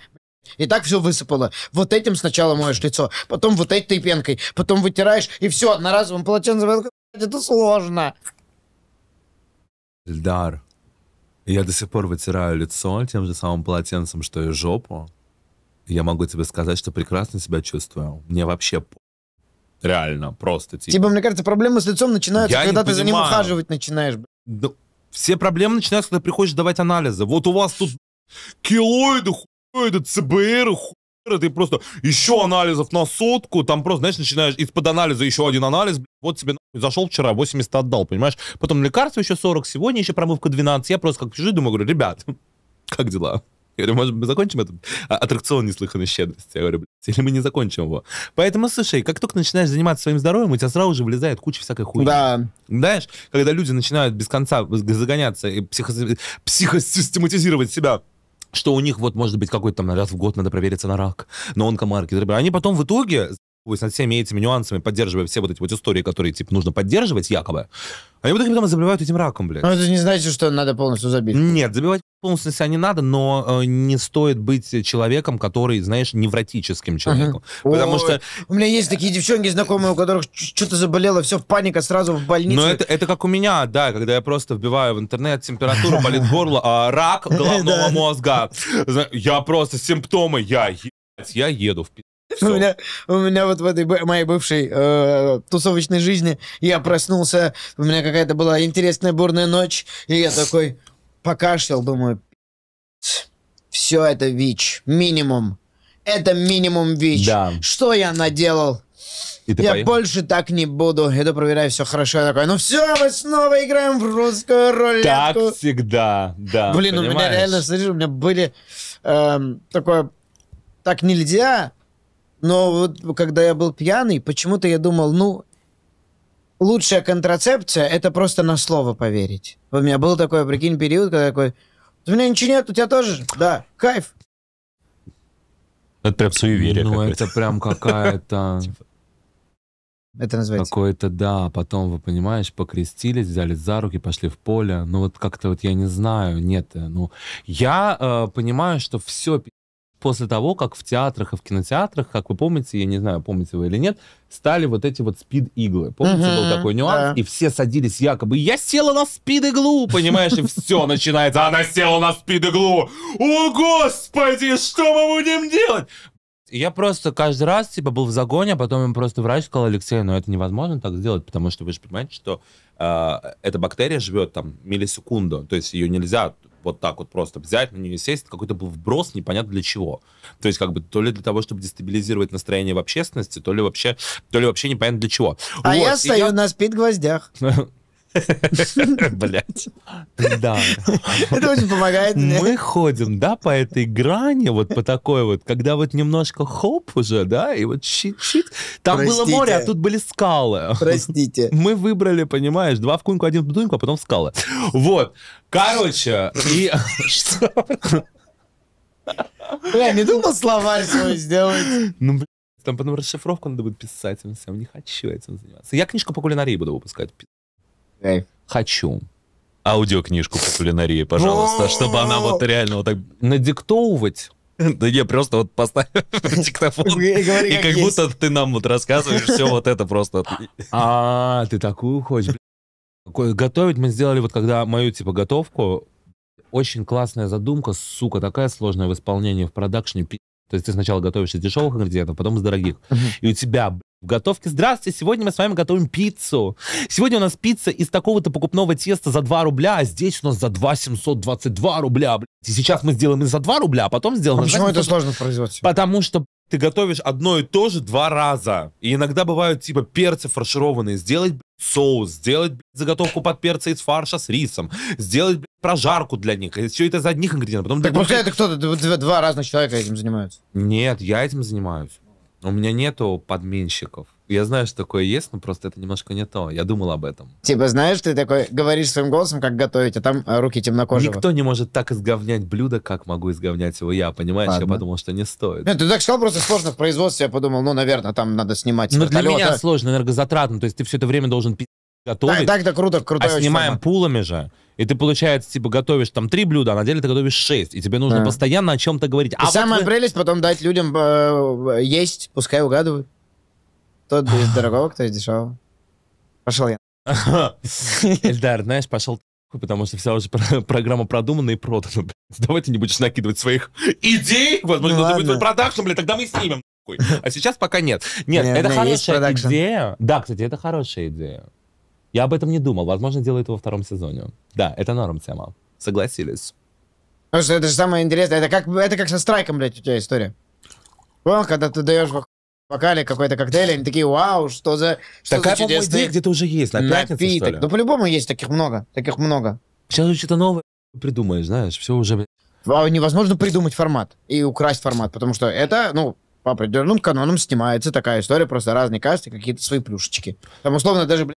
и так все высыпало. Вот этим сначала моешь лицо, потом вот этой пенкой, потом вытираешь, и все одноразовым полотенцем. Это сложно. Эльдар, я до сих пор вытираю лицо тем же самым полотенцем, что и жопу. Я могу тебе сказать, что прекрасно себя чувствую. Мне вообще Реально, просто типа. Типа, мне кажется, проблемы с лицом начинаются, я когда ты понимаю. за ним ухаживать начинаешь. Да, все проблемы начинаются, когда приходишь давать анализы. Вот у вас тут килоиды это ЦБР, хуй, ты просто еще анализов на сотку, там просто, знаешь, начинаешь из-под анализа еще один анализ, вот тебе нахуй, зашел вчера, 80 отдал, понимаешь? Потом лекарства еще 40, сегодня еще промывка 12, я просто как сижу думаю, говорю, ребят, [laughs] как дела? Я говорю, может, мы закончим этот а, аттракцион неслыханной щедрости? Я говорю, блядь, или мы не закончим его? Поэтому, слушай, как только начинаешь заниматься своим здоровьем, у тебя сразу же влезает куча всякой хуйни. Да. Знаешь, когда люди начинают без конца загоняться и психо... психосистематизировать себя что у них вот может быть какой-то там раз в год надо провериться на рак, но он комарки, Они потом в итоге вы со всеми этими нюансами, поддерживая все вот эти вот истории, которые, типа, нужно поддерживать, якобы, они вот потом заболевают этим раком, блядь. Ну, это не значит, что надо полностью забить. Нет, забивать полностью себя не надо, но э, не стоит быть человеком, который, знаешь, невротическим человеком. Ага. Потому Ой, что... У меня есть такие девчонки знакомые, у которых что-то заболело, все в паника, сразу в больницу. Ну, но это, это как у меня, да, когда я просто вбиваю в интернет температуру, болит горло, а рак [laughs] головного мозга. Я просто симптомы, я я еду в пи***, [laughs] У меня, у меня вот в этой моей бывшей э, тусовочной жизни я проснулся, у меня какая-то была интересная бурная ночь, и я такой покашлял, думаю, все это ВИЧ, минимум. Это минимум ВИЧ. Да. Что я наделал? И ты я поехал? больше так не буду. Иду проверяю, все хорошо. Я такой, ну все, мы снова играем в русскую рулетку. Так всегда, да. Блин, понимаешь? у меня реально, смотри, у меня были эм, такое, так нельзя. Но вот когда я был пьяный, почему-то я думал, ну, лучшая контрацепция — это просто на слово поверить. У меня был такой, прикинь, период, когда такой, у меня ничего нет, у тебя тоже? Да, кайф. Это прям суеверие Ну, это прям какая-то... [laughs] Типа. Это называется? Какое-то, да. Потом, вы понимаешь, покрестились, взяли за руки, пошли в поле. Ну, вот как-то вот я не знаю, нет. Ну, я э, понимаю, что все после того, как в театрах и в кинотеатрах, как вы помните, я не знаю, помните вы или нет, стали вот эти вот спид-иглы. Помните, угу, был такой нюанс? Да. И все садились якобы, я села на спид-иглу, понимаешь? И все начинается, она села на спид-иглу! О, господи, что мы будем делать? я просто каждый раз, типа, был в загоне, а потом им просто врач сказал, Алексей, ну это невозможно так сделать, потому что вы же понимаете, что э, эта бактерия живет там миллисекунду, то есть ее нельзя вот так вот просто взять, на нее сесть, какой-то был вброс непонятно для чего. То есть как бы то ли для того, чтобы дестабилизировать настроение в общественности, то ли вообще, то ли вообще непонятно для чего. А вот, я стою я... на спид-гвоздях. [laughs] [laughs] Блять. Да. Это очень помогает мне. Мы ходим, да, по этой грани, вот по такой вот, когда вот немножко хоп уже, да, и вот щит-щит. Там было море, а тут были скалы. Простите. [laughs] Мы выбрали, понимаешь, два в куньку, один в дудуньку, а потом скалы. Вот. Короче, и... [laughs] Что? Бля, не думал словарь свой сделать? Ну, там потом расшифровку надо будет писать. Не хочу этим заниматься. Я книжку по кулинарии буду выпускать. Хочу аудиокнижку по кулинарии, пожалуйста, чтобы она вот реально вот так надиктовывать. [laughs] Да не, просто вот поставь [laughs] диктофон, и как будто ты нам вот рассказываешь все вот это просто. [laughs] А, ты такую хочешь, Готовить мы сделали вот когда мою типа готовку, очень классная задумка, сука, такая сложная в исполнении, в продакшне. То есть ты сначала готовишь из дешевых ингредиентов, потом из дорогих. И у тебя, в готовке. Здравствуйте, сегодня мы с вами готовим пиццу. Сегодня у нас пицца из такого-то покупного теста за 2 рубля, а здесь у нас за 2 722 рубля. И сейчас мы сделаем и за 2 рубля, а потом сделаем... А почему 700... это сложно в производстве? Потому что ты готовишь одно и то же два раза. И иногда бывают типа перцы фаршированные. Сделать блядь, соус, сделать блядь, заготовку под перца из фарша с рисом, сделать блядь, прожарку для них. И все это из одних ингредиентов. Потом так просто это кто-то, два разных человека этим занимаются. Нет, я этим занимаюсь. У меня нету подменщиков. Я знаю, что такое есть, но просто это немножко не то. Я думал об этом. Типа, знаешь, ты такой говоришь своим голосом, как готовить, а там э, руки темнокожие. Никто не может так изговнять блюдо, как могу изговнять его я, понимаешь? Ладно. Я подумал, что не стоит. Нет, ты так сказал, просто сложно в производстве. Я подумал, ну, наверное, там надо снимать Ну, для меня сложно, энергозатратно. То есть ты все это время должен готовить. Так, так, это круто, круто. А снимаем формат. пулами же. И ты, получается, типа готовишь там три блюда, а на деле ты готовишь шесть. И тебе нужно а. постоянно о чем-то говорить. А вот самая вы... прелесть потом дать людям э, э есть, пускай угадывают. Тот из [laughs] дорогого, кто из дешевого. Пошел я. [laughs] Эльдар, знаешь, пошел потому что вся уже программа продумана и продана. Давай ты не будешь накидывать своих идей. Ну возможно, ну, это будет продакшн, блядь, тогда мы снимем. А сейчас пока нет. Нет, это хорошая идея. Да, кстати, это хорошая идея. Я об этом не думал. Возможно, делают его во втором сезоне. Да, это норм тема. Согласились. Потому что это же самое интересное. Это как, это как со страйком, блядь, у тебя история. Понял, когда ты даешь в бокале какой-то коктейль, они такие, вау, что за что Такая, за а по-моему, идея где-то уже есть, на напиток. что ли? Ну, по-любому есть таких много, таких много. Сейчас уже что-то новое придумаешь, знаешь, все уже... А невозможно придумать формат и украсть формат, потому что это, ну, по определенным канонам снимается такая история, просто разные касты, какие-то свои плюшечки. Там, условно, даже, блядь,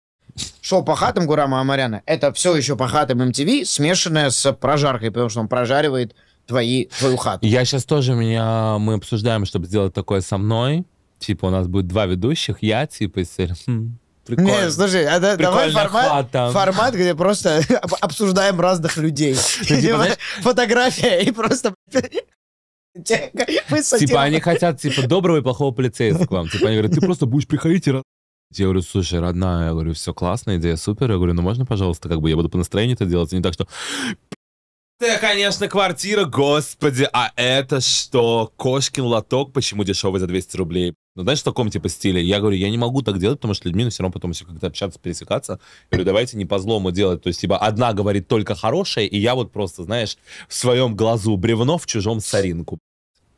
шоу по хатам Гурама Амаряна, это все еще по хатам MTV, смешанное с прожаркой, потому что он прожаривает твои, твою хату. Я сейчас тоже меня... Мы обсуждаем, чтобы сделать такое со мной. Типа у нас будет два ведущих, я типа и Сэль. Хм, прикольно. Не, слушай, а да, давай формат, формат, где просто [laughs] обсуждаем разных людей. Ну, типа, фотография и просто [laughs] типа, типа они хотят, типа, доброго и плохого полицейского. Типа они говорят, ты просто будешь приходить и я говорю, слушай, родная, я говорю, все классно, идея супер. Я говорю, ну можно, пожалуйста, как бы я буду по настроению это делать, не так, что... Конечно, квартира, господи, а это что? Кошкин лоток, почему дешевый за 200 рублей? Ну, знаешь, в таком типа стиле. Я говорю, я не могу так делать, потому что людьми ну, все равно потом еще как-то общаться, пересекаться. Я говорю, давайте не по злому делать. То есть, типа, одна говорит только хорошее, и я вот просто, знаешь, в своем глазу бревно, в чужом соринку.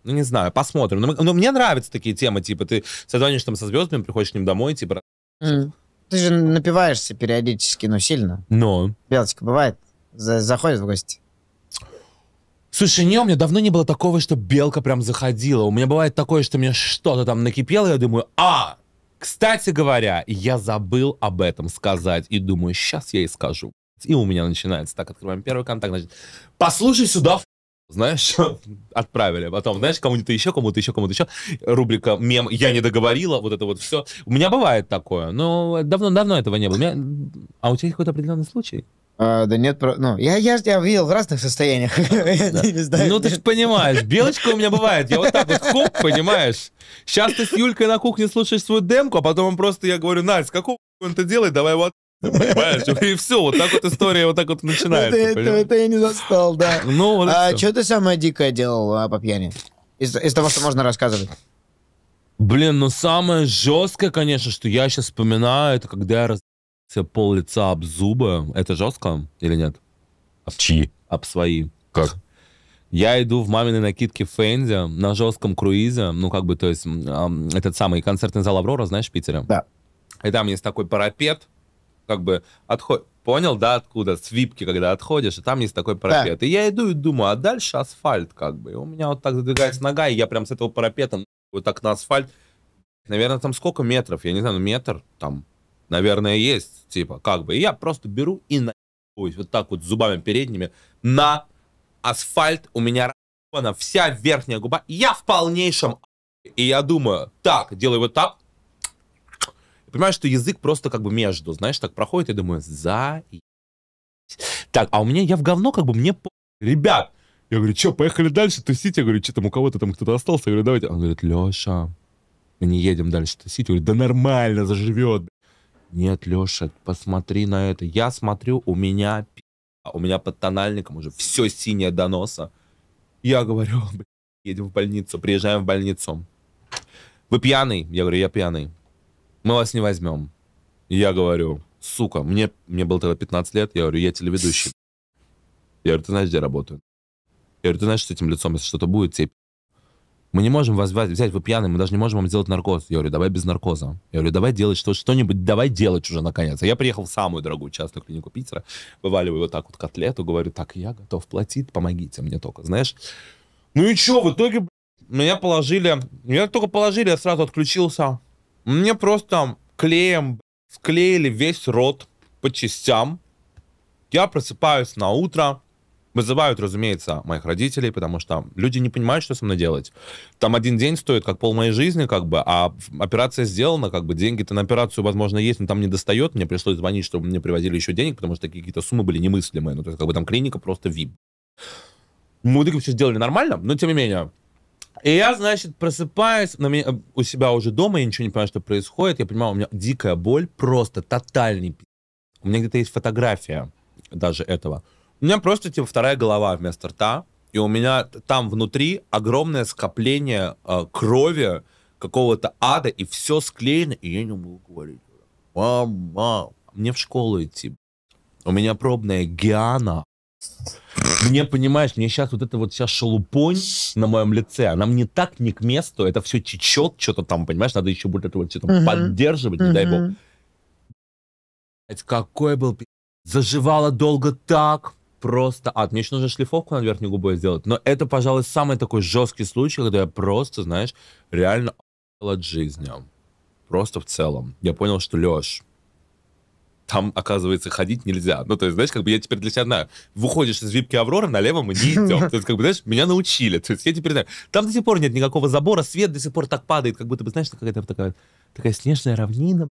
Ну, не знаю, посмотрим. Но, но мне нравятся такие темы, типа, ты созвонишь там со звездами, приходишь к ним домой, типа... Mm. Ты же напиваешься периодически, но ну, сильно. Но. Белочка бывает. За заходит в гости. Слушай, не, у меня давно не было такого, что белка прям заходила. У меня бывает такое, что мне что-то там накипело, я думаю, а, кстати говоря, я забыл об этом сказать. И думаю, сейчас я и скажу. И у меня начинается, так, открываем первый контакт, значит, послушай сюда знаешь, [laughs] отправили. А потом, знаешь, кому-то еще, кому-то еще, кому-то еще. Рубрика мем «Я не договорила», вот это вот все. У меня бывает такое, но давно-давно этого не было. У меня... А у тебя есть какой-то определенный случай? А, да нет, ну, я, я, я видел в разных состояниях. [laughs] Ну, ты же понимаешь, белочка у меня бывает. Я вот так вот хоп, понимаешь. Сейчас ты с Юлькой на кухне слушаешь свою демку, а потом он просто я говорю, Настя, какого он это делает, давай его Понимаешь? И все, вот так вот история вот так вот начинается. Это, это, это я не застал, да. [laughs] Ну, вот а что ты самое дикое делал а, по пьяни? Из, из того, что можно рассказывать. Блин, ну самое жесткое, конечно, что я сейчас вспоминаю, это когда я раз пол лица об зубы. Это жестко или нет? Об чьи? Об свои. Как? Я иду в маминой накидке Фэнди на жестком круизе. Ну, как бы, то есть, этот самый концертный зал Аврора, знаешь, в Питере? Да. И там есть такой парапет, как бы отход... Понял, да, откуда? С випки, когда отходишь, и там есть такой парапет. Да. И я иду и думаю, а дальше асфальт, как бы. И у меня вот так задвигается нога, и я прям с этого парапета вот так на асфальт. Наверное, там сколько метров? Я не знаю, ну, метр там, наверное, есть, типа, как бы. И я просто беру и на вот так вот зубами передними на асфальт у меня вся верхняя губа. Я в полнейшем и я думаю, так, делай вот так, понимаешь, что язык просто как бы между, знаешь, так проходит, Я думаю, за... Так, а у меня, я в говно, как бы мне... Ребят, я говорю, что, поехали дальше тусить? Я говорю, что там у кого-то там кто-то остался? Я говорю, давайте. Он говорит, Леша, мы не едем дальше тусить. Я говорю, да нормально, заживет. Нет, Леша, посмотри на это. Я смотрю, у меня у меня под тональником уже все синее до носа. Я говорю, едем в больницу, приезжаем в больницу. Вы пьяный? Я говорю, я пьяный мы вас не возьмем. я говорю, сука, мне, мне было тогда 15 лет, я говорю, я телеведущий. Я говорю, ты знаешь, где я работаю? Я говорю, ты знаешь, с этим лицом, если что-то будет, тебе... Типа, мы не можем вас взять, взять, вы пьяный, мы даже не можем вам сделать наркоз. Я говорю, давай без наркоза. Я говорю, давай делать что- что-нибудь, давай делать уже наконец. А я приехал в самую дорогую частную клинику Питера, вываливаю вот так вот котлету, говорю, так, я готов платить, помогите мне только, знаешь. Ну и что, в итоге, меня положили, меня только положили, я сразу отключился. Мне просто клеем склеили весь рот по частям. Я просыпаюсь на утро, вызывают, разумеется, моих родителей, потому что люди не понимают, что со мной делать. Там один день стоит, как пол моей жизни, как бы, а операция сделана, как бы, деньги-то на операцию, возможно, есть, но там не достает. Мне пришлось звонить, чтобы мне привозили еще денег, потому что какие-то суммы были немыслимые. Ну, то есть, как бы, там клиника просто VIP. Мы все сделали нормально, но тем не менее, и я, значит, просыпаюсь, на меня, э, у себя уже дома, я ничего не понимаю, что происходит. Я понимаю, у меня дикая боль, просто тотальный У меня где-то есть фотография даже этого. У меня просто, типа, вторая голова вместо рта, и у меня там внутри огромное скопление э, крови, какого-то ада, и все склеено, и я не могу говорить. Мама, мне в школу идти. У меня пробная Гиана мне, понимаешь, мне сейчас вот эта вот сейчас шелупонь на моем лице, она мне так не к месту, это все течет, что-то там, понимаешь, надо еще будет это вот все там uh-huh. поддерживать, не uh-huh. дай бог. Какой был... Заживала долго так, просто ад. Мне еще нужно шлифовку над верхней губой сделать, но это, пожалуй, самый такой жесткий случай, когда я просто, знаешь, реально от жизни. Просто в целом. Я понял, что, Леш, там, оказывается, ходить нельзя. Ну, то есть, знаешь, как бы я теперь для себя знаю. Выходишь из випки Аврора, налево мы не идем. То есть, как бы, знаешь, меня научили. То есть, я теперь знаю. Там до сих пор нет никакого забора, свет до сих пор так падает, как будто бы, знаешь, какая-то такая, такая снежная равнина.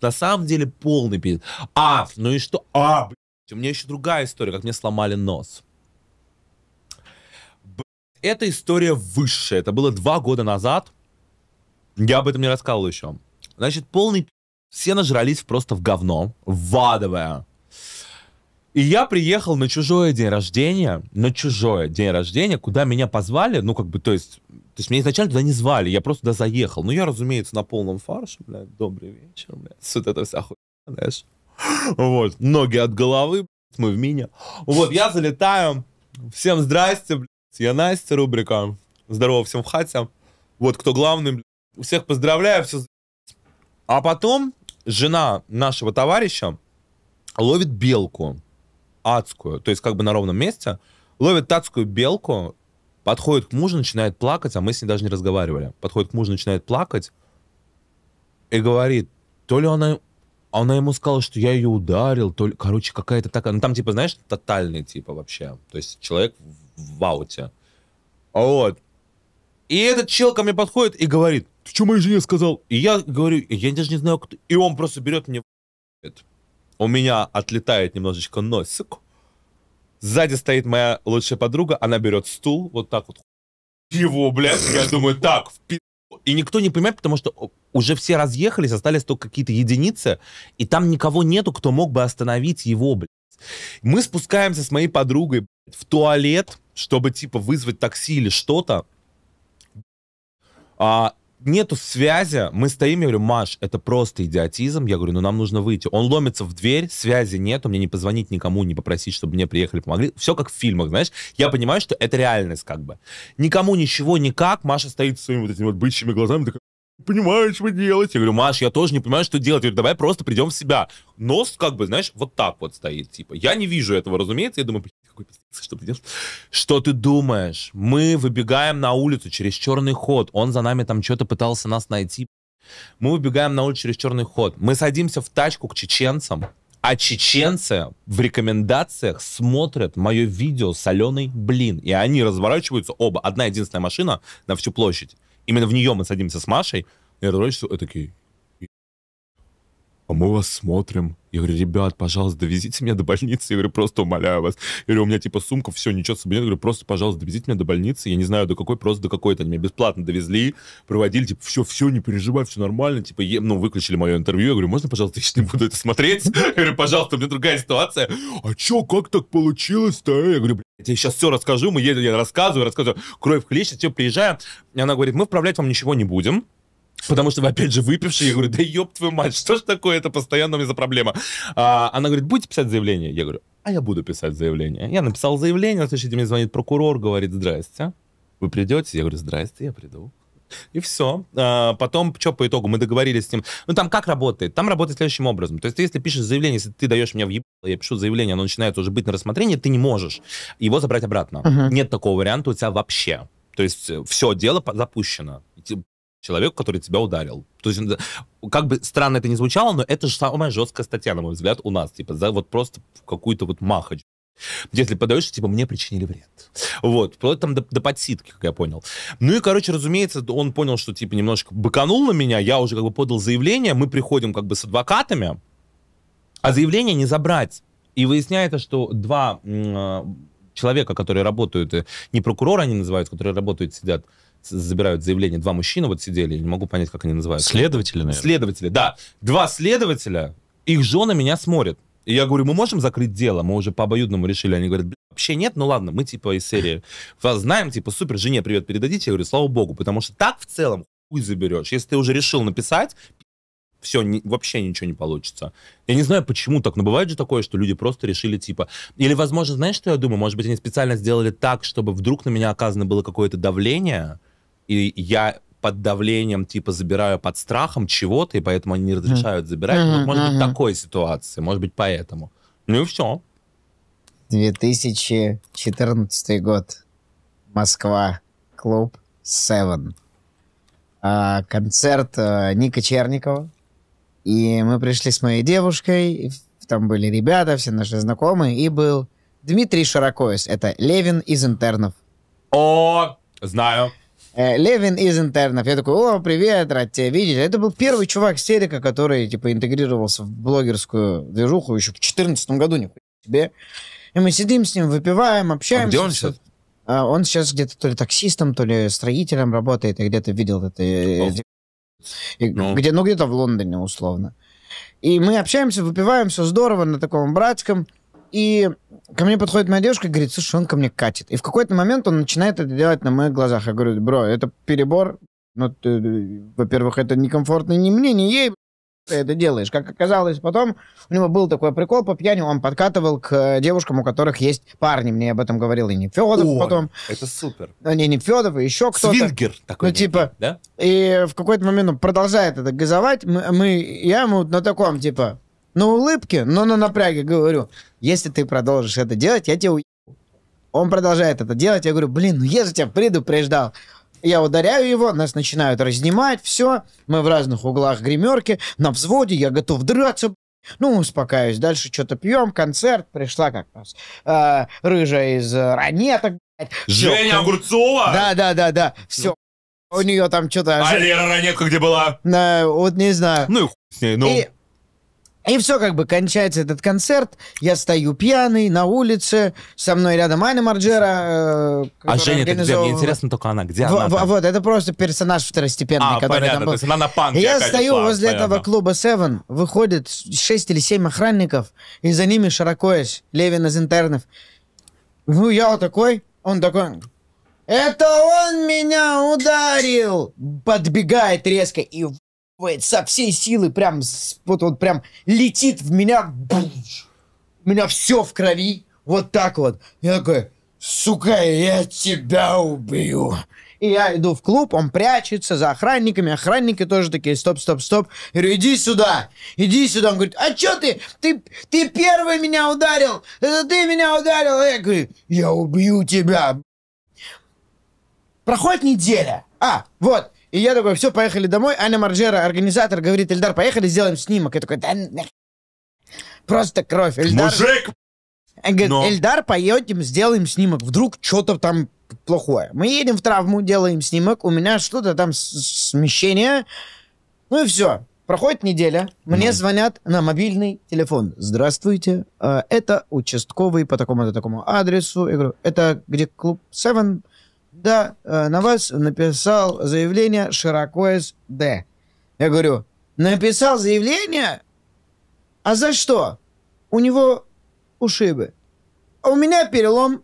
На самом деле полный пиздец. А, ну и что? А, блядь. У меня еще другая история, как мне сломали нос. Блядь. Эта история высшая. Это было два года назад. Я об этом не рассказывал еще. Значит, полный все нажрались просто в говно, вадовое. И я приехал на чужое день рождения, на чужое день рождения, куда меня позвали, ну, как бы, то есть, то есть меня изначально туда не звали, я просто туда заехал. Ну, я, разумеется, на полном фарше, блядь, добрый вечер, блядь, вот это вся хуйня, знаешь. Вот, ноги от головы, блядь, мы в мине. Вот, я залетаю, всем здрасте, блядь, я Настя, рубрика «Здорово всем в хате». Вот, кто главный, блядь, всех поздравляю, все А потом жена нашего товарища ловит белку адскую, то есть как бы на ровном месте, ловит адскую белку, подходит к мужу, начинает плакать, а мы с ней даже не разговаривали. Подходит к мужу, начинает плакать и говорит, то ли она, она ему сказала, что я ее ударил, то ли, короче, какая-то такая, ну там типа, знаешь, тотальный типа вообще, то есть человек в, в ауте. Вот. И этот чел ко мне подходит и говорит, ты что моей жене сказал? И я говорю, я даже не знаю, кто... И он просто берет мне... У меня отлетает немножечко носик. Сзади стоит моя лучшая подруга, она берет стул, вот так вот. Его, блядь, я думаю, так, в пи... И никто не понимает, потому что уже все разъехались, остались только какие-то единицы, и там никого нету, кто мог бы остановить его, блядь. Мы спускаемся с моей подругой блядь, в туалет, чтобы, типа, вызвать такси или что-то. А, нету связи, мы стоим, я говорю, Маш, это просто идиотизм, я говорю, ну нам нужно выйти. Он ломится в дверь, связи нету, мне не позвонить никому, не попросить, чтобы мне приехали, помогли. Все как в фильмах, знаешь, я понимаю, что это реальность как бы. Никому ничего, никак, Маша стоит с своими вот этими вот бычьими глазами, такая, понимаю, что делать. Я говорю, Маш, я тоже не понимаю, что делать. Я говорю, давай просто придем в себя. Нос как бы, знаешь, вот так вот стоит, типа. Я не вижу этого, разумеется. Я думаю, какой пиздец, что ты делаешь? Что ты думаешь? Мы выбегаем на улицу через черный ход. Он за нами там что-то пытался нас найти. Мы выбегаем на улицу через черный ход. Мы садимся в тачку к чеченцам. А чеченцы в рекомендациях смотрят мое видео соленый блин. И они разворачиваются оба. Одна единственная машина на всю площадь. Именно в нее мы садимся с Машей. И разворачиваются, и такие, а мы вас смотрим. Я говорю, ребят, пожалуйста, довезите меня до больницы. Я говорю, просто умоляю вас. Я говорю, у меня типа сумка, все, ничего с собой нет. Я говорю, просто, пожалуйста, довезите меня до больницы. Я не знаю, до какой, просто до какой-то. Они меня бесплатно довезли, проводили, типа, все, все, не переживай, все нормально. Типа, е... ну, выключили мое интервью. Я говорю, можно, пожалуйста, я не буду это смотреть? Я говорю, пожалуйста, у меня другая ситуация. А че, как так получилось-то? Э?» я говорю, я тебе сейчас все расскажу, мы едем, я рассказываю, рассказываю, кровь хлещет, все, приезжаю. И она говорит, мы вправлять вам ничего не будем. Потому что вы опять же выпившие. Я говорю, да ёб твою мать, что ж такое, это постоянно у меня за проблема. А, она говорит, будете писать заявление? Я говорю, а я буду писать заявление. Я написал заявление, на следующий день мне звонит прокурор, говорит, здрасте, вы придете? Я говорю, здрасте, я приду. И все. А, потом, что по итогу, мы договорились с ним. Ну, там как работает? Там работает следующим образом. То есть, ты, если пишешь заявление, если ты даешь мне в еб... я пишу заявление, оно начинает уже быть на рассмотрении, ты не можешь его забрать обратно. Uh-huh. Нет такого варианта у тебя вообще. То есть, все дело запущено человеку, который тебя ударил. То есть, как бы странно это ни звучало, но это же самая жесткая статья, на мой взгляд, у нас. Типа, за вот просто какую-то вот махач. Если подаешь, типа, мне причинили вред. Вот, вплоть там до, до подсидки, как я понял. Ну и, короче, разумеется, он понял, что, типа, немножко быканул на меня, я уже, как бы, подал заявление, мы приходим, как бы, с адвокатами, а заявление не забрать. И выясняется, что два а, человека, которые работают, э, не прокуроры они называются, которые работают, сидят забирают заявление, два мужчины вот сидели, не могу понять, как они называются. Следователи, наверное. Следователи, да. Два следователя, их жена меня смотрят. И я говорю, мы можем закрыть дело, мы уже по обоюдному решили. Они говорят, вообще нет, ну ладно, мы типа из серии вас знаем, типа супер, жене привет передадите. Я говорю, слава богу, потому что так в целом хуй заберешь. Если ты уже решил написать, все, не, вообще ничего не получится. Я не знаю, почему так, но бывает же такое, что люди просто решили, типа... Или, возможно, знаешь, что я думаю? Может быть, они специально сделали так, чтобы вдруг на меня оказано было какое-то давление, и я под давлением, типа, забираю под страхом чего-то, и поэтому они не разрешают забирать. Mm-hmm. Ну, может быть, mm-hmm. такой ситуации, может быть, поэтому. Ну и все. 2014 год. Москва. Клуб Seven. А, концерт а, Ника Черникова. И мы пришли с моей девушкой, там были ребята, все наши знакомые, и был Дмитрий Широкоис. Это Левин из интернов. О, знаю. Э, Левин из интернов. Я такой, о, привет, рад тебя видеть. Это был первый чувак Стерика, который, типа, интегрировался в блогерскую движуху еще в 2014 году, нихуя себе. И мы сидим с ним, выпиваем, общаемся. А где он сейчас? А, он сейчас где-то то ли таксистом, то ли строителем работает. Я где-то видел это. Э, ну. И, ну. Где, ну, где-то в Лондоне, условно. И мы общаемся, выпиваем, все здорово на таком братском. И ко мне подходит моя девушка и говорит, слушай, он ко мне катит. И в какой-то момент он начинает это делать на моих глазах. Я говорю, бро, это перебор. Ну, во-первых, это некомфортно ни мне, ни ей. Ты это делаешь. Как оказалось потом, у него был такой прикол по пьяни, он подкатывал к э, девушкам, у которых есть парни. Мне об этом говорил и не Федов О, потом. Это супер. А, не, не Федов, и а еще кто-то. Свингер такой. Ну, типа, да? И в какой-то момент он продолжает это газовать. Мы, мы, я ему на таком, типа, на улыбке, но на напряге говорю, если ты продолжишь это делать, я тебя уеду. Он продолжает это делать, я говорю, блин, ну я же тебя предупреждал. Я ударяю его, нас начинают разнимать, все. Мы в разных углах гримерки, на взводе, я готов драться. Ну, успокаюсь. Дальше что-то пьем, концерт. Пришла как раз э, рыжая из э, ранеток. Женя Огурцова? Да, да, да, да. Все. У нее там что-то... А Лера Ранетка где была? На, вот не знаю. Ну и хуй с ней, ну. И и все, как бы кончается этот концерт. Я стою пьяный на улице, со мной рядом Айна Марджера. Э, а Женя, организовывала... где? Мне интересно только она, где в, она? там? вот, это просто персонаж второстепенный, а, который понятно, там был. То есть она на панке, я стою шла, возле понятно. этого клуба Seven, выходит 6 или 7 охранников, и за ними Широкоясь, Левин из интернов. Ну, я вот такой, он такой, это он меня ударил! Подбегает резко и хлопает со всей силы, прям вот он прям летит в меня, бум, у меня все в крови, вот так вот. Я такой, сука, я тебя убью. И я иду в клуб, он прячется за охранниками. Охранники тоже такие, стоп, стоп, стоп. Я говорю, иди сюда, иди сюда. Он говорит, а что ты? ты? Ты первый меня ударил, это ты меня ударил. Я говорю, я убью тебя. Проходит неделя. А, вот, и я такой, все, поехали домой. Аня Марджера, организатор, говорит, Эльдар, поехали, сделаем снимок. Я такой, да Просто кровь. Эльдар... Мужик! Он э, говорит, Но... Эльдар, поедем, сделаем снимок. Вдруг что-то там плохое. Мы едем в травму, делаем снимок. У меня что-то там смещение. Ну и все. Проходит неделя, мне mm. звонят на мобильный телефон. Здравствуйте, а, это участковый по такому-то такому адресу. Я говорю, это где клуб Seven? да, э, на вас написал заявление Широкоэс Д. Я говорю, написал заявление? А за что? У него ушибы. А у меня перелом.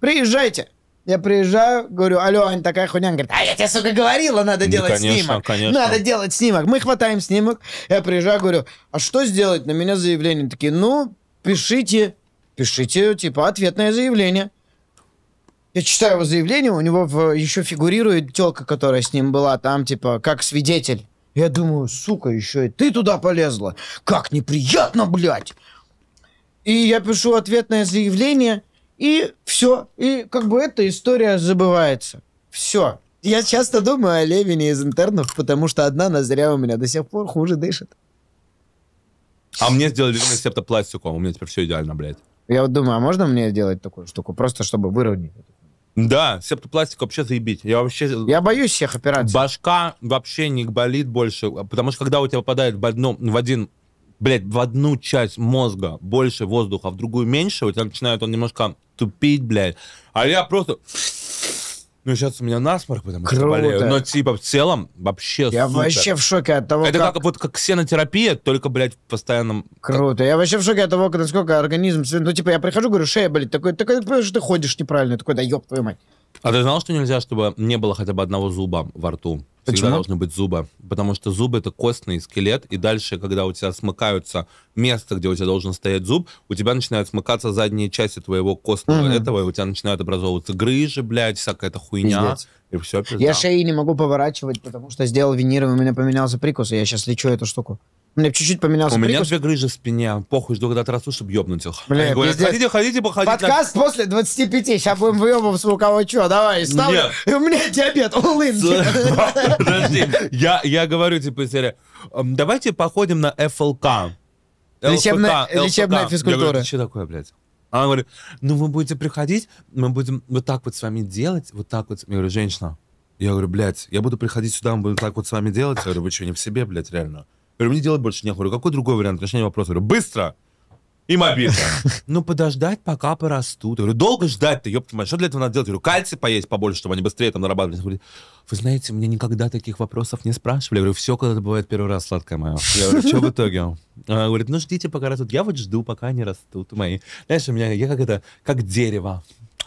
Приезжайте. Я приезжаю, говорю, алло, Аня такая хуйня. он говорит, а я тебе, сука, говорила, надо ну, делать конечно, снимок. Конечно. Надо делать снимок. Мы хватаем снимок. Я приезжаю, говорю, а что сделать? На меня заявление. Такие, ну, пишите, пишите, типа, ответное заявление. Я читаю его заявление, у него в, еще фигурирует телка, которая с ним была там, типа, как свидетель. Я думаю, сука, еще и ты туда полезла. Как неприятно, блядь! И я пишу ответное заявление, и все. И как бы эта история забывается. Все. Я часто думаю о Левине из интернов, потому что одна ноздря у меня до сих пор хуже дышит. А мне сделали рецепт пластиком, у меня теперь все идеально, блядь. Я вот думаю, а можно мне делать такую штуку, просто чтобы выровнять? Да, септопластик вообще заебить. Я вообще... Я боюсь всех операций. Башка вообще не болит больше, потому что когда у тебя попадает в, одну, в один блядь, в одну часть мозга больше воздуха, а в другую меньше, у тебя начинает он немножко тупить, блядь. А я просто ну сейчас у меня насморк, потому что Круто. болею. Но типа в целом вообще Я супер. вообще в шоке от того, Это как... как вот как ксенотерапия, только, блядь, в постоянном... Круто. Я вообще в шоке от того, как насколько организм... Ну типа я прихожу, говорю, шея болит. Такой, такой, что ты ходишь неправильно. Такой, да ёб твою мать. А ты знал, что нельзя, чтобы не было хотя бы одного зуба во рту? Почему? Всегда должны быть зубы. Потому что зубы — это костный скелет, и дальше, когда у тебя смыкаются место, где у тебя должен стоять зуб, у тебя начинают смыкаться задние части твоего костного угу. этого, и у тебя начинают образовываться грыжи, блядь, всякая эта хуйня. Пиздец. И все, пизда. Я шеи не могу поворачивать, потому что сделал виниром, у меня поменялся прикус, и я сейчас лечу эту штуку. У меня чуть-чуть поменялся У меня две грыжи в спине. Похуй, жду, когда отрасту, чтобы ёбнуть их. Бля, Они говорят, ходите, ходите, походите. Подкаст после 25. Сейчас будем выебываться у кого что. Давай, ставлю. Нет. И у меня диабет, улынки. [laughs] Подожди. Я, я говорю, типа, из давайте походим на ФЛК. Лечебная- ЛФК. лечебная физкультура. что такое, блядь? Она говорит, ну вы будете приходить, мы будем вот так вот с вами делать, вот так вот. Я говорю, женщина, я говорю, блядь, я буду приходить сюда, мы будем так вот с вами делать. Я говорю, вы что, не в себе, блядь, реально? говорю, мне делать больше нехуй. Говорю, какой другой вариант решения вопроса? Говорю, быстро! И мобильно. Ну, подождать, пока порастут. Я говорю, долго ждать-то, ёб твою Что для этого надо делать? Я говорю, кальций поесть побольше, чтобы они быстрее там нарабатывались. вы знаете, мне никогда таких вопросов не спрашивали. Я говорю, все когда-то бывает первый раз, сладкая моя. Я говорю, что в итоге? Она говорит, ну ждите, пока растут. Я вот жду, пока они растут мои. Знаешь, у меня, я как это, как дерево.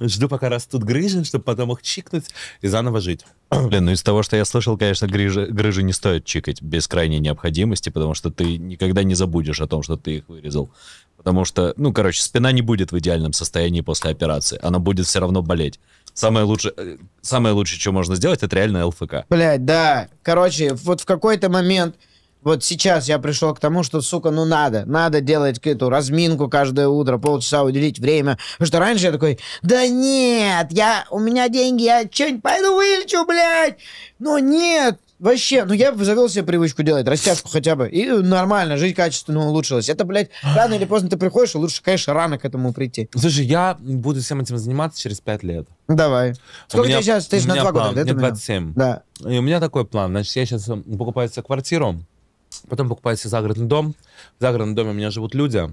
Жду, пока растут грыжи, чтобы потом их чикнуть и заново жить. [clears throat] Блин, ну из того, что я слышал, конечно, грыжи, грыжи не стоит чикать без крайней необходимости, потому что ты никогда не забудешь о том, что ты их вырезал. Потому что, ну, короче, спина не будет в идеальном состоянии после операции. Она будет все равно болеть. Самое лучшее, э, самое лучшее, что можно сделать, это реально ЛФК. Блять, да. Короче, вот в какой-то момент вот сейчас я пришел к тому, что, сука, ну надо, надо делать эту разминку каждое утро, полчаса уделить время. Потому что раньше я такой, да нет, я, у меня деньги, я что-нибудь пойду вылечу, блядь. Но нет, Вообще, ну я завел себе привычку делать, растяжку хотя бы, и нормально, жизнь качественно улучшилась. Это, блядь, рано или поздно ты приходишь, лучше, конечно, рано к этому прийти. Слушай, я буду всем этим заниматься через пять лет. Давай. Сколько у меня, ты сейчас? Ты же на два года, да? Мне 27. Да. И у меня такой план, значит, я сейчас покупаю себе квартиру, Потом покупаю себе загородный дом. В загородном доме у меня живут люди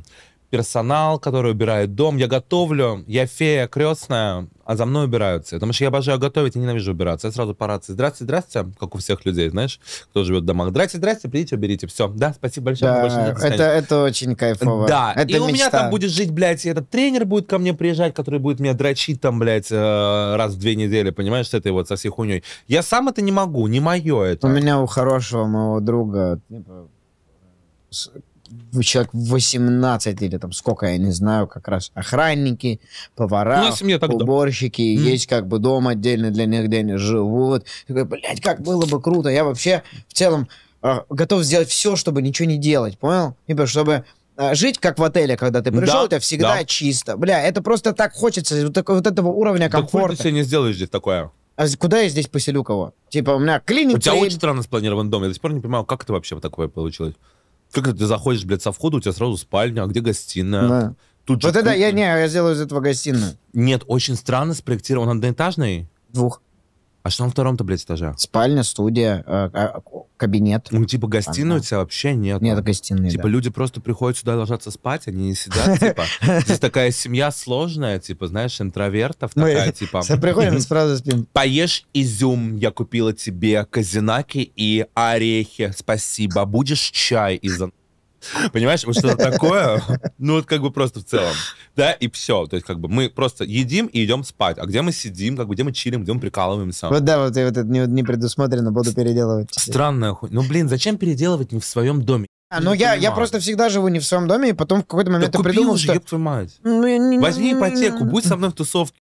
персонал, который убирает дом. Я готовлю, я фея крестная, а за мной убираются. Потому что я обожаю готовить и ненавижу убираться. Я сразу по рации. Здравствуйте, здравствуйте, как у всех людей, знаешь, кто живет в домах. Здравствуйте, здравствуйте, придите, уберите. Все, да, спасибо большое. Да, это, это очень кайфово. Да, это и мечта. у меня там будет жить, блядь, и этот тренер будет ко мне приезжать, который будет меня дрочить там, блядь, э, раз в две недели, понимаешь, с этой вот со всей хуйней. Я сам это не могу, не мое это. У меня у хорошего моего друга, типа, человек 18 или там сколько, я не знаю, как раз охранники, повара, уборщики, mm. есть как бы дом отдельный для них, где они живут. Такой, блядь, как было бы круто. Я вообще в целом э, готов сделать все, чтобы ничего не делать, понял? Типа, чтобы а, жить как в отеле, когда ты пришел, да, у тебя всегда да. чисто. Бля, это просто так хочется, вот, так, вот этого уровня комфорта. Да ты себе не сделаешь здесь такое? А куда я здесь поселю кого? Типа, у меня клиника... У тебя очень странно спланирован дом. Я до сих пор не понимаю, как это вообще такое получилось. Как ты заходишь, блядь, со входа, у тебя сразу спальня, а где гостиная? Да. Тут вот это я не, я сделаю из этого гостиную. Нет, очень странно спроектирован одноэтажный. Двух. А что на втором-то, блядь, этаже? Спальня, студия, э, а, кабинет. Ну, типа, гостиную у тебя вообще нет. Нет гостиной, Типа, да. люди просто приходят сюда, ложатся спать, они не сидят, типа. Здесь такая семья сложная, типа, знаешь, интровертов такая, типа. [laughs] Приходим, сразу спим. Поешь изюм, я купила тебе казинаки и орехи, спасибо. Будешь чай из... Понимаешь, вот что-то такое, ну вот как бы просто в целом. Да, и все. То есть, как бы мы просто едим и идем спать. А где мы сидим, как бы где мы чилим, где мы прикалываемся. Вот да, вот, и вот это не, не предусмотрено, буду переделывать. Странная хуйня. Ну, блин, зачем переделывать не в своем доме? А, ну я, я просто всегда живу не в своем доме, и потом в какой-то момент да я придумал, же, что... Ёб твою мать. Ну, Возьми ипотеку, будь со мной в тусовке.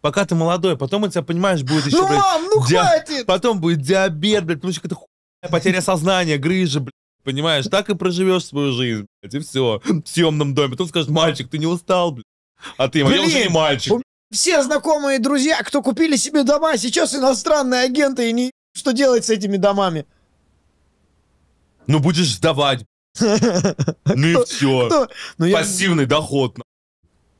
Пока ты молодой, потом у тебя, понимаешь, будет еще... Ну, блядь, мам, ну ди... хватит! Потом будет диабет, блядь, потому что это хуйня, потеря сознания, грыжа, блядь. Понимаешь, так и проживешь свою жизнь, блядь, и все. В съемном доме. Тут скажет мальчик, ты не устал, блядь. А ты, я уже не мальчик. Все знакомые друзья, кто купили себе дома, сейчас иностранные агенты и не что делать с этими домами. Ну, будешь сдавать. [laughs] Ну и все. Ну, Пассивный доход.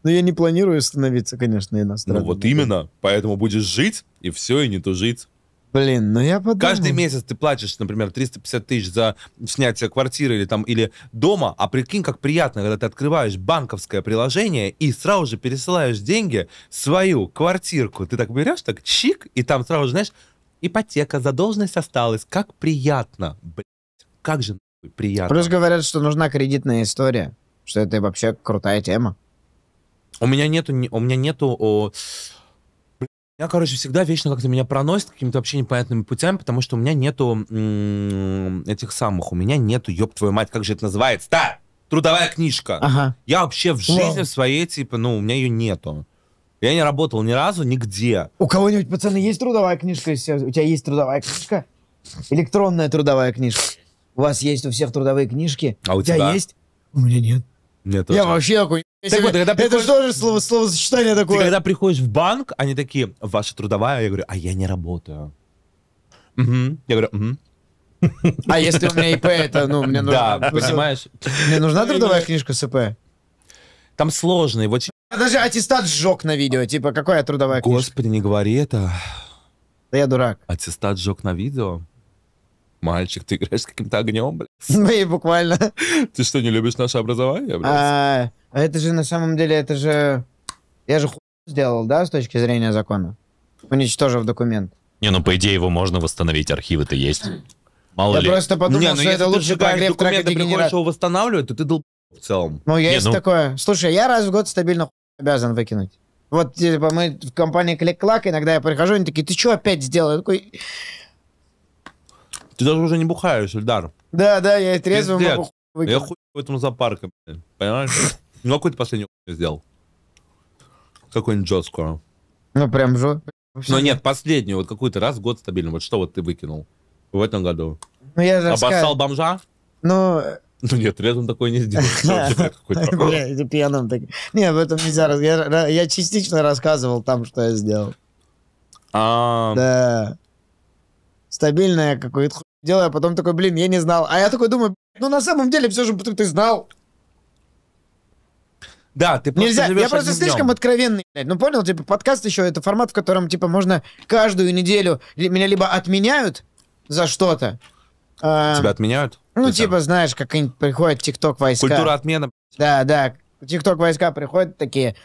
Ну я не планирую становиться, конечно, иностранным. Ну вот именно. Поэтому будешь жить, и все, и не тужить. Блин, ну я подумал. Каждый месяц ты платишь, например, 350 тысяч за снятие квартиры или там, или дома, а прикинь, как приятно, когда ты открываешь банковское приложение и сразу же пересылаешь деньги в свою квартирку. Ты так берешь, так чик, и там сразу же, знаешь, ипотека, задолженность осталась. Как приятно, блядь. Как же приятно. Плюс говорят, что нужна кредитная история, что это вообще крутая тема. У меня нету, у меня нету о, я, короче, всегда вечно как-то меня проносит какими-то вообще непонятными путями, потому что у меня нету этих самых, у меня нету, ёб твою мать, как же это называется? Да! Трудовая книжка. Ага. Я вообще в жизни Вау. своей, типа, ну, у меня ее нету. Я не работал ни разу, нигде. У кого-нибудь, пацаны, есть трудовая книжка? У тебя есть трудовая книжка? Электронная трудовая книжка. У вас есть у всех трудовые книжки? А у, у тебя? тебя есть? У меня нет. Нет, я вообще такой так вот, когда Это же тоже слово, словосочетание такое. Ты когда приходишь в банк, они такие, ваша трудовая, я говорю, а я не работаю. Угу. Я говорю, угу. А если у меня ИП, это, ну, мне [laughs] нужна... Да, понимаешь? Мне нужна ну, трудовая ну, книжка с ИП? Там сложный, вот... Даже аттестат сжег на видео, типа, какая трудовая книжка? Господи, не говори это. Да я дурак. Аттестат сжег на видео? Мальчик, ты играешь с каким-то огнем, блядь. [laughs] Ну и буквально. [laughs] Ты что, не любишь наше образование, блядь? А, а это же на самом деле, это же... Я же хуй сделал, да, с точки зрения закона? Уничтожив документ. Не, ну по идее его можно восстановить, архивы-то есть. Хм. Мало я ли. просто ну, подумал, не, ну, что это лучше по игре в треках приходишь его восстанавливать, то ты дол... в целом. Ну, есть не, ну... такое. Слушай, я раз в год стабильно обязан выкинуть. Вот, типа, мы в компании Клик-Клак, иногда я прихожу, они такие, ты что опять сделал? Я такой... Ты даже уже не бухаешь, Ильдар. Да, да, я трезвым могу Я хуй в этом зоопарке, понимаешь? Ну, а какой ты последний сделал? Какой-нибудь жесткую. Ну, прям же. Но ну, нет, последний, вот какой-то раз в год стабильный. Вот что вот ты выкинул в этом году? Ну, я же Обоссал сказал... бомжа? Ну... Ну нет, рядом такое не сделал. [laughs] Бля, это пьяным так. Не, об этом нельзя Я частично рассказывал там, что я сделал. А. Да. Стабильное какое-то дело, а потом такой, блин, я не знал. А я такой думаю, ну на самом деле все же ты знал. Да, ты просто Нельзя, я просто слишком днем. откровенный. Ну, понял, типа, подкаст еще, это формат, в котором, типа, можно каждую неделю меня либо отменяют за что-то. А, тебя отменяют? Ну, типа, там? знаешь, как приходят тикток войска. Культура отмена. Да, да, тикток войска приходят такие,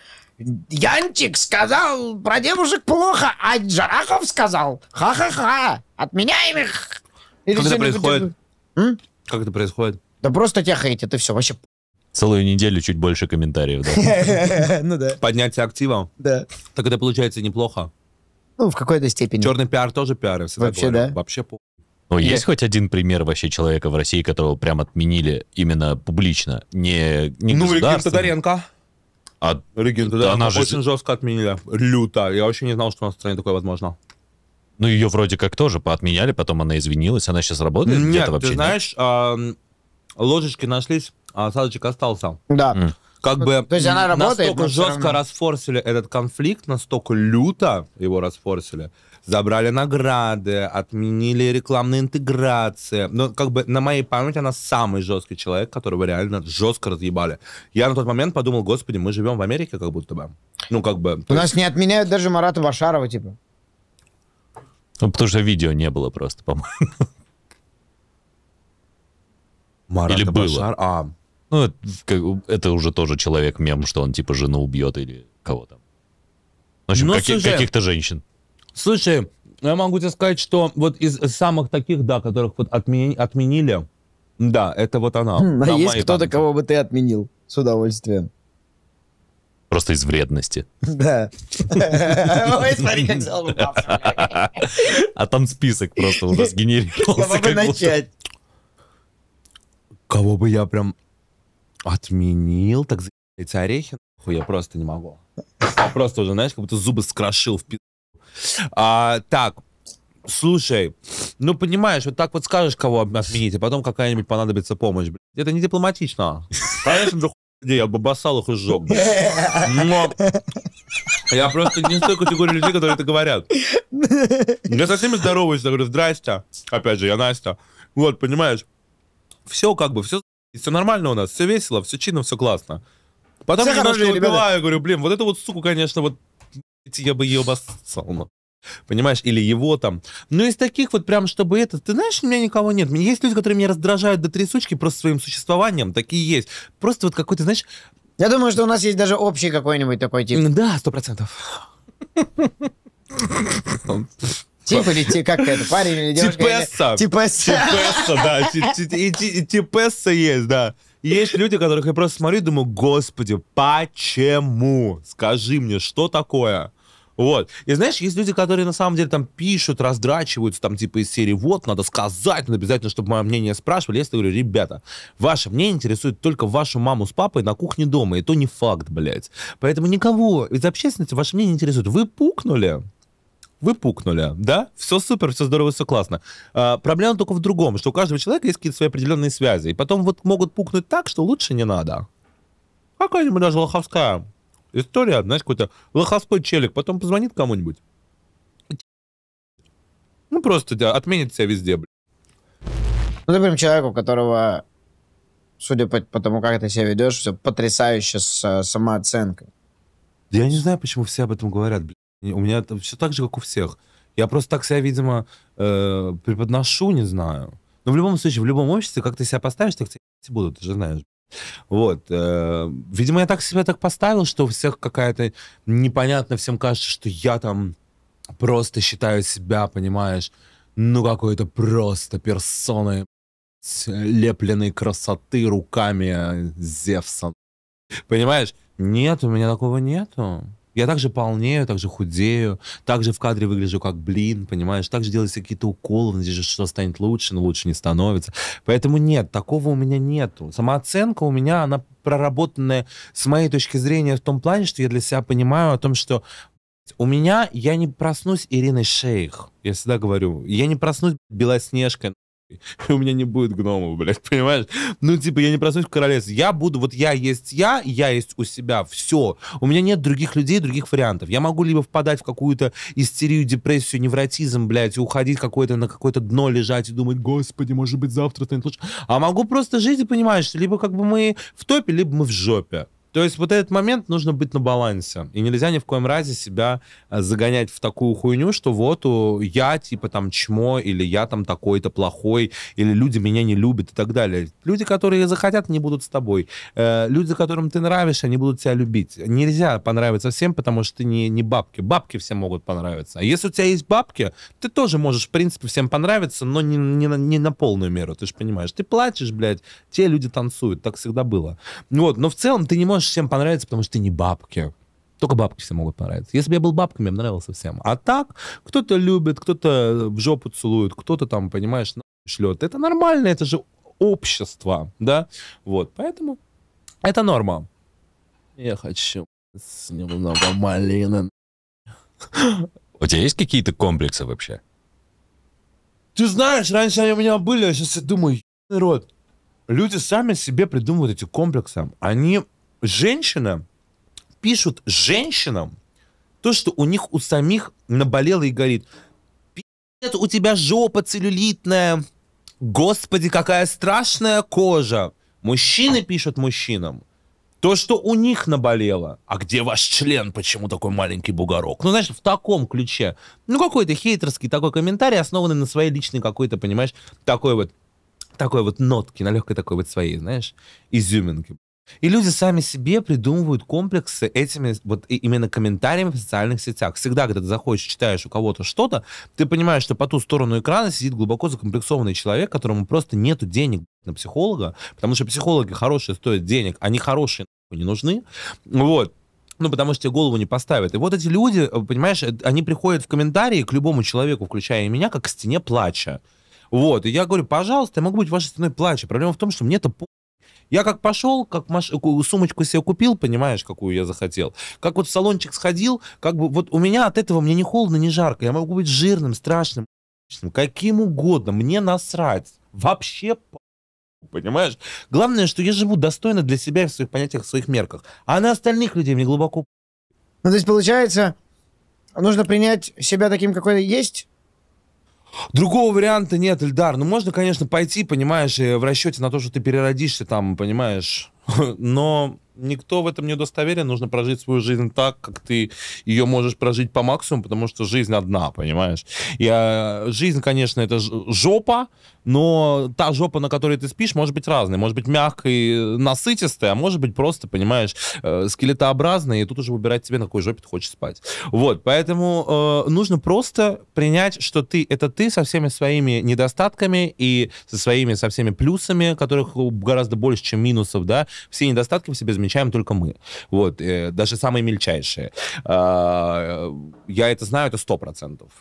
Янчик сказал про девушек плохо, а Джарахов сказал ха-ха-ха, отменяем их. как это происходит? Типа, М? Как это происходит? Да просто тебя хейтят, и все, вообще Целую неделю чуть больше комментариев, да? [laughs] Ну да. Поднятие актива? Да. Так это получается неплохо. Ну, в какой-то степени. Черный пиар тоже пиар, я всегда Вообще, да. Вообще по... Ну, есть хоть один пример вообще человека в России, которого прям отменили именно публично, не, не Ну, Регин Тодоренко. А Регин Тодоренко она же... очень жестко отменили. Люто. Я вообще не знал, что у нас в стране такое возможно. Ну, ее вроде как тоже поотменяли, потом она извинилась, она сейчас работает где-то вообще? Нет, ты знаешь, ложечки нашлись а Саджик остался. Да. Mm. Как бы То есть она работает, настолько жестко расфорсили этот конфликт, настолько люто его расфорсили, забрали награды, отменили рекламные интеграции. Но как бы на моей памяти она самый жесткий человек, которого реально жестко разъебали. Я на тот момент подумал, господи, мы живем в Америке как будто бы. Ну как бы... У нас не отменяют даже Марата Башарова типа. Ну, потому что видео не было просто, по-моему. Марата Или было? А, ну, это уже тоже человек-мем, что он типа жену убьет или кого-то. В общем, Но, ну, как, слушай, каких-то женщин. Слушай, я могу тебе сказать, что вот из самых таких, да, которых вот отмени, отменили, да, это вот она. Хм, а есть кто-то, там. кого бы ты отменил с удовольствием? Просто из вредности. Да. [laughs] А там список просто у нас [laughs] генерировался. Кого бы начать? Кого бы я прям Отменил? Так эти орехи? Хуй, я просто не могу. Я просто уже, знаешь, как будто зубы скрошил в пи... А, так, слушай, ну понимаешь, вот так вот скажешь, кого отменить, а потом какая-нибудь понадобится помощь. Блядь. Это не дипломатично. Конечно, да хуй, я бабасал их и сжег. Но я просто не с той категории людей, которые это говорят. Я со всеми здороваюсь, я говорю, здрасте. Опять же, я Настя. Вот, понимаешь, все как бы, все и все нормально у нас, все весело, все чинно, все классно. Потом все я немножко хорошие, выпиваю, говорю, блин, вот это вот, суку, конечно, вот я бы ее обоссал. Понимаешь, или его там. Но из таких вот прям, чтобы это... Ты знаешь, у меня никого нет. Есть люди, которые меня раздражают до трясучки просто своим существованием. Такие есть. Просто вот какой-то, знаешь... Я думаю, что у нас есть даже общий какой-нибудь такой тип. Да, сто процентов. [laughs] Тип или ти, как это, парень или девушка? Типесса. Или... Типесса. Типесса, да. И типесса есть, да. Есть люди, которых я просто смотрю и думаю, господи, почему? Скажи мне, что такое? Вот. И знаешь, есть люди, которые на самом деле там пишут, раздрачиваются, там типа из серии «Вот, надо сказать, надо обязательно, чтобы мое мнение спрашивали». Если я говорю, ребята, ваше мнение интересует только вашу маму с папой на кухне дома, и то не факт, блядь. Поэтому никого из общественности ваше мнение не интересует. Вы пукнули, вы пукнули, да? Все супер, все здорово, все классно. А, проблема только в другом, что у каждого человека есть какие-то свои определенные связи. И потом вот могут пукнуть так, что лучше не надо. Какая-нибудь даже лоховская история, знаешь, какой-то лоховской челик, потом позвонит кому-нибудь. Ну, просто да, отменит себя везде, блин. Ну, ты прям у которого, судя по, тому, как ты себя ведешь, все потрясающе с э, самооценкой. Да я не знаю, почему все об этом говорят, блин. У меня это все так же, как у всех. Я просто так себя, видимо, э, преподношу, не знаю. Но в любом случае, в любом обществе, как ты себя поставишь, так тебя будут, ты же знаешь. Вот. Э, видимо, я так себя так поставил, что у всех какая-то непонятно, всем кажется, что я там просто считаю себя, понимаешь, ну какой-то просто персоной лепленной красоты руками э, Зевса. Понимаешь? Нет, у меня такого нету. Я также полнею, также худею, также в кадре выгляжу как блин, понимаешь? Также делаются какие-то уколы, надеюсь, что станет лучше, но лучше не становится. Поэтому нет, такого у меня нету. Самооценка у меня, она проработанная с моей точки зрения в том плане, что я для себя понимаю о том, что у меня я не проснусь Ириной Шейх. Я всегда говорю, я не проснусь Белоснежкой. [laughs] у меня не будет гномов, блядь, понимаешь? Ну, типа, я не проснусь в королевстве. Я буду, вот я есть я, я есть у себя, все. У меня нет других людей, других вариантов. Я могу либо впадать в какую-то истерию, депрессию, невротизм, блядь, и уходить какой-то на какое-то дно лежать и думать, господи, может быть, завтра станет лучше. А могу просто жить и понимаешь, либо как бы мы в топе, либо мы в жопе. То есть вот этот момент нужно быть на балансе. И нельзя ни в коем разе себя э, загонять в такую хуйню, что вот у, я типа там чмо, или я там такой-то плохой, или люди меня не любят и так далее. Люди, которые захотят, не будут с тобой. Э, люди, которым ты нравишься, они будут тебя любить. Нельзя понравиться всем, потому что ты не, не бабки. Бабки всем могут понравиться. А если у тебя есть бабки, ты тоже можешь, в принципе, всем понравиться, но не, не, не на полную меру, ты же понимаешь. Ты плачешь, блядь, те люди танцуют. Так всегда было. Вот, но в целом ты не можешь можешь всем понравиться, потому что ты не бабки. Только бабки всем могут понравиться. Если бы я был бабками, мне нравился всем. А так, кто-то любит, кто-то в жопу целует, кто-то там, понимаешь, шлет. Это нормально, это же общество, да? Вот, поэтому это норма. Я хочу с немного малины. У тебя есть какие-то комплексы вообще? Ты знаешь, раньше они у меня были, а сейчас я думаю, рот. Люди сами себе придумывают эти комплексы. Они женщина пишут женщинам то, что у них у самих наболело и горит. Пи***т, у тебя жопа целлюлитная. Господи, какая страшная кожа. Мужчины пишут мужчинам то, что у них наболело. А где ваш член? Почему такой маленький бугорок? Ну, знаешь, в таком ключе. Ну, какой-то хейтерский такой комментарий, основанный на своей личной какой-то, понимаешь, такой вот такой вот нотке на легкой такой вот своей, знаешь, изюминке. И люди сами себе придумывают комплексы этими вот именно комментариями в социальных сетях. Всегда, когда ты заходишь, читаешь у кого-то что-то, ты понимаешь, что по ту сторону экрана сидит глубоко закомплексованный человек, которому просто нету денег на психолога, потому что психологи хорошие стоят денег, они хорошие не нужны. Вот. Ну, потому что тебе голову не поставят. И вот эти люди, понимаешь, э, они приходят в комментарии к любому человеку, включая и меня, как к стене плача. Вот, и я говорю, пожалуйста, я могу быть вашей стеной плача. Проблема в том, что мне это я как пошел, как маш... сумочку себе купил, понимаешь, какую я захотел. Как вот в салончик сходил, как бы вот у меня от этого мне не холодно, не жарко. Я могу быть жирным, страшным, каким угодно. Мне насрать. Вообще Понимаешь? Главное, что я живу достойно для себя в своих понятиях, в своих мерках. А на остальных людей мне глубоко... Ну, то есть, получается, нужно принять себя таким, какой есть, Другого варианта нет, Эльдар. Ну, можно, конечно, пойти, понимаешь, в расчете на то, что ты переродишься там, понимаешь. [laughs] Но Никто в этом не удостоверен, нужно прожить свою жизнь так, как ты ее можешь прожить по максимуму, потому что жизнь одна, понимаешь? Я, а, жизнь, конечно, это жопа, но та жопа, на которой ты спишь, может быть разной. Может быть мягкой, насытистой, а может быть просто, понимаешь, э, скелетообразной, и тут уже выбирать тебе, на какой жопе ты хочешь спать. Вот, поэтому э, нужно просто принять, что ты — это ты со всеми своими недостатками и со своими, со всеми плюсами, которых гораздо больше, чем минусов, да, все недостатки в себе замечать замечаем только мы. Вот, э, даже самые мельчайшие. А, я это знаю, это сто процентов.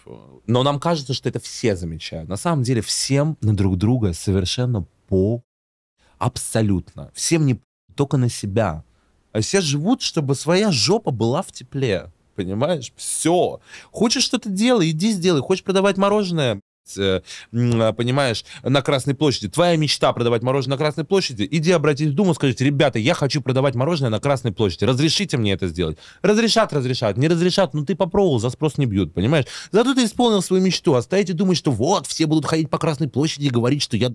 Но нам кажется, что это все замечают. На самом деле всем на друг друга совершенно по... Абсолютно. Всем не только на себя. А все живут, чтобы своя жопа была в тепле. Понимаешь? Все. Хочешь что-то делай, иди сделай. Хочешь продавать мороженое, Э, а, понимаешь, на Красной площади. Твоя мечта продавать мороженое на Красной площади? Иди обратись в Думу, скажите, ребята, я хочу продавать мороженое на Красной площади, разрешите мне это сделать? Разрешат, разрешат, не разрешат, Но ну ты попробовал, за спрос не бьют, понимаешь? Зато ты исполнил свою мечту, а стоять думать, что вот, все будут ходить по Красной площади и говорить, что я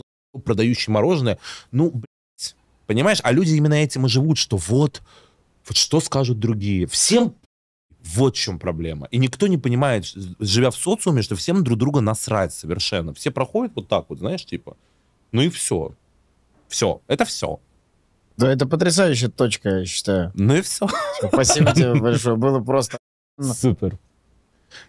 продающий мороженое, ну, блядь, понимаешь? А люди именно этим и живут, что вот, вот что скажут другие. Всем вот в чем проблема. И никто не понимает, живя в социуме, что всем друг друга насрать совершенно. Все проходят вот так вот, знаешь, типа. Ну и все. Все. Это все. Да, это потрясающая точка, я считаю. Ну и все. спасибо тебе [laughs] большое. Было просто... Супер.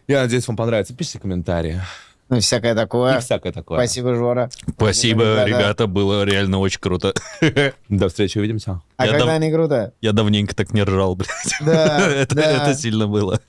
Я надеюсь, вам понравится. Пишите комментарии. Ну, всякое такое. И всякое такое. Спасибо, Жора. Спасибо, Спасибо ребята. Да. Было реально очень круто. [laughs] До встречи, увидимся. А я когда дав... не круто? Я давненько так не ржал, блядь. Да, [laughs] это, да. это сильно было.